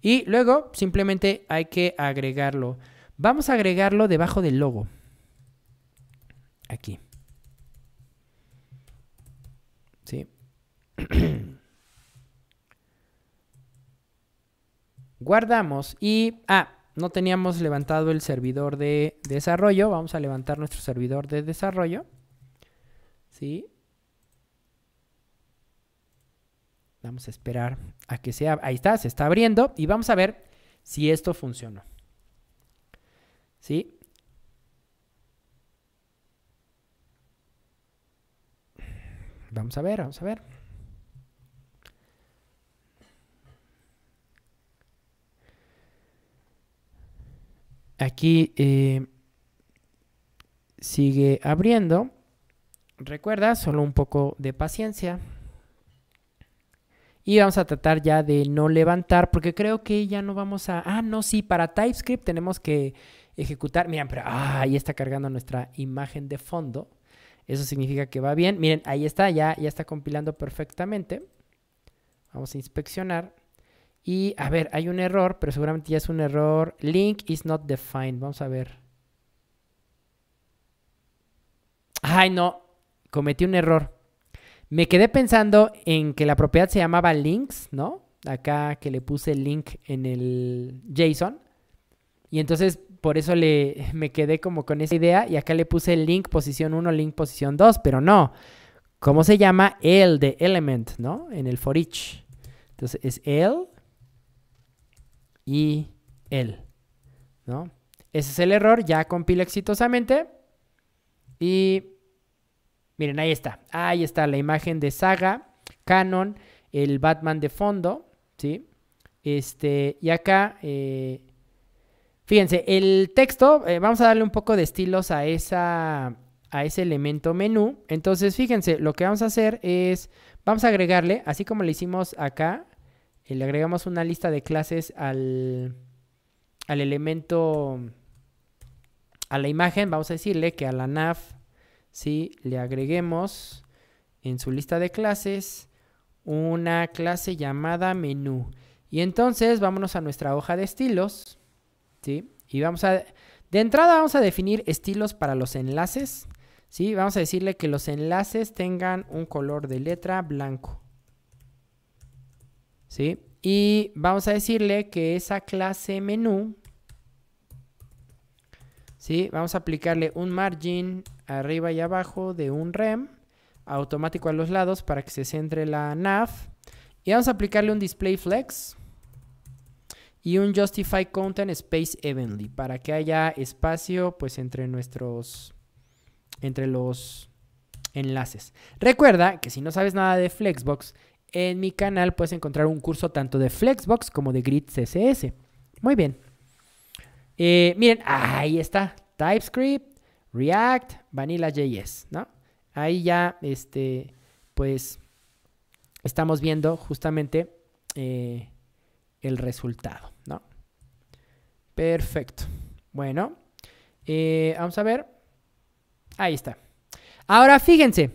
[SPEAKER 1] Y luego simplemente hay que agregarlo. Vamos a agregarlo debajo del logo. Aquí. ¿Sí? Guardamos y... Ah, no teníamos levantado el servidor de desarrollo. Vamos a levantar nuestro servidor de desarrollo. ¿Sí? Vamos a esperar a que sea. Ahí está, se está abriendo. Y vamos a ver si esto funcionó. ¿Sí? Vamos a ver, vamos a ver. Aquí eh, sigue abriendo. Recuerda, solo un poco de paciencia. Y vamos a tratar ya de no levantar, porque creo que ya no vamos a... Ah, no, sí, para TypeScript tenemos que ejecutar. Miren, pero ah, ahí está cargando nuestra imagen de fondo. Eso significa que va bien. Miren, ahí está, ya, ya está compilando perfectamente. Vamos a inspeccionar. Y a ver, hay un error, pero seguramente ya es un error. Link is not defined. Vamos a ver. Ay, no. Cometí un error. Me quedé pensando en que la propiedad se llamaba links, ¿no? Acá que le puse link en el JSON. Y entonces por eso me quedé como con esa idea y acá le puse link posición 1, link posición 2, pero no. ¿Cómo se llama? El de element, ¿no? En el for each. Entonces es el y él, ¿no? Ese es el error, ya compila exitosamente. Y miren, ahí está. Ahí está la imagen de Saga, Canon, el Batman de fondo, ¿sí? Este, y acá, eh, fíjense, el texto, eh, vamos a darle un poco de estilos a, esa, a ese elemento menú. Entonces, fíjense, lo que vamos a hacer es, vamos a agregarle, así como le hicimos acá, eh, le agregamos una lista de clases al, elemento, a la imagen, vamos a decirle que a la nav, le agreguemos en su lista de clases una clase llamada menú. Y entonces vámonos a nuestra hoja de estilos, ¿sí? Y vamos a, de entrada vamos a definir estilos para los enlaces, ¿sí? Vamos a decirle que los enlaces tengan un color de letra blanco. Y vamos a decirle que esa clase menú, ¿sí? Vamos a aplicarle un margin arriba y abajo de un rem automático a los lados para que se centre la nav. Y vamos a aplicarle un display flex y un justify content space evenly para que haya espacio pues entre nuestros entre los enlaces. Recuerda que si no sabes nada de Flexbox, en mi canal puedes encontrar un curso tanto de Flexbox como de Grid CSS. Muy bien. Eh, miren, ahí está. TypeScript, React, Vanilla.js, ¿no? Ahí ya, este, pues, estamos viendo justamente eh, el resultado, ¿no? Perfecto. Bueno, eh, vamos a ver. Ahí está. Ahora, fíjense.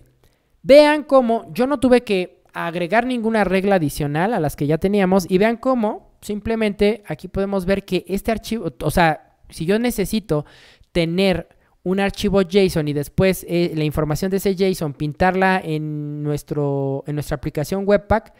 [SPEAKER 1] Vean cómo yo no tuve que agregar ninguna regla adicional a las que ya teníamos y vean cómo simplemente aquí podemos ver que este archivo, o sea, si yo necesito tener un archivo JSON y después eh, la información de ese JSON pintarla en, nuestro, en nuestra aplicación Webpack,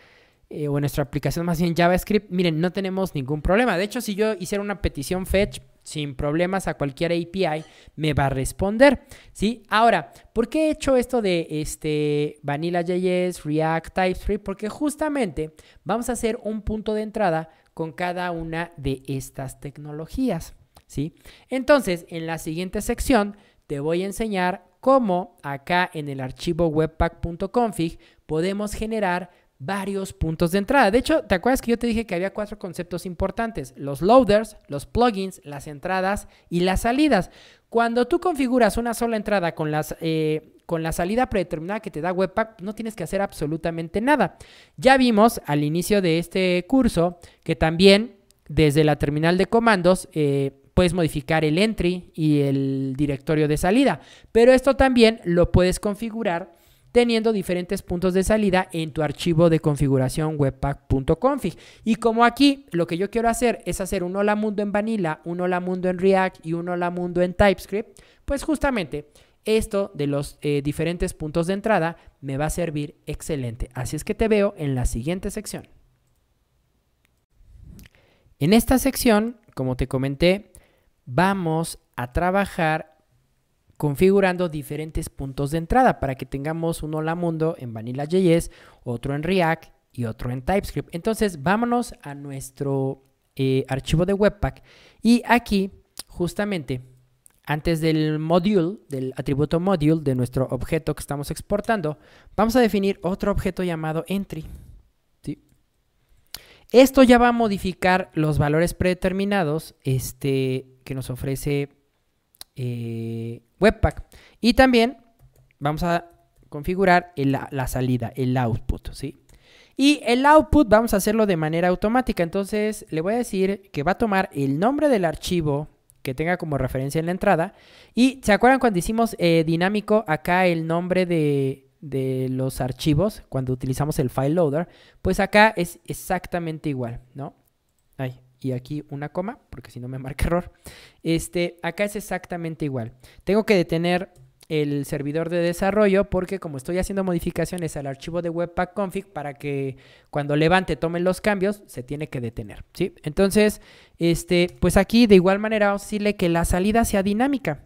[SPEAKER 1] eh, o en nuestra aplicación más bien JavaScript, miren, no tenemos ningún problema. De hecho, si yo hiciera una petición fetch sin problemas a cualquier API me va a responder, ¿sí? Ahora, ¿por qué he hecho esto de este Vanilla.js, React, TypeScript? Porque justamente vamos a hacer un punto de entrada con cada una de estas tecnologías, ¿sí? Entonces, en la siguiente sección te voy a enseñar cómo acá en el archivo webpack.config podemos generar varios puntos de entrada. De hecho, ¿te acuerdas que yo te dije que había cuatro conceptos importantes? Los loaders, los plugins, las entradas y las salidas. Cuando tú configuras una sola entrada con, eh, con la salida predeterminada que te da Webpack, no tienes que hacer absolutamente nada. Ya vimos al inicio de este curso que también desde la terminal de comandos eh, puedes modificar el entry y el directorio de salida, pero esto también lo puedes configurar teniendo diferentes puntos de salida en tu archivo de configuración webpack.config. Y como aquí lo que yo quiero hacer es hacer un hola mundo en Vanilla, un hola mundo en React y un hola mundo en TypeScript, pues justamente esto de los eh, diferentes puntos de entrada me va a servir excelente. Así es que te veo en la siguiente sección. En esta sección, como te comenté, vamos a trabajar configurando diferentes puntos de entrada para que tengamos un hola mundo en Vanilla.js, otro en React y otro en TypeScript. Entonces vámonos a nuestro eh, archivo de Webpack y aquí justamente antes del module, del atributo module de nuestro objeto que estamos exportando, vamos a definir otro objeto llamado entry. Esto ya va a modificar los valores predeterminados este, que nos ofrece eh, Webpack. Y también vamos a configurar la salida, el output, ¿sí? Y el output vamos a hacerlo de manera automática. Entonces le voy a decir que va a tomar el nombre del archivo que tenga como referencia en la entrada. Y ¿se acuerdan cuando hicimos eh, dinámico acá el nombre de, de, los archivos cuando utilizamos el file loader? Pues acá es exactamente igual, ¿no? y aquí una coma, porque si no me marca error. Este, acá es exactamente igual. Tengo que detener el servidor de desarrollo porque como estoy haciendo modificaciones al archivo de Webpack Config para que cuando levante tomen los cambios, se tiene que detener, ¿sí? Entonces, este, pues aquí de igual manera os que la salida sea dinámica,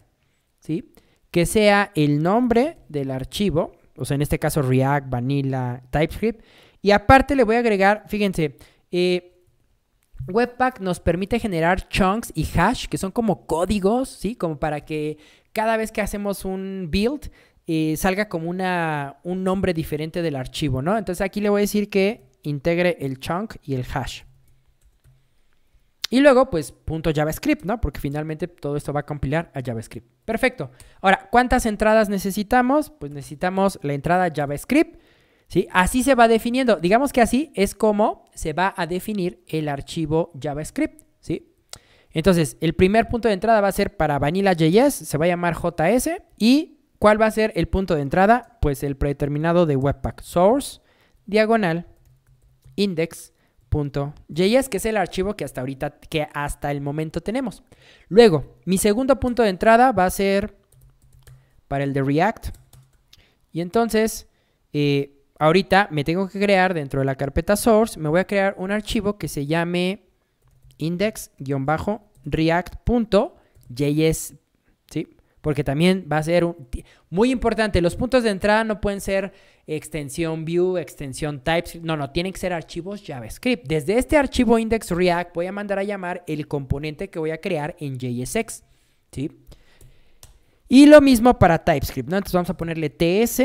[SPEAKER 1] ¿sí? Que sea el nombre del archivo, o sea, en este caso React, Vanilla, TypeScript, y aparte le voy a agregar, fíjense, eh, Webpack nos permite generar chunks y hash, que son como códigos, ¿sí? Como para que cada vez que hacemos un build eh, salga como una, un nombre diferente del archivo, ¿no? Entonces aquí le voy a decir que integre el chunk y el hash. Y luego, pues, punto .javascript, ¿no? Porque finalmente todo esto va a compilar a JavaScript. Perfecto. Ahora, ¿cuántas entradas necesitamos? Pues necesitamos la entrada JavaScript Así se va definiendo. Digamos que así es como se va a definir el archivo JavaScript. ¿sí? Entonces, el primer punto de entrada va a ser para Vanilla.js, se va a llamar JS. ¿Y cuál va a ser el punto de entrada? Pues el predeterminado de Webpack source diagonal index.js, que es el archivo que hasta ahorita, que hasta el momento tenemos. Luego, mi segundo punto de entrada va a ser para el de React. Y entonces, eh, Ahorita me tengo que crear dentro de la carpeta source, me voy a crear un archivo que se llame index-react.js, ¿sí? Porque también va a ser un... muy importante, los puntos de entrada no pueden ser extensión view, extensión types, no, no, tienen que ser archivos JavaScript. Desde este archivo index react voy a mandar a llamar el componente que voy a crear en JSX, ¿sí? Y lo mismo para TypeScript, ¿no? Entonces vamos a ponerle ts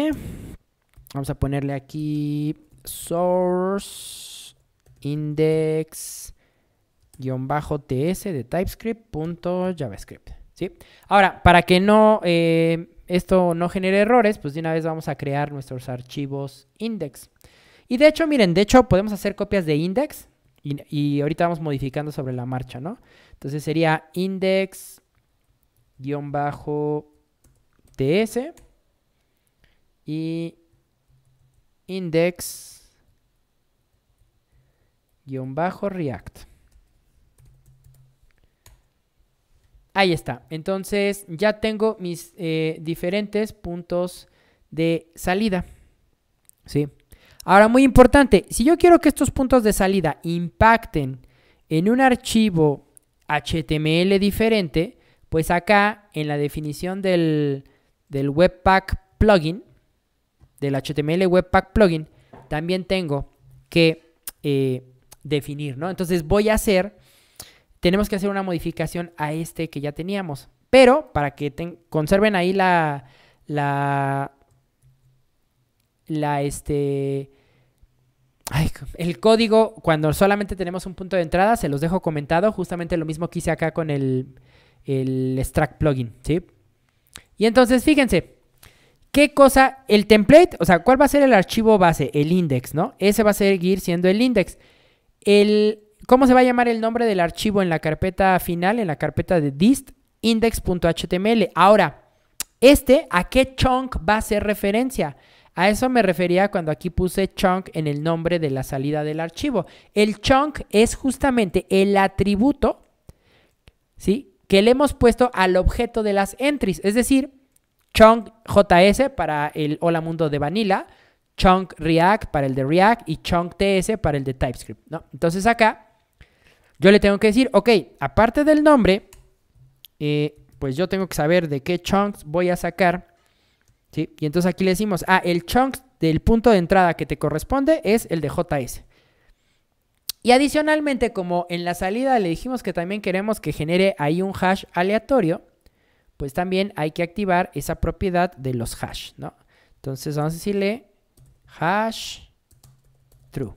[SPEAKER 1] Vamos a ponerle aquí source index guión bajo ts de TypeScript JavaScript. ¿sí? Ahora, para que no eh, esto no genere errores, pues de una vez vamos a crear nuestros archivos index. Y de hecho, miren, de hecho podemos hacer copias de index y, ahorita vamos modificando sobre la marcha, ¿no? Entonces sería index guión bajo ts y index react. Ahí está. Entonces ya tengo mis eh, diferentes puntos de salida. ¿Sí? Ahora, muy importante, si yo quiero que estos puntos de salida impacten en un archivo HTML diferente, pues acá en la definición del, del Webpack plugin, del HTML Webpack Plugin, también tengo que eh, definir, ¿no? Entonces voy a hacer, tenemos que hacer una modificación a este que ya teníamos, pero para que conserven ahí la, la, la, este, el código, cuando solamente tenemos un punto de entrada, se los dejo comentado, justamente lo mismo que hice acá con el, el extract plugin, ¿sí? Y entonces, fíjense, ¿Qué cosa? El template, o sea, ¿cuál va a ser el archivo base? El index, ¿no? Ese va a seguir siendo el index. El, ¿Cómo se va a llamar el nombre del archivo en la carpeta final, en la carpeta de dist? Index.html. Ahora, este, ¿a qué chunk va a ser referencia? A eso me refería cuando aquí puse chunk en el nombre de la salida del archivo. El chunk es justamente el atributo, ¿sí? Que le hemos puesto al objeto de las entries. Es decir, Chunk JS para el Hola Mundo de Vanilla, Chunk React para el de React y Chunk TS para el de TypeScript, ¿no? Entonces acá yo le tengo que decir, ok, aparte del nombre, eh, pues yo tengo que saber de qué chunks voy a sacar, ¿sí? Y entonces aquí le decimos, ah, el chunks del punto de entrada que te corresponde es el de JS. Y adicionalmente, como en la salida le dijimos que también queremos que genere ahí un hash aleatorio, pues también hay que activar esa propiedad de los hash, ¿no? Entonces vamos a decirle hash true,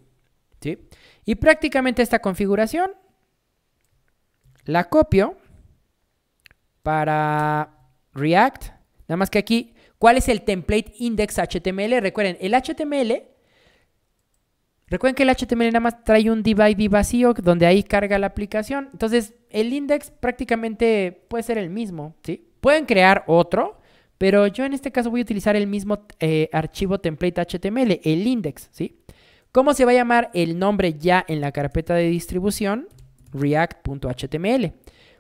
[SPEAKER 1] ¿sí? Y prácticamente esta configuración la copio para React, nada más que aquí, ¿cuál es el template index HTML? Recuerden, el HTML, recuerden que el HTML nada más trae un div vacío donde ahí carga la aplicación, entonces el index prácticamente puede ser el mismo, ¿sí? Pueden crear otro, pero yo en este caso voy a utilizar el mismo eh, archivo template HTML, el index, ¿sí? ¿Cómo se va a llamar el nombre ya en la carpeta de distribución? React.html.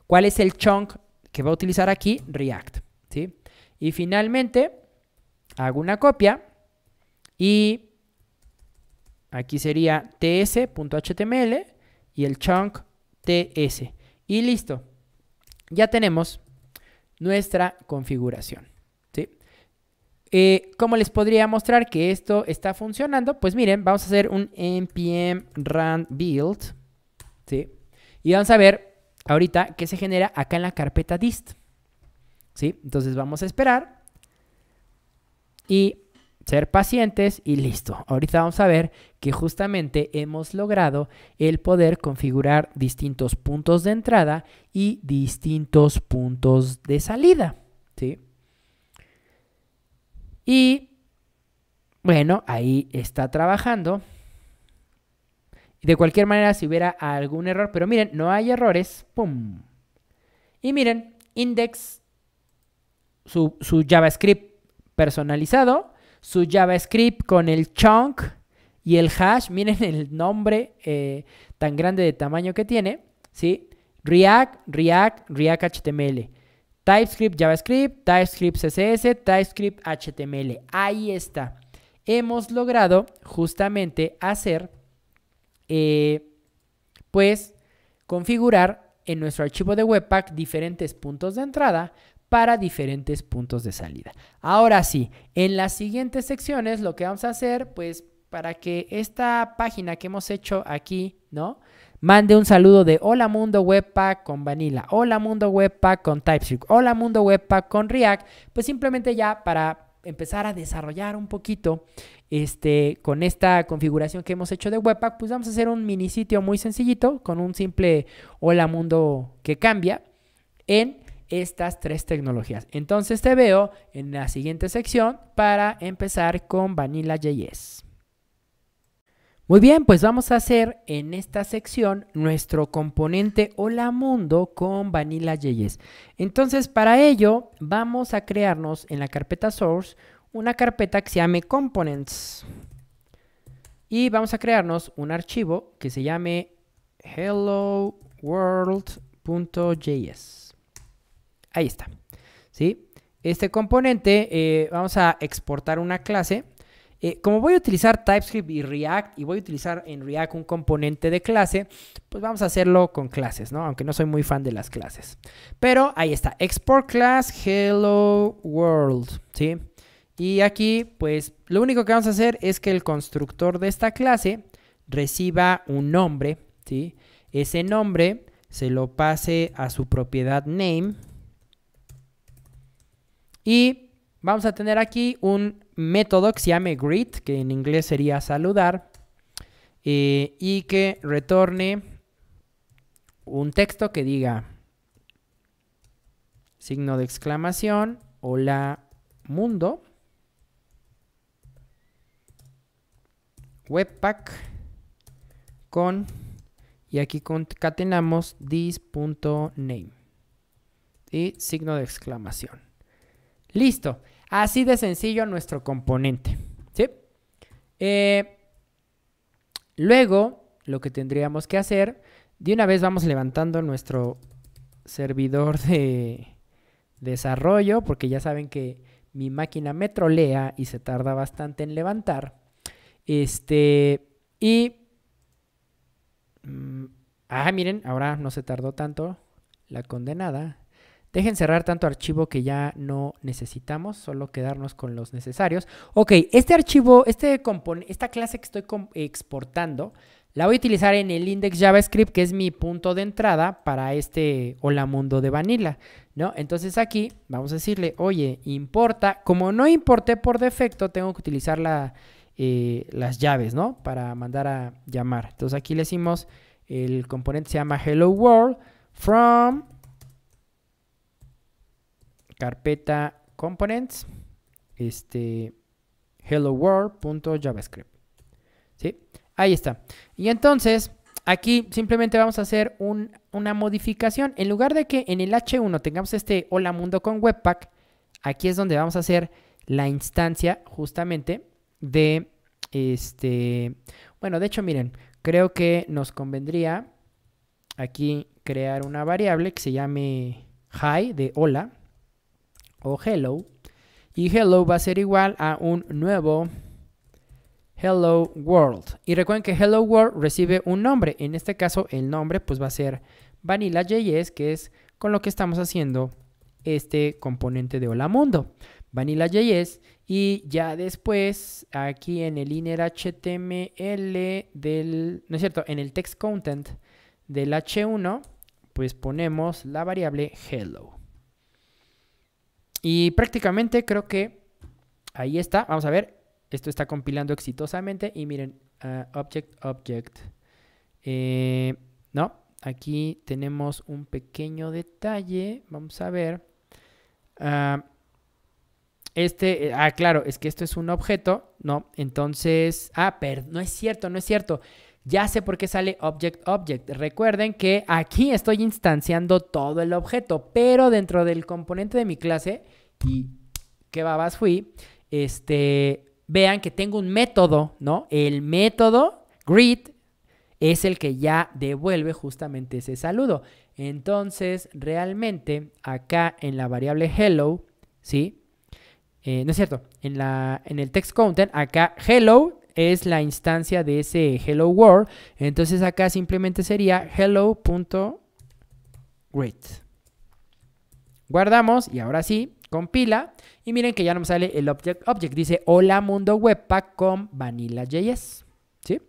[SPEAKER 1] ¿Cuál es el chunk que va a utilizar aquí? React, ¿sí? Y finalmente, hago una copia y aquí sería ts.html y el chunk ts. Y listo. Ya tenemos nuestra configuración. ¿sí? Eh, ¿Cómo les podría mostrar que esto está funcionando? Pues miren, vamos a hacer un npm run build. ¿sí? Y vamos a ver ahorita qué se genera acá en la carpeta dist. ¿sí? Entonces vamos a esperar. Y ser pacientes y listo. Ahorita vamos a ver que justamente hemos logrado el poder configurar distintos puntos de entrada y distintos puntos de salida. ¿sí? Y bueno, ahí está trabajando. De cualquier manera, si hubiera algún error, pero miren, no hay errores. ¡Pum! Y miren, index, su, su JavaScript personalizado su JavaScript con el chunk y el hash. Miren el nombre eh, tan grande de tamaño que tiene, ¿sí? React, React, React HTML. TypeScript, JavaScript, TypeScript, CSS, TypeScript, HTML. Ahí está. Hemos logrado justamente hacer, eh, pues, configurar en nuestro archivo de Webpack diferentes puntos de entrada para diferentes puntos de salida. Ahora sí, en las siguientes secciones lo que vamos a hacer, pues para que esta página que hemos hecho aquí, ¿no? Mande un saludo de Hola Mundo Webpack con Vanilla, Hola Mundo Webpack con TypeScript, Hola Mundo Webpack con React, pues simplemente ya para empezar a desarrollar un poquito este, con esta configuración que hemos hecho de Webpack, pues vamos a hacer un mini sitio muy sencillito con un simple Hola Mundo que cambia en estas tres tecnologías. Entonces te veo en la siguiente sección para empezar con Vanilla Vanilla.js. Muy bien, pues vamos a hacer en esta sección nuestro componente Hola Mundo con Vanilla.js. Entonces, para ello, vamos a crearnos en la carpeta Source una carpeta que se llame Components. Y vamos a crearnos un archivo que se llame helloworld.js. Ahí está. ¿Sí? Este componente eh, vamos a exportar una clase. Eh, como voy a utilizar TypeScript y React y voy a utilizar en React un componente de clase, pues vamos a hacerlo con clases, ¿no? Aunque no soy muy fan de las clases. Pero ahí está, export class hello world, ¿sí? Y aquí, pues lo único que vamos a hacer es que el constructor de esta clase reciba un nombre, ¿sí? Ese nombre se lo pase a su propiedad name, y vamos a tener aquí un método que se llame greet, que en inglés sería saludar, eh, y que retorne un texto que diga signo de exclamación, hola mundo, webpack con, y aquí concatenamos this.name y signo de exclamación. Listo. Así de sencillo nuestro componente. ¿Sí? Eh, luego, lo que tendríamos que hacer, de una vez vamos levantando nuestro servidor de desarrollo, porque ya saben que mi máquina me trolea y se tarda bastante en levantar. Este, y... Mm, ah, miren, ahora no se tardó tanto la condenada. Dejen cerrar tanto archivo que ya no necesitamos, solo quedarnos con los necesarios. Ok, este archivo, este esta clase que estoy exportando, la voy a utilizar en el index JavaScript, que es mi punto de entrada para este hola mundo de Vanilla, ¿no? Entonces aquí vamos a decirle, oye, importa. Como no importé por defecto, tengo que utilizar eh, las llaves, ¿no? Para mandar a llamar. Entonces aquí le decimos, el componente se llama hello world from carpeta components, este, hello world.javascript. ¿Sí? Ahí está. Y entonces, aquí simplemente vamos a hacer una modificación. En lugar de que en el H1 tengamos este hola mundo con webpack, aquí es donde vamos a hacer la instancia justamente de este... Bueno, de hecho, miren, creo que nos convendría aquí crear una variable que se llame hi de hola o hello. Y hello va a ser igual a un nuevo hello world. Y recuerden que hello world recibe un nombre. En este caso el nombre pues va a ser vanilla.js que es con lo que estamos haciendo este componente de hola mundo. Vanilla.js y ya después aquí en el inner HTML del, no es cierto, en el text content del H1 pues ponemos la variable hello. Y prácticamente creo que ahí está. Vamos a ver. Esto está compilando exitosamente. Y miren, ah, object, object. Eh, no, aquí tenemos un pequeño detalle. Vamos a ver. Ah, este, ah, claro, es que esto es un objeto, ¿no? Entonces, ah, pero no es cierto, no es cierto. Ya sé por qué sale object object. Recuerden que aquí estoy instanciando todo el objeto, pero dentro del componente de mi clase, y qué babas fui, este, vean que tengo un método, ¿no? El método grid es el que ya devuelve justamente ese saludo. Entonces, realmente, acá en la variable hello, ¿sí? Eh, no es cierto, en, la, en el text content, acá hello es la instancia de ese hello world. Entonces acá simplemente sería hello.grid. Guardamos y ahora sí, compila. Y miren que ya nos sale el object. Object dice hola mundo webpack con vanilla.js. ¿Sí?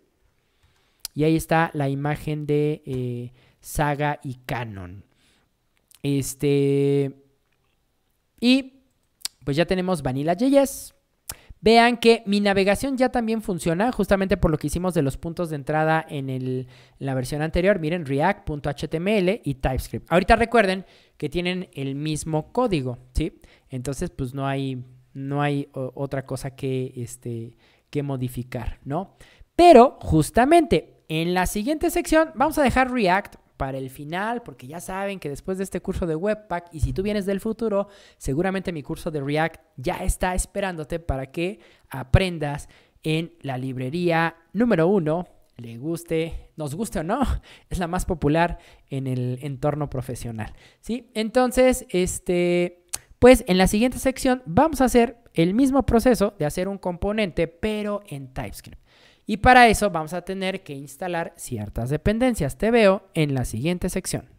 [SPEAKER 1] Y ahí está la imagen de eh, Saga y Canon. Este. Y pues ya tenemos vanilla.js Vean que mi navegación ya también funciona, justamente por lo que hicimos de los puntos de entrada en, la versión anterior. Miren, react.html y TypeScript. Ahorita recuerden que tienen el mismo código, ¿sí? Entonces, pues no hay, no hay otra cosa que, este, que modificar, ¿no? Pero justamente en la siguiente sección vamos a dejar React para el final, porque ya saben que después de este curso de Webpack, y si tú vienes del futuro, seguramente mi curso de React ya está esperándote para que aprendas en la librería número uno, le guste, nos guste o no, es la más popular en el entorno profesional, ¿sí? Entonces, este, pues en la siguiente sección vamos a hacer el mismo proceso de hacer un componente, pero en TypeScript. Y para eso vamos a tener que instalar ciertas dependencias. Te veo en la siguiente sección.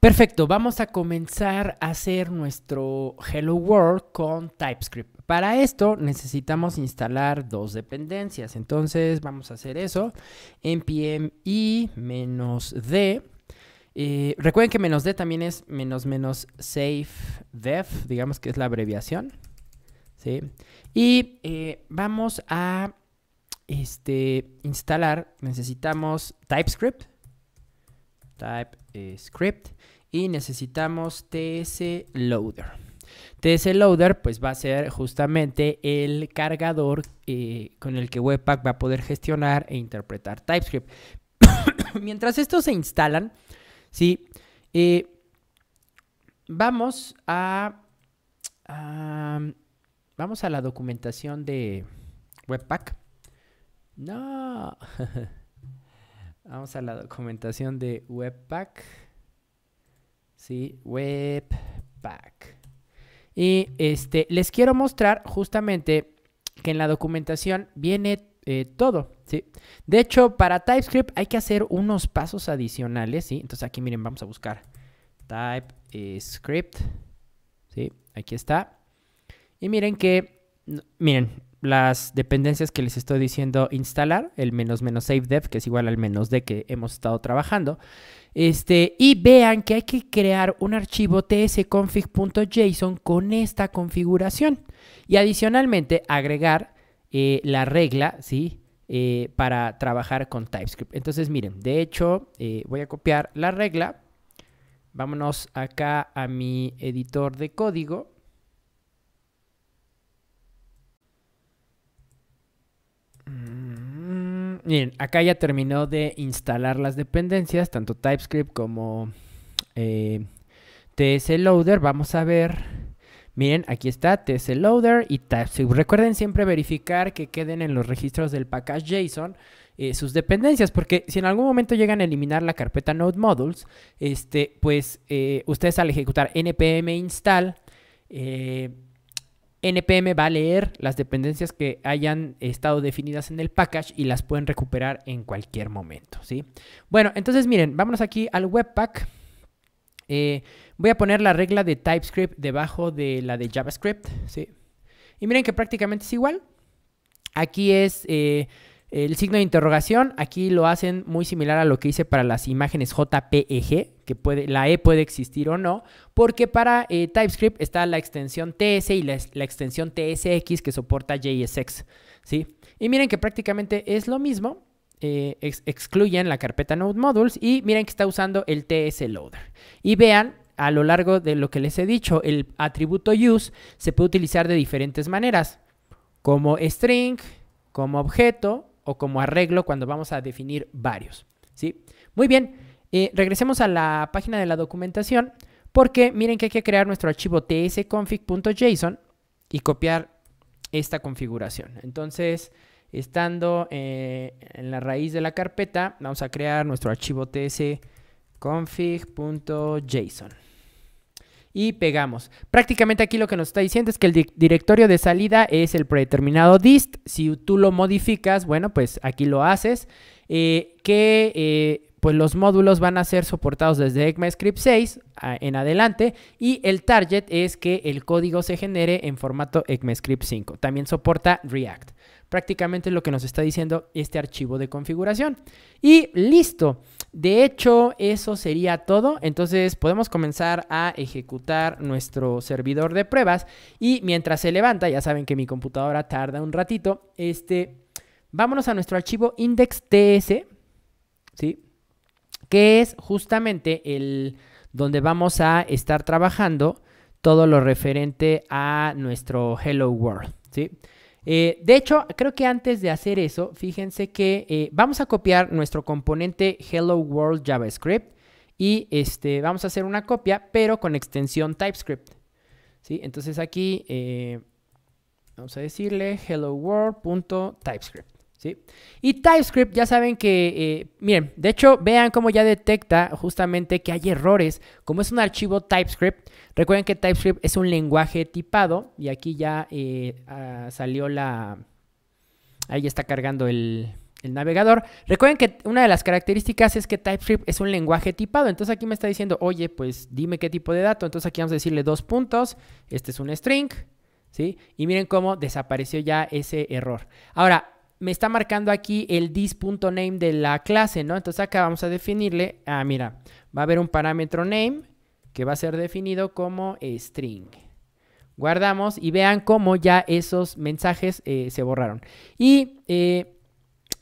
[SPEAKER 1] Perfecto, vamos a comenzar a hacer nuestro Hello World con TypeScript. Para esto necesitamos instalar dos dependencias, entonces vamos a hacer eso. npm i menos d. Eh, recuerden que menos d también es menos menos safe digamos que es la abreviación. Y eh, vamos a este, instalar, necesitamos TypeScript, TypeScript, eh, y necesitamos TS Loader. TS Loader pues va a ser justamente el cargador eh, con el que Webpack va a poder gestionar e interpretar TypeScript. Mientras estos se instalan, ¿sí? vamos a, a Vamos a la documentación de Webpack. No. Vamos a la documentación de Webpack. Sí, Webpack. Y este, les quiero mostrar justamente que en la documentación viene eh, todo, ¿sí? De hecho, para TypeScript hay que hacer unos pasos adicionales, ¿sí? Entonces aquí miren, vamos a buscar TypeScript, eh, ¿sí? Aquí está. Y miren que, miren, las dependencias que les estoy diciendo instalar, el menos menos save dev, que es igual al menos de que hemos estado trabajando, este, y vean que hay que crear un archivo tsconfig.json con esta configuración. Y adicionalmente agregar eh, la regla, ¿sí? Eh, para trabajar con TypeScript. Entonces, miren, de hecho, eh, voy a copiar la regla. Vámonos acá a mi editor de código. Bien, mm, acá ya terminó de instalar las dependencias, tanto TypeScript como eh, TS Loader. Vamos a ver. Miren, aquí está TS Loader y TypeScript. Recuerden siempre verificar que queden en los registros del package JSON eh, sus dependencias, porque si en algún momento llegan a eliminar la carpeta NodeModules este, pues eh, ustedes al ejecutar npm install NPM va a leer las dependencias que hayan estado definidas en el package y las pueden recuperar en cualquier momento, ¿sí? Bueno, entonces miren, vámonos aquí al Webpack. Eh, voy a poner la regla de TypeScript debajo de la de JavaScript, ¿sí? Y miren que prácticamente es igual. Aquí es... Eh, el signo de interrogación, aquí lo hacen muy similar a lo que hice para las imágenes JPEG, que puede, la E puede existir o no, porque para eh, TypeScript está la extensión TS y la, extensión TSX que soporta JSX, ¿sí? Y miren que prácticamente es lo mismo, eh, excluyen la carpeta Node Modules y miren que está usando el TS Loader. Y vean a lo largo de lo que les he dicho, el atributo use se puede utilizar de diferentes maneras, como string, como objeto, o como arreglo cuando vamos a definir varios. ¿sí? Muy bien, eh, regresemos a la página de la documentación porque miren que hay que crear nuestro archivo tsconfig.json y copiar esta configuración. Entonces, estando eh, en la raíz de la carpeta, vamos a crear nuestro archivo tsconfig.json y pegamos. Prácticamente aquí lo que nos está diciendo es que el directorio de salida es el predeterminado dist. Si tú lo modificas, bueno, pues aquí lo haces. Eh, que eh, pues los módulos van a ser soportados desde ECMAScript 6 en adelante y el target es que el código se genere en formato ECMAScript 5. También soporta React prácticamente lo que nos está diciendo este archivo de configuración. Y listo. De hecho, eso sería todo. Entonces podemos comenzar a ejecutar nuestro servidor de pruebas y mientras se levanta, ya saben que mi computadora tarda un ratito, este, vámonos a nuestro archivo index.ts, ¿sí? Que es justamente el donde vamos a estar trabajando todo lo referente a nuestro Hello World, ¿sí? sí eh, de hecho, creo que antes de hacer eso, fíjense que eh, vamos a copiar nuestro componente Hello World JavaScript y este, vamos a hacer una copia, pero con extensión TypeScript. Entonces aquí eh, vamos a decirle hello world.typescript. Y TypeScript ya saben que, eh, miren, de hecho vean cómo ya detecta justamente que hay errores. Como es un archivo TypeScript, recuerden que TypeScript es un lenguaje tipado y aquí ya eh, ah, salió la... Ahí ya está cargando el, navegador. Recuerden que una de las características es que TypeScript es un lenguaje tipado. Entonces aquí me está diciendo, oye, pues dime qué tipo de dato. Entonces aquí vamos a decirle dos puntos. Este es un string. ¿Sí? Y miren cómo desapareció ya ese error. Ahora, me está marcando aquí el this.name de la clase, ¿no? Entonces acá vamos a definirle, ah, mira, va a haber un parámetro name que va a ser definido como eh, string. Guardamos y vean cómo ya esos mensajes eh, se borraron. Y eh,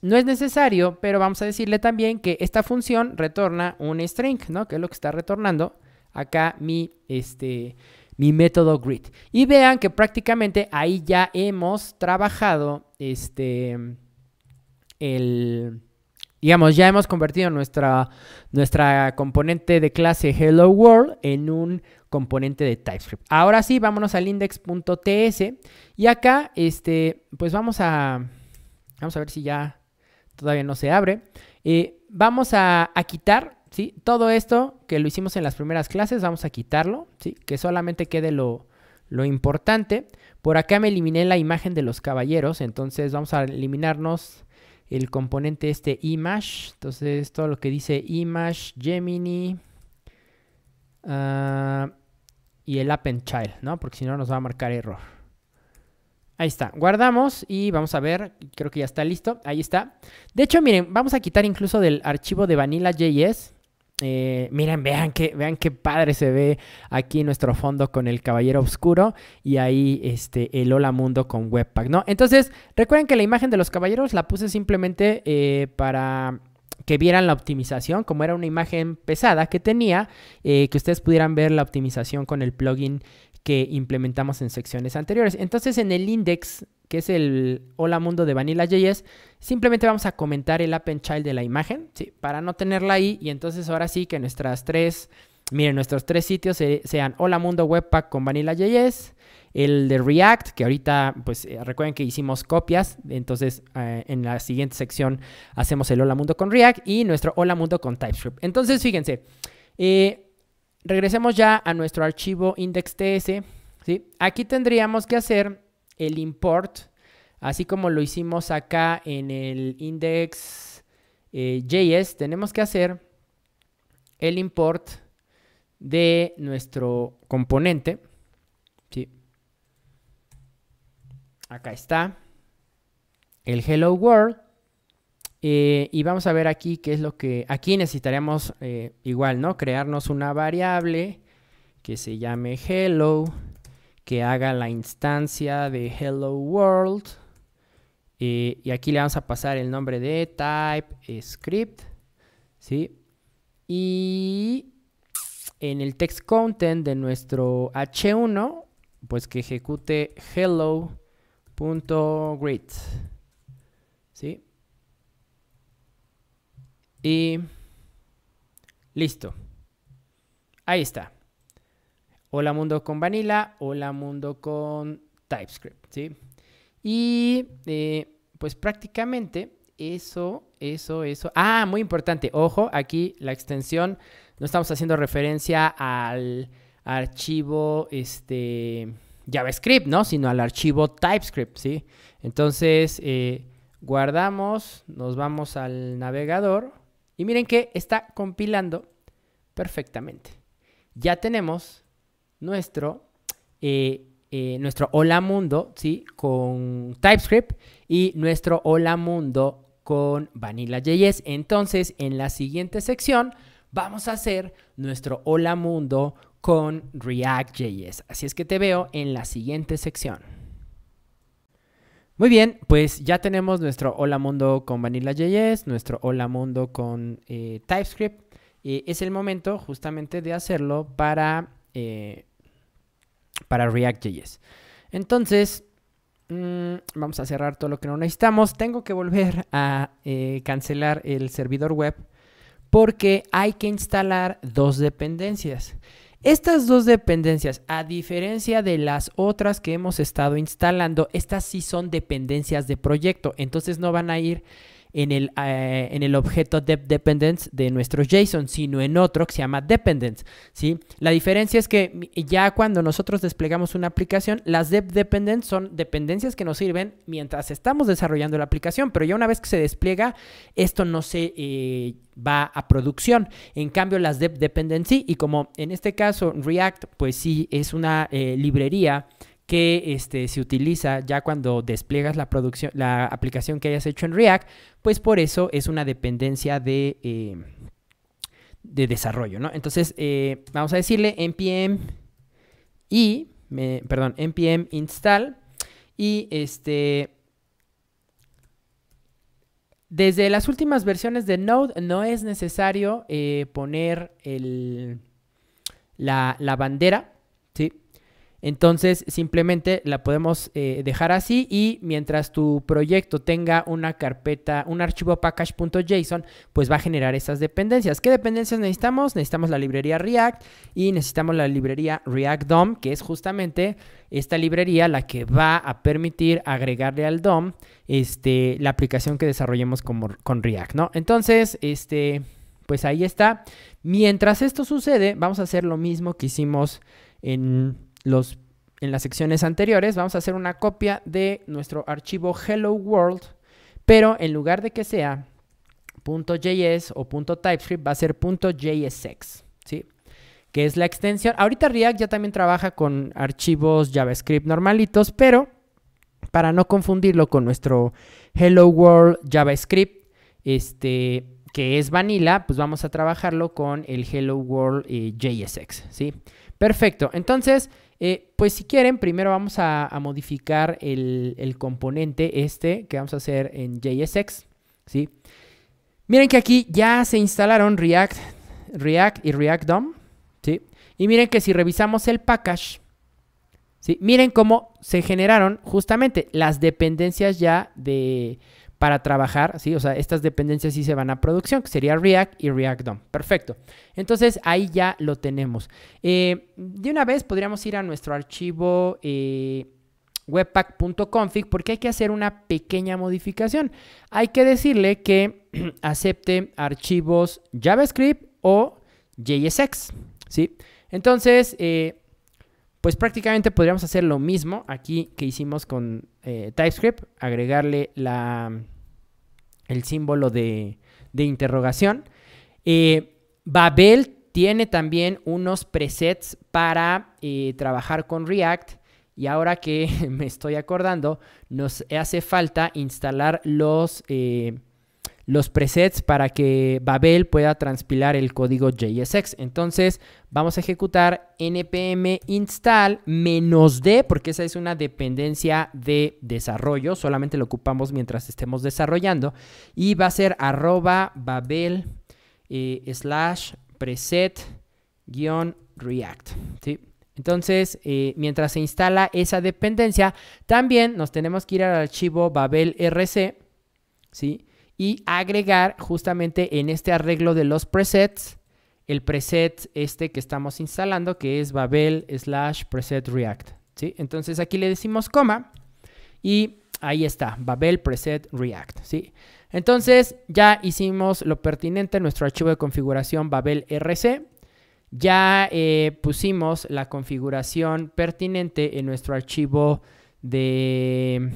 [SPEAKER 1] no es necesario, pero vamos a decirle también que esta función retorna un string, ¿no? Que es lo que está retornando acá mi, este, mi método grid. Y vean que prácticamente ahí ya hemos trabajado este, digamos, ya hemos convertido nuestra, nuestra componente de clase Hello World en un componente de TypeScript. Ahora sí, vámonos al index.ts y acá, este, pues vamos a, vamos a ver si ya todavía no se abre. Eh, vamos a, quitar ¿Sí? Todo esto que lo hicimos en las primeras clases, vamos a quitarlo, ¿sí? Que solamente quede lo, lo importante. Por acá me eliminé la imagen de los caballeros, entonces vamos a eliminarnos el componente este image. Entonces todo lo que dice image, Gemini ah, y el append child, ¿no? Porque si no nos va a marcar error. Ahí está, guardamos y vamos a ver, creo que ya está listo, ahí está. De hecho, miren, vamos a quitar incluso del archivo de vanilla.js eh, miren, vean que vean qué padre se ve aquí nuestro fondo con el Caballero Oscuro y ahí este, el Hola Mundo con Webpack, ¿no? Entonces, recuerden que la imagen de los caballeros la puse simplemente eh, para que vieran la optimización, como era una imagen pesada que tenía, eh, que ustedes pudieran ver la optimización con el plugin que implementamos en secciones anteriores. Entonces, en el index que es el Hola Mundo de vanilla js simplemente vamos a comentar el App Child de la imagen, para no tenerla ahí y entonces ahora sí que nuestras tres, miren, nuestros tres sitios sean Hola Mundo Webpack con vanilla js el de React, que ahorita, pues eh, recuerden que hicimos copias, entonces eh, en la siguiente sección hacemos el Hola Mundo con React y nuestro Hola Mundo con TypeScript. Entonces, fíjense, eh, regresemos ya a nuestro archivo index.ts, ¿sí? Aquí tendríamos que hacer el import, así como lo hicimos acá en el index eh, JS, tenemos que hacer el import de nuestro componente. Acá está el hello world. Eh, y vamos a ver aquí qué es lo que... Aquí necesitaríamos eh, igual, ¿no? Crearnos una variable que se llame hello que haga la instancia de hello world. Eh, y aquí le vamos a pasar el nombre de type script. ¿sí? Y en el text content de nuestro H1, pues que ejecute hello.grid. ¿Sí? Y listo. Ahí está. Hola Mundo con Vanilla, Hola Mundo con TypeScript, ¿sí? Y eh, pues prácticamente eso, eso, eso. Ah, muy importante. Ojo, aquí la extensión, no estamos haciendo referencia al archivo este, JavaScript, ¿no? Sino al archivo TypeScript, ¿sí? Entonces, eh, guardamos, nos vamos al navegador y miren que está compilando perfectamente. Ya tenemos nuestro, eh, eh, nuestro hola mundo, ¿sí? Con TypeScript y nuestro hola mundo con Vanilla.js. Entonces, en la siguiente sección vamos a hacer nuestro hola mundo con React.js. Así es que te veo en la siguiente sección. Muy bien, pues ya tenemos nuestro hola mundo con Vanilla.js, nuestro hola mundo con eh, TypeScript. es el momento justamente de hacerlo para para React.js. Entonces, mm, vamos a cerrar todo lo que no necesitamos. Tengo que volver a eh, cancelar el servidor web porque hay que instalar dos dependencias. Estas dos dependencias, a diferencia de las otras que hemos estado instalando, estas sí son dependencias de proyecto, entonces no van a ir eh, en el, objeto depth dependence de nuestro JSON, sino en otro que se llama dependence. ¿sí? La diferencia es que ya cuando nosotros desplegamos una aplicación, las depth dependence son dependencias que nos sirven mientras estamos desarrollando la aplicación, pero ya una vez que se despliega, esto no se eh, va a producción. En cambio, las depth dependency, y como en este caso React, pues sí, es una eh, librería que este, se utiliza ya cuando despliegas la, producción, la aplicación que hayas hecho en React, pues por eso es una dependencia de, eh, de desarrollo, ¿no? Entonces, eh, vamos a decirle npm y, npm install y este... Desde las últimas versiones de Node no es necesario eh, poner la bandera entonces simplemente la podemos eh, dejar así y mientras tu proyecto tenga una carpeta, un archivo package.json, pues va a generar esas dependencias. ¿Qué dependencias necesitamos? Necesitamos la librería React y necesitamos la librería React DOM, que es justamente esta librería la que va a permitir agregarle al DOM este, la aplicación que desarrollemos con React, ¿no? Entonces, este, pues ahí está. Mientras esto sucede, vamos a hacer lo mismo que hicimos en en las secciones anteriores, vamos a hacer una copia de nuestro archivo Hello World, pero en lugar de que sea .js o .typescript va a ser .jsx, ¿sí? Que es la extensión. Ahorita React ya también trabaja con archivos JavaScript normalitos, pero para no confundirlo con nuestro Hello World JavaScript, este, que es vanilla, pues vamos a trabajarlo con el Hello World eh, JSX, ¿sí? Perfecto. Entonces, eh, pues si quieren, primero vamos a, modificar el, componente este que vamos a hacer en JSX, ¿sí? Miren que aquí ya se instalaron React, React y React DOM, ¿sí? Y miren que si revisamos el package, ¿sí? Miren cómo se generaron justamente las dependencias ya de, para trabajar, ¿sí? O sea, estas dependencias sí se van a producción, que sería React y React DOM. Perfecto. Entonces, ahí ya lo tenemos. Eh, de una vez podríamos ir a nuestro archivo... Eh, webpack.config porque hay que hacer una pequeña modificación. Hay que decirle que acepte archivos JavaScript o JSX, ¿sí? Entonces, eh, pues prácticamente podríamos hacer lo mismo aquí que hicimos con TypeScript, agregarle la el símbolo de, interrogación. Eh, Babel tiene también unos presets para eh, trabajar con React. Y ahora que me estoy acordando, nos hace falta instalar los... Eh, los presets para que Babel pueda transpilar el código JSX. Entonces vamos a ejecutar npm install menos "-d", porque esa es una dependencia de desarrollo, solamente lo ocupamos mientras estemos desarrollando, y va a ser arroba babel eh, slash preset guión react, ¿sí? Entonces, eh, mientras se instala esa dependencia, también nos tenemos que ir al archivo babel rc, ¿sí? y agregar justamente en este arreglo de los presets el preset este que estamos instalando que es Babel slash preset React. ¿sí? Entonces aquí le decimos coma y ahí está, Babel preset React. ¿sí? Entonces ya hicimos lo pertinente en nuestro archivo de configuración Babel RC. Ya eh, pusimos la configuración pertinente en nuestro archivo de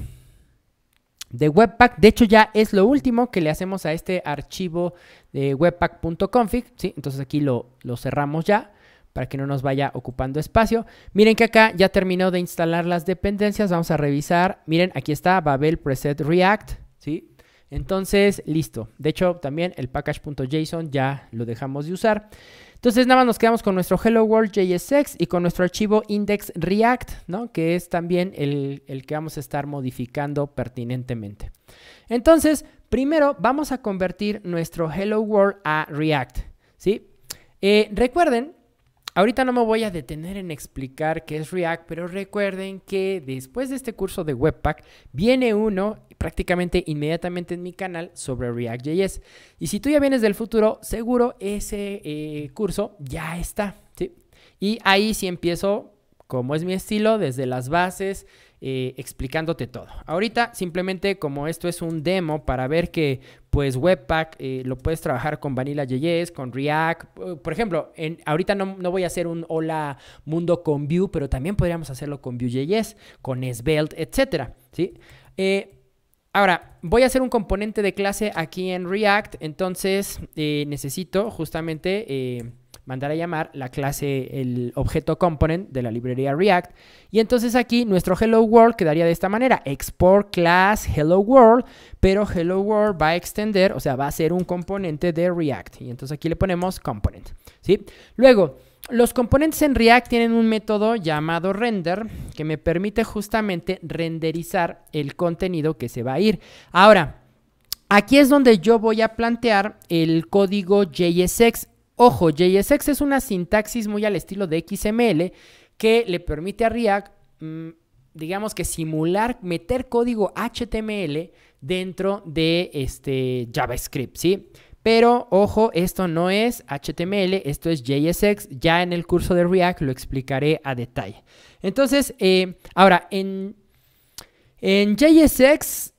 [SPEAKER 1] de Webpack. De hecho, ya es lo último que le hacemos a este archivo de webpack.config. ¿sí? Entonces aquí lo, cerramos ya para que no nos vaya ocupando espacio. Miren que acá ya terminó de instalar las dependencias. Vamos a revisar. Miren, aquí está Babel Preset React. ¿sí? Entonces, listo. De hecho, también el package.json ya lo dejamos de usar. Entonces nada más nos quedamos con nuestro Hello World JSX y con nuestro archivo index React, ¿no? que es también el, que vamos a estar modificando pertinentemente. Entonces, primero vamos a convertir nuestro Hello World a React. ¿sí? Eh, recuerden Ahorita no me voy a detener en explicar qué es React, pero recuerden que después de este curso de Webpack viene uno prácticamente inmediatamente en mi canal sobre React.js. Y si tú ya vienes del futuro, seguro ese eh, curso ya está. Y ahí sí empiezo, como es mi estilo, desde las bases, eh, explicándote todo. Ahorita simplemente como esto es un demo para ver que pues Webpack eh, lo puedes trabajar con Vanilla.js, con React. Eh, por ejemplo, ahorita no, voy a hacer un hola mundo con Vue, pero también podríamos hacerlo con Vue.js, con Svelte, etcétera, ¿sí? Ahora, voy a hacer un componente de clase aquí en React, entonces necesito justamente mandar a llamar la clase, el objeto component de la librería React. Y entonces aquí nuestro hello world quedaría de esta manera, export class hello world, pero hello world va a extender, o sea, va a ser un componente de React. Y entonces aquí le ponemos component, ¿sí? Luego, los componentes en React tienen un método llamado render que me permite justamente renderizar el contenido que se va a ir. Ahora, Aquí es donde yo voy a plantear el código JSX. Ojo, JSX es una sintaxis muy al estilo de XML que le permite a React, mm, digamos que simular, meter código HTML dentro de este JavaScript, ¿sí? Pero ojo, esto no es HTML, esto es JSX. Ya en el curso de React lo explicaré a detalle. Entonces, eh, ahora, en, en JSX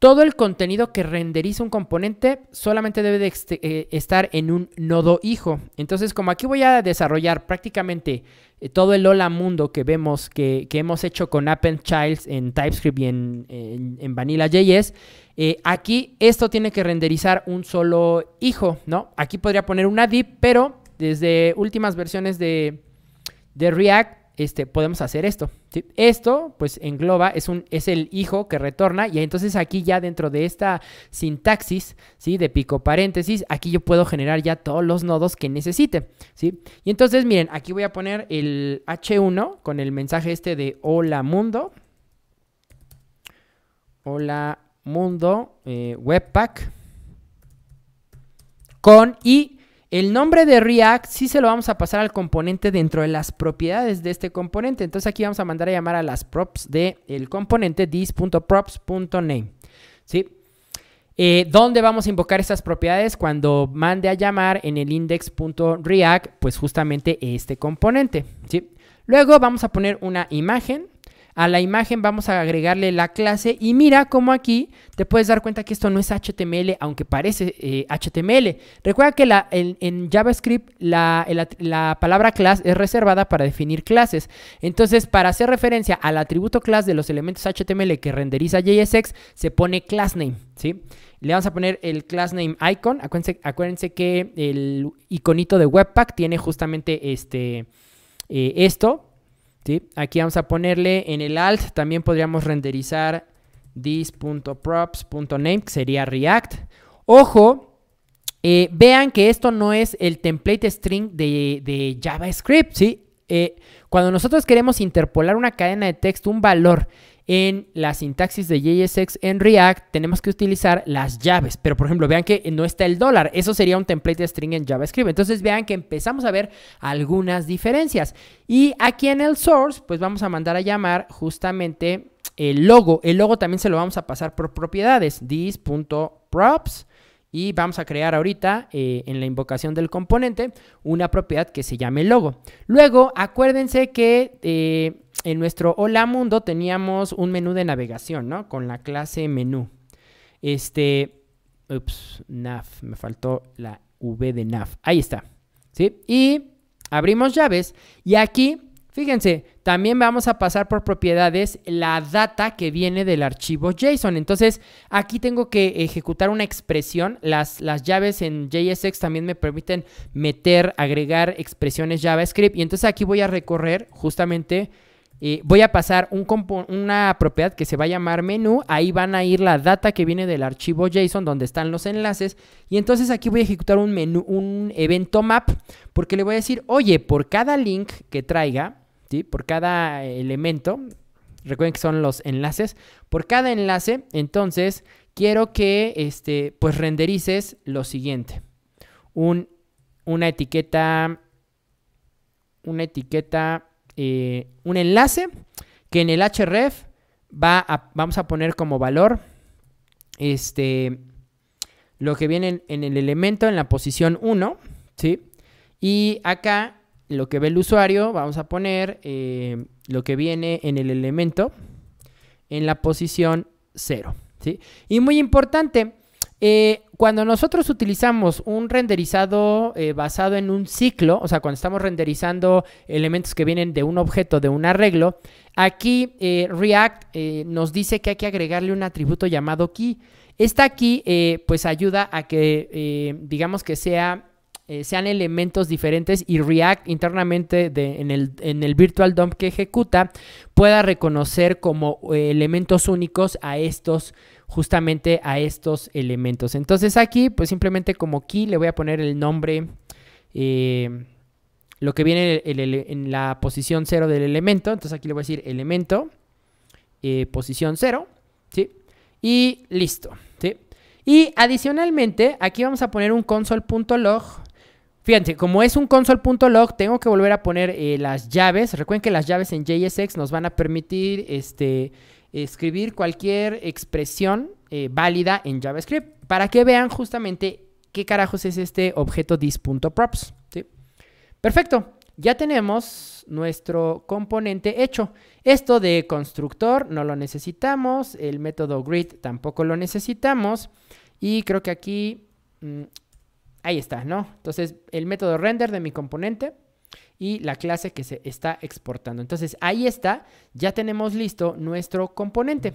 [SPEAKER 1] todo el contenido que renderiza un componente solamente debe de este, eh, estar en un nodo hijo. Entonces, como aquí voy a desarrollar prácticamente eh, todo el hola mundo que vemos que, hemos hecho con Append Childs en TypeScript y en, Vanilla JS, Vanilla.js, eh, aquí esto tiene que renderizar un solo hijo, ¿no? Aquí podría poner una div, pero desde últimas versiones de, de React este, podemos hacer esto. Esto, pues, engloba, es, un, es el hijo que retorna y entonces aquí ya dentro de esta sintaxis, ¿sí? De pico paréntesis, aquí yo puedo generar ya todos los nodos que necesite, ¿sí? Y entonces, miren, aquí voy a poner el H1 con el mensaje este de hola mundo. Hola mundo, eh, webpack. Con y el nombre de React sí se lo vamos a pasar al componente dentro de las propiedades de este componente. Entonces aquí vamos a mandar a llamar a las props del el componente this.props.name. ¿Sí? Eh, ¿Dónde vamos a invocar estas propiedades? Cuando mande a llamar en el index.react, pues justamente este componente. ¿sí? Luego vamos a poner una imagen a la imagen vamos a agregarle la clase y mira cómo aquí te puedes dar cuenta que esto no es HTML, aunque parece HTML. Eh, Recuerda que en, JavaScript la, palabra class es reservada para definir clases. Entonces, para hacer referencia al atributo class de los elementos HTML que renderiza JSX, se pone class name, ¿sí? Le vamos a poner el class name icon. Acuérdense, que el iconito de Webpack tiene justamente este, eh, esto Aquí vamos a ponerle en el alt, también podríamos renderizar this.props.name, que sería React. Ojo, eh, vean que esto no es el template string de, JavaScript, eh, cuando nosotros queremos interpolar una cadena de texto, un valor en la sintaxis de JSX en React tenemos que utilizar las llaves. Pero por ejemplo, vean que no está el dólar. Eso sería un template de string en JavaScript. Entonces vean que empezamos a ver algunas diferencias. Y aquí en el source, pues vamos a mandar a llamar justamente el logo. El logo también se lo vamos a pasar por propiedades. This.props. Y vamos a crear ahorita eh, en la invocación del componente una propiedad que se llame logo. Luego, acuérdense que... Eh, en nuestro Hola Mundo teníamos un menú de navegación, ¿no? Con la clase menú. Este, ups, nav, me faltó la V de nav. Ahí está, ¿sí? Y abrimos llaves y aquí, fíjense, también vamos a pasar por propiedades la data que viene del archivo JSON. Entonces, aquí tengo que ejecutar una expresión. Las, las llaves en JSX también me permiten meter, agregar expresiones JavaScript. Y entonces aquí voy a recorrer justamente eh, voy a pasar una propiedad que se va a llamar menú. Ahí van a ir la data que viene del archivo JSON donde están los enlaces. Y entonces aquí voy a ejecutar un menú, un evento map, porque le voy a decir, oye, por cada link que traiga, por cada eh, elemento, recuerden que son los enlaces, por cada enlace, entonces quiero que este, pues renderices lo siguiente. una etiqueta, una etiqueta eh, un enlace que en el href va vamos a poner como valor este, lo que viene en, el elemento en la posición 1, ¿sí? Y acá lo que ve el usuario, vamos a poner eh, lo que viene en el elemento en la posición 0, ¿sí? Y muy importante, eh, cuando nosotros utilizamos un renderizado eh, basado en un ciclo, o sea, cuando estamos renderizando elementos que vienen de un objeto, de un arreglo, aquí eh, React nos dice que hay que agregarle un atributo llamado key. Esta key pues ayuda a que digamos que sea sean elementos diferentes y React internamente en, el, en, el, Virtual DOM que ejecuta pueda reconocer como elementos únicos a estos justamente a estos elementos. Entonces aquí, pues simplemente como key le voy a poner el nombre, eh, lo que viene en la posición 0 del elemento. Entonces aquí le voy a decir elemento, eh, posición 0, ¿sí? Y listo, ¿sí? Y adicionalmente, aquí vamos a poner un console.log. Fíjense, como es un console.log, tengo que volver a poner eh, las llaves. Recuerden que las llaves en JSX nos van a permitir este, escribir cualquier expresión eh, válida en JavaScript para que vean justamente qué carajos es este objeto this.props. ¿sí? Perfecto, ya tenemos nuestro componente hecho. Esto de constructor no lo necesitamos, el método grid tampoco lo necesitamos y creo que aquí... Mm, ahí está, ¿no? Entonces, el método render de mi componente y la clase que se está exportando. Entonces ahí está, ya tenemos listo nuestro componente.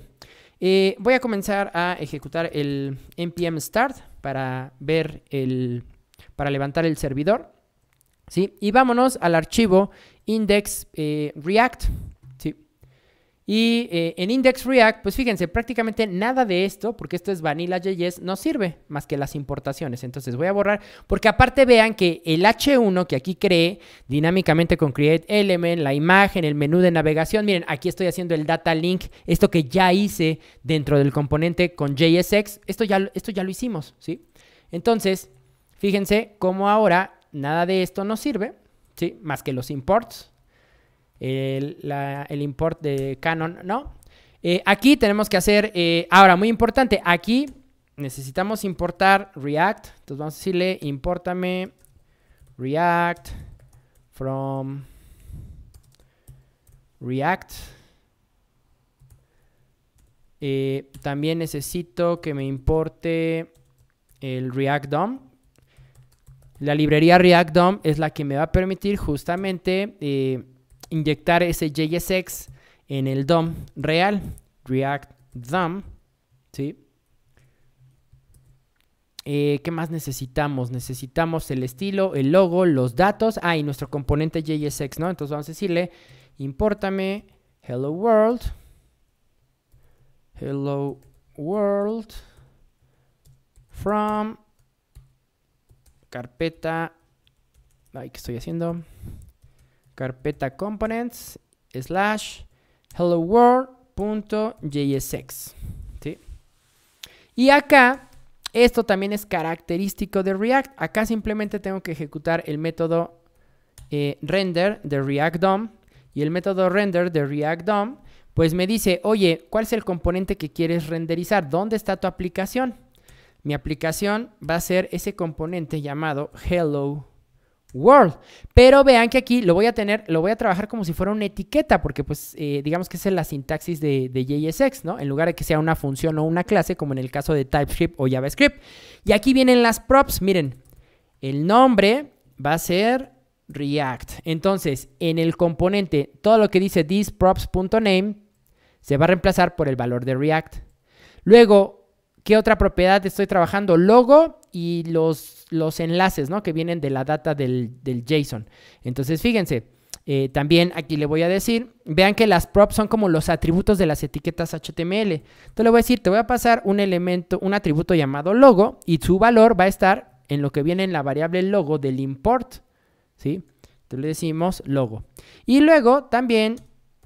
[SPEAKER 1] Eh, voy a comenzar a ejecutar el npm start para ver el, para levantar el servidor. ¿sí? Y vámonos al archivo index eh, react y eh, en Index React, pues fíjense, prácticamente nada de esto, porque esto es vanilla JS, no sirve más que las importaciones. Entonces voy a borrar, porque aparte vean que el H1 que aquí cree dinámicamente con Create Element, la imagen, el menú de navegación, miren, aquí estoy haciendo el data link, esto que ya hice dentro del componente con JSX, esto ya, esto ya lo hicimos, ¿sí? Entonces, fíjense cómo ahora nada de esto no sirve, ¿sí? Más que los imports, el, import de Canon, ¿no? Eh, aquí tenemos que hacer, eh, ahora, muy importante, aquí necesitamos importar React. Entonces vamos a decirle, importame React from React. Eh, también necesito que me importe el React DOM. La librería React DOM es la que me va a permitir justamente inyectar ese JSX en el DOM real, React DOM, ¿sí? Eh, ¿Qué más necesitamos? Necesitamos el estilo, el logo, los datos, ah, y nuestro componente JSX, ¿no? Entonces vamos a decirle, importame hello world, hello world from carpeta, ay, ¿qué estoy haciendo? carpeta components slash hello world.jsx. Y acá, esto también es característico de React. Acá simplemente tengo que ejecutar el método eh, render de React DOM y el método render de React DOM, pues me dice, oye, ¿cuál es el componente que quieres renderizar? ¿Dónde está tu aplicación? Mi aplicación va a ser ese componente llamado hello World. Pero vean que aquí lo voy a tener, lo voy a trabajar como si fuera una etiqueta, porque pues eh, digamos que es la sintaxis de, de, JSX, ¿no? En lugar de que sea una función o una clase, como en el caso de TypeScript o JavaScript. Y aquí vienen las props, miren, el nombre va a ser React. Entonces, en el componente, todo lo que dice thisprops.name se va a reemplazar por el valor de React. Luego, ¿qué otra propiedad estoy trabajando? Logo y los los enlaces, ¿no? Que vienen de la data del, JSON. Entonces, fíjense, eh, también aquí le voy a decir, vean que las props son como los atributos de las etiquetas HTML. Entonces le voy a decir, te voy a pasar un elemento, un atributo llamado logo y su valor va a estar en lo que viene en la variable logo del import, ¿sí? Entonces le decimos logo. Y luego también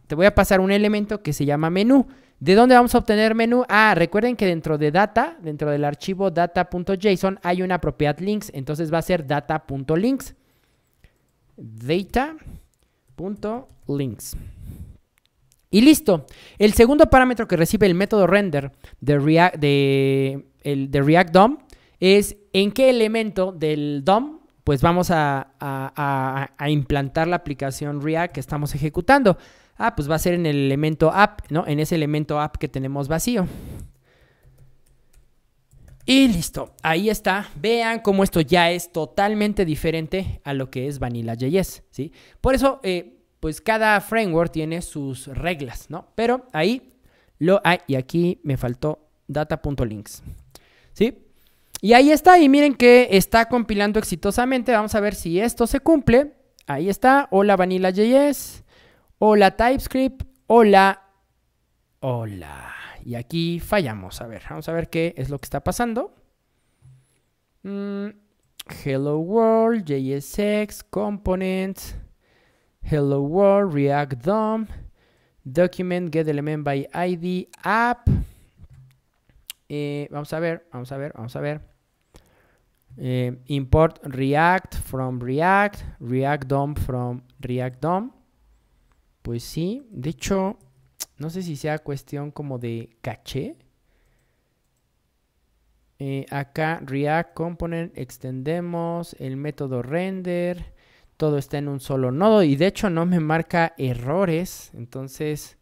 [SPEAKER 1] te voy a pasar un elemento que se llama menú. ¿De dónde vamos a obtener menú? Ah, recuerden que dentro de data, dentro del archivo data.json hay una propiedad links, entonces va a ser data.links. Data.links. Y listo. El segundo parámetro que recibe el método render de React, DOM es en qué elemento del DOM pues vamos a implantar la aplicación React que estamos ejecutando. Ah, pues va a ser en el elemento app, ¿no? En ese elemento app que tenemos vacío. Y listo, ahí está. Vean cómo esto ya es totalmente diferente a lo que es Vanilla.js, ¿sí? Por eso, eh, pues cada framework tiene sus reglas, ¿no? Pero ahí lo hay. Y aquí me faltó data.links, ¿sí? Y ahí está, y miren que está compilando exitosamente. Vamos a ver si esto se cumple. Ahí está, hola Vanilla.js. Hola TypeScript, hola, hola. Y aquí fallamos. A ver, vamos a ver qué es lo que está pasando. Mm, hello World, JSX, Components, Hello World, React DOM, Document, Get Element by ID, App. Eh, vamos a ver, vamos a ver, vamos a ver. Eh, import React from React, React DOM from React DOM. Pues sí, de hecho, no sé si sea cuestión como de caché. Eh, acá React Component extendemos el método render. Todo está en un solo nodo y de hecho no me marca errores. Entonces,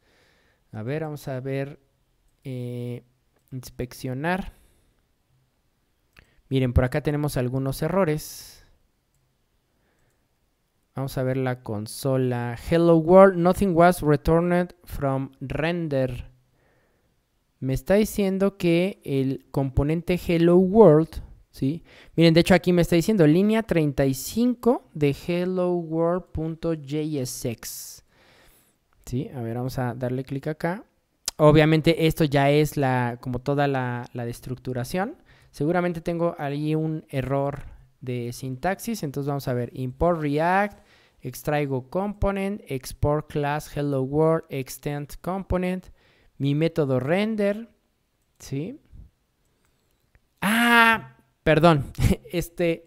[SPEAKER 1] a ver, vamos a ver, eh, inspeccionar. Miren, por acá tenemos algunos errores. Vamos a ver la consola. Hello World, nothing was returned from render. Me está diciendo que el componente Hello World, ¿sí? Miren, de hecho aquí me está diciendo línea 35 de hello ¿Sí? A ver, vamos a darle clic acá. Obviamente esto ya es la, como toda la, la destructuración. Seguramente tengo ahí un error de sintaxis, entonces vamos a ver import react extraigo component, export class hello world extend component, mi método render, ¿sí? Ah, perdón, este,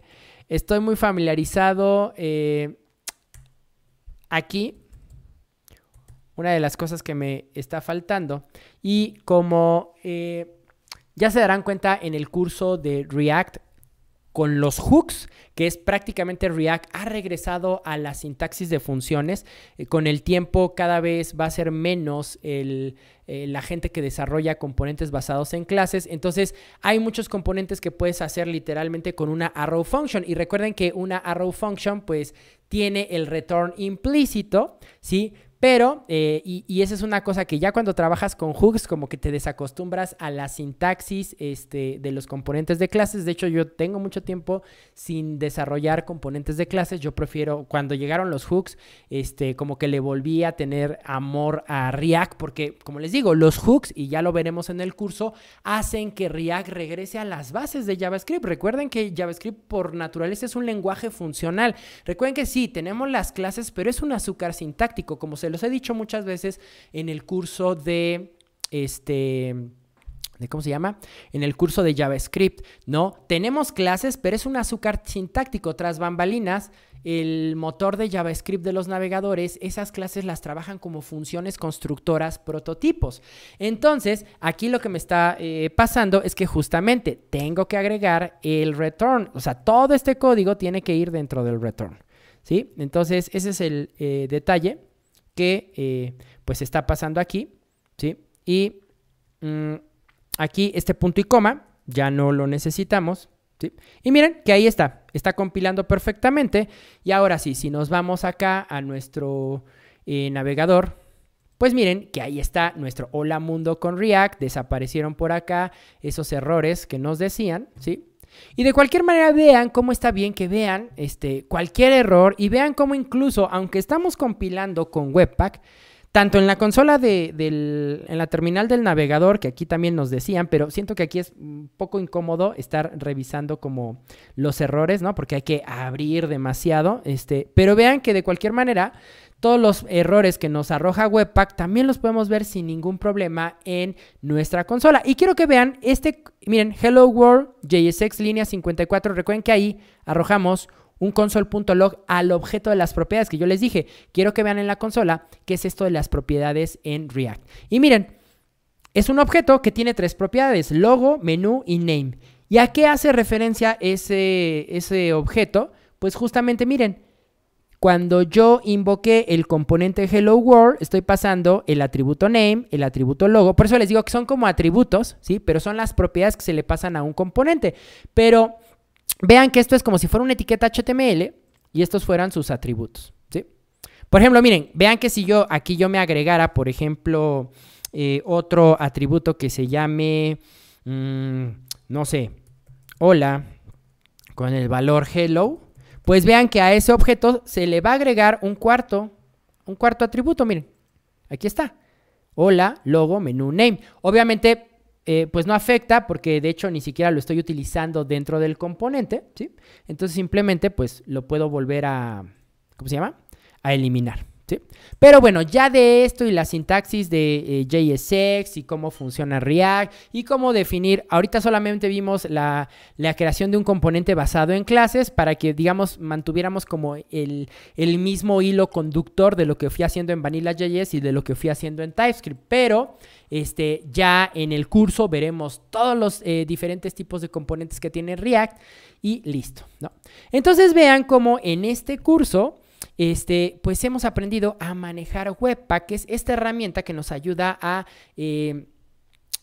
[SPEAKER 1] estoy muy familiarizado eh, aquí. Una de las cosas que me está faltando. Y como eh, ya se darán cuenta en el curso de React con los hooks, que es prácticamente React, ha regresado a la sintaxis de funciones. Eh, con el tiempo cada vez va a ser menos eh, la gente que desarrolla componentes basados en clases. Entonces hay muchos componentes que puedes hacer literalmente con una arrow function. Y recuerden que una arrow function pues tiene el return implícito, ¿sí? Pero, eh, y, esa es una cosa que ya cuando trabajas con hooks, como que te desacostumbras a la sintaxis este, de los componentes de clases. De hecho, yo tengo mucho tiempo sin desarrollar componentes de clases. Yo prefiero, cuando llegaron los hooks, este, como que le volví a tener amor a React, porque, como les digo, los hooks, y ya lo veremos en el curso, hacen que React regrese a las bases de JavaScript. Recuerden que JavaScript por naturaleza es un lenguaje funcional. Recuerden que sí, tenemos las clases, pero es un azúcar sintáctico, como se los he dicho muchas veces en el curso de este ¿De cómo se llama? En el curso de JavaScript, ¿no? Tenemos clases, pero es un azúcar sintáctico tras bambalinas. El motor de JavaScript de los navegadores, esas clases las trabajan como funciones constructoras prototipos. Entonces, aquí lo que me está eh, pasando es que justamente tengo que agregar el return. O sea, todo este código tiene que ir dentro del return. ¿Sí? Entonces, ese es el eh, detalle que eh, pues está pasando aquí, ¿sí? Y mm, aquí este punto y coma ya no lo necesitamos, ¿sí? Y miren que ahí está, está compilando perfectamente. Y ahora sí, si nos vamos acá a nuestro eh, navegador, pues miren que ahí está nuestro hola mundo con React, desaparecieron por acá esos errores que nos decían, ¿sí? Y de cualquier manera vean cómo está bien que vean este, cualquier error y vean cómo incluso, aunque estamos compilando con Webpack, tanto en la consola de, del, en la terminal del navegador, que aquí también nos decían, pero siento que aquí es un poco incómodo estar revisando como los errores, ¿no? Porque hay que abrir demasiado, este, pero vean que de cualquier manera, todos los errores que nos arroja Webpack también los podemos ver sin ningún problema en nuestra consola. Y quiero que vean este, miren, Hello World JSX línea 54. Recuerden que ahí arrojamos un console.log al objeto de las propiedades que yo les dije. Quiero que vean en la consola qué es esto de las propiedades en React. Y miren, es un objeto que tiene tres propiedades, logo, menú y name. ¿Y a qué hace referencia ese, ese objeto? Pues justamente miren, cuando yo invoqué el componente hello world, estoy pasando el atributo name, el atributo logo. Por eso les digo que son como atributos, ¿sí? Pero son las propiedades que se le pasan a un componente. Pero vean que esto es como si fuera una etiqueta HTML y estos fueran sus atributos, Por ejemplo, miren, vean que si yo aquí yo me agregara, por ejemplo, eh, otro atributo que se llame, mm, no sé, hola, con el valor hello, pues vean que a ese objeto se le va a agregar un cuarto, un cuarto atributo, miren, aquí está. Hola, logo, menú, name. Obviamente, eh, pues no afecta porque de hecho ni siquiera lo estoy utilizando dentro del componente, ¿sí? Entonces simplemente pues lo puedo volver a, ¿cómo se llama? A eliminar. Pero bueno, ya de esto y la sintaxis de eh, JSX y cómo funciona React y cómo definir, ahorita solamente vimos la, creación de un componente basado en clases para que, digamos, mantuviéramos como el, mismo hilo conductor de lo que fui haciendo en Vanilla.js y de lo que fui haciendo en TypeScript, pero este, ya en el curso veremos todos los eh, diferentes tipos de componentes que tiene React y listo, Entonces vean cómo en este curso este, pues hemos aprendido a manejar es esta herramienta que nos ayuda a... Eh,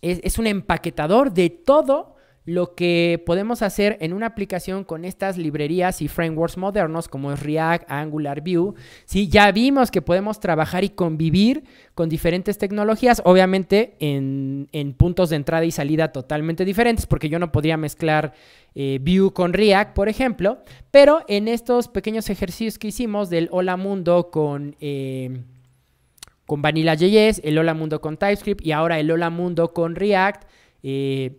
[SPEAKER 1] es un empaquetador de todo lo que podemos hacer en una aplicación con estas librerías y frameworks modernos como es React, Angular, Vue, ¿sí? ya vimos que podemos trabajar y convivir con diferentes tecnologías, obviamente en, puntos de entrada y salida totalmente diferentes, porque yo no podría mezclar View eh, Vue con React, por ejemplo, pero en estos pequeños ejercicios que hicimos del Hola Mundo con... Eh, Vanilla con el Hola Mundo con TypeScript y ahora el Hola Mundo con React. Eh,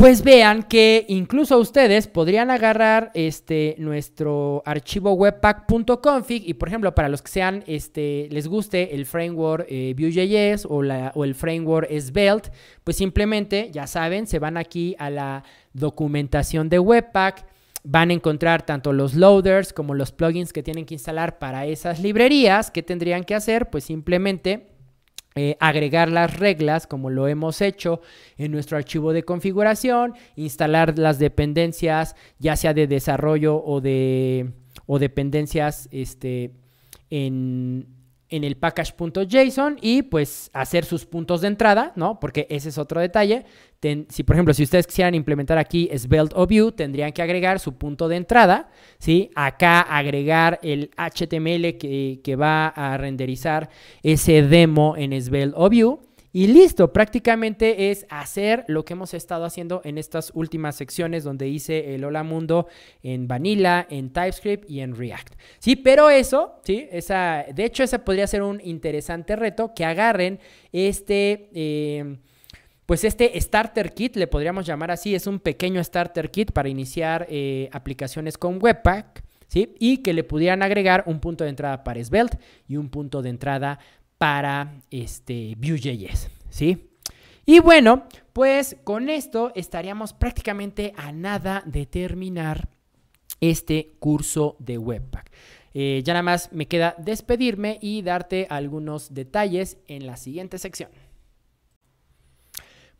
[SPEAKER 1] pues vean que incluso ustedes podrían agarrar este, nuestro archivo webpack.config y, por ejemplo, para los que sean, este, les guste el framework eh, Vue.js o, o el framework Svelte, pues simplemente, ya saben, se van aquí a la documentación de Webpack, van a encontrar tanto los loaders como los plugins que tienen que instalar para esas librerías. ¿Qué tendrían que hacer? Pues simplemente eh, agregar las reglas como lo hemos hecho en nuestro archivo de configuración, instalar las dependencias ya sea de desarrollo o de dependencias este, en, en el package.json y pues hacer sus puntos de entrada, ¿no? Porque ese es otro detalle si por ejemplo, si ustedes quisieran implementar aquí Svelte o Vue, tendrían que agregar su punto de entrada, ¿sí? Acá agregar el HTML que, va a renderizar ese demo en Svelte o Vue. Y listo, prácticamente es hacer lo que hemos estado haciendo en estas últimas secciones donde hice el Hola Mundo en Vanilla, en TypeScript y en React. Sí, pero eso, sí, esa, de hecho, ese podría ser un interesante reto que agarren este. Eh, pues este starter kit, le podríamos llamar así, es un pequeño starter kit para iniciar eh, aplicaciones con Webpack, ¿sí? Y que le pudieran agregar un punto de entrada para Svelte y un punto de entrada para este, Vue.js, ¿sí? Y bueno, pues con esto estaríamos prácticamente a nada de terminar este curso de Webpack. Eh, ya nada más me queda despedirme y darte algunos detalles en la siguiente sección.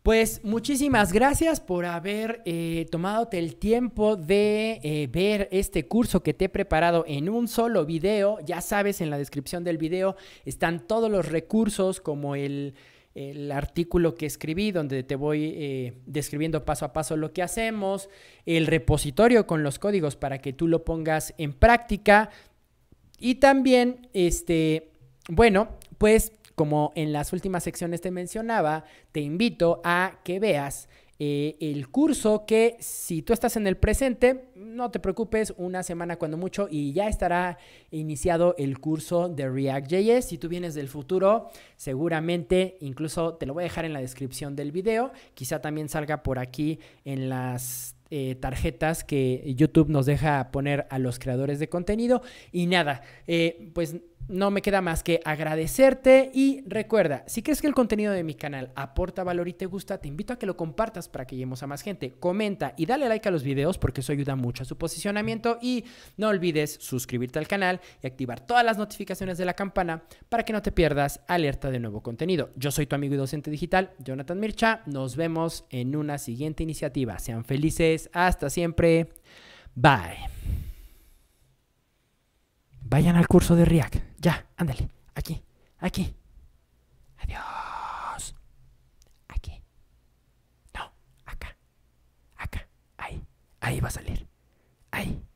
[SPEAKER 1] Pues muchísimas gracias por haber eh, tomado el tiempo de eh, ver este curso que te he preparado en un solo video. Ya sabes, en la descripción del video están todos los recursos como el, artículo que escribí donde te voy eh, describiendo paso a paso lo que hacemos, el repositorio con los códigos para que tú lo pongas en práctica y también, este, bueno, pues como en las últimas secciones te mencionaba, te invito a que veas eh, el curso que si tú estás en el presente, no te preocupes, una semana cuando mucho y ya estará iniciado el curso de React.js. Si tú vienes del futuro, seguramente incluso te lo voy a dejar en la descripción del video, quizá también salga por aquí en las eh, tarjetas que YouTube nos deja poner a los creadores de contenido. Y nada, eh, pues no me queda más que agradecerte y recuerda, si crees que el contenido de mi canal aporta valor y te gusta, te invito a que lo compartas para que lleguemos a más gente. Comenta y dale like a los videos porque eso ayuda mucho a su posicionamiento y no olvides suscribirte al canal y activar todas las notificaciones de la campana para que no te pierdas alerta de nuevo contenido. Yo soy tu amigo y docente digital, Jonathan Mircha. Nos vemos en una siguiente iniciativa. Sean felices, hasta siempre. Bye. Vayan al curso de React. Ya, ándale. Aquí, aquí. Adiós. Aquí. No, acá. Acá. Ahí. Ahí va a salir. Ahí.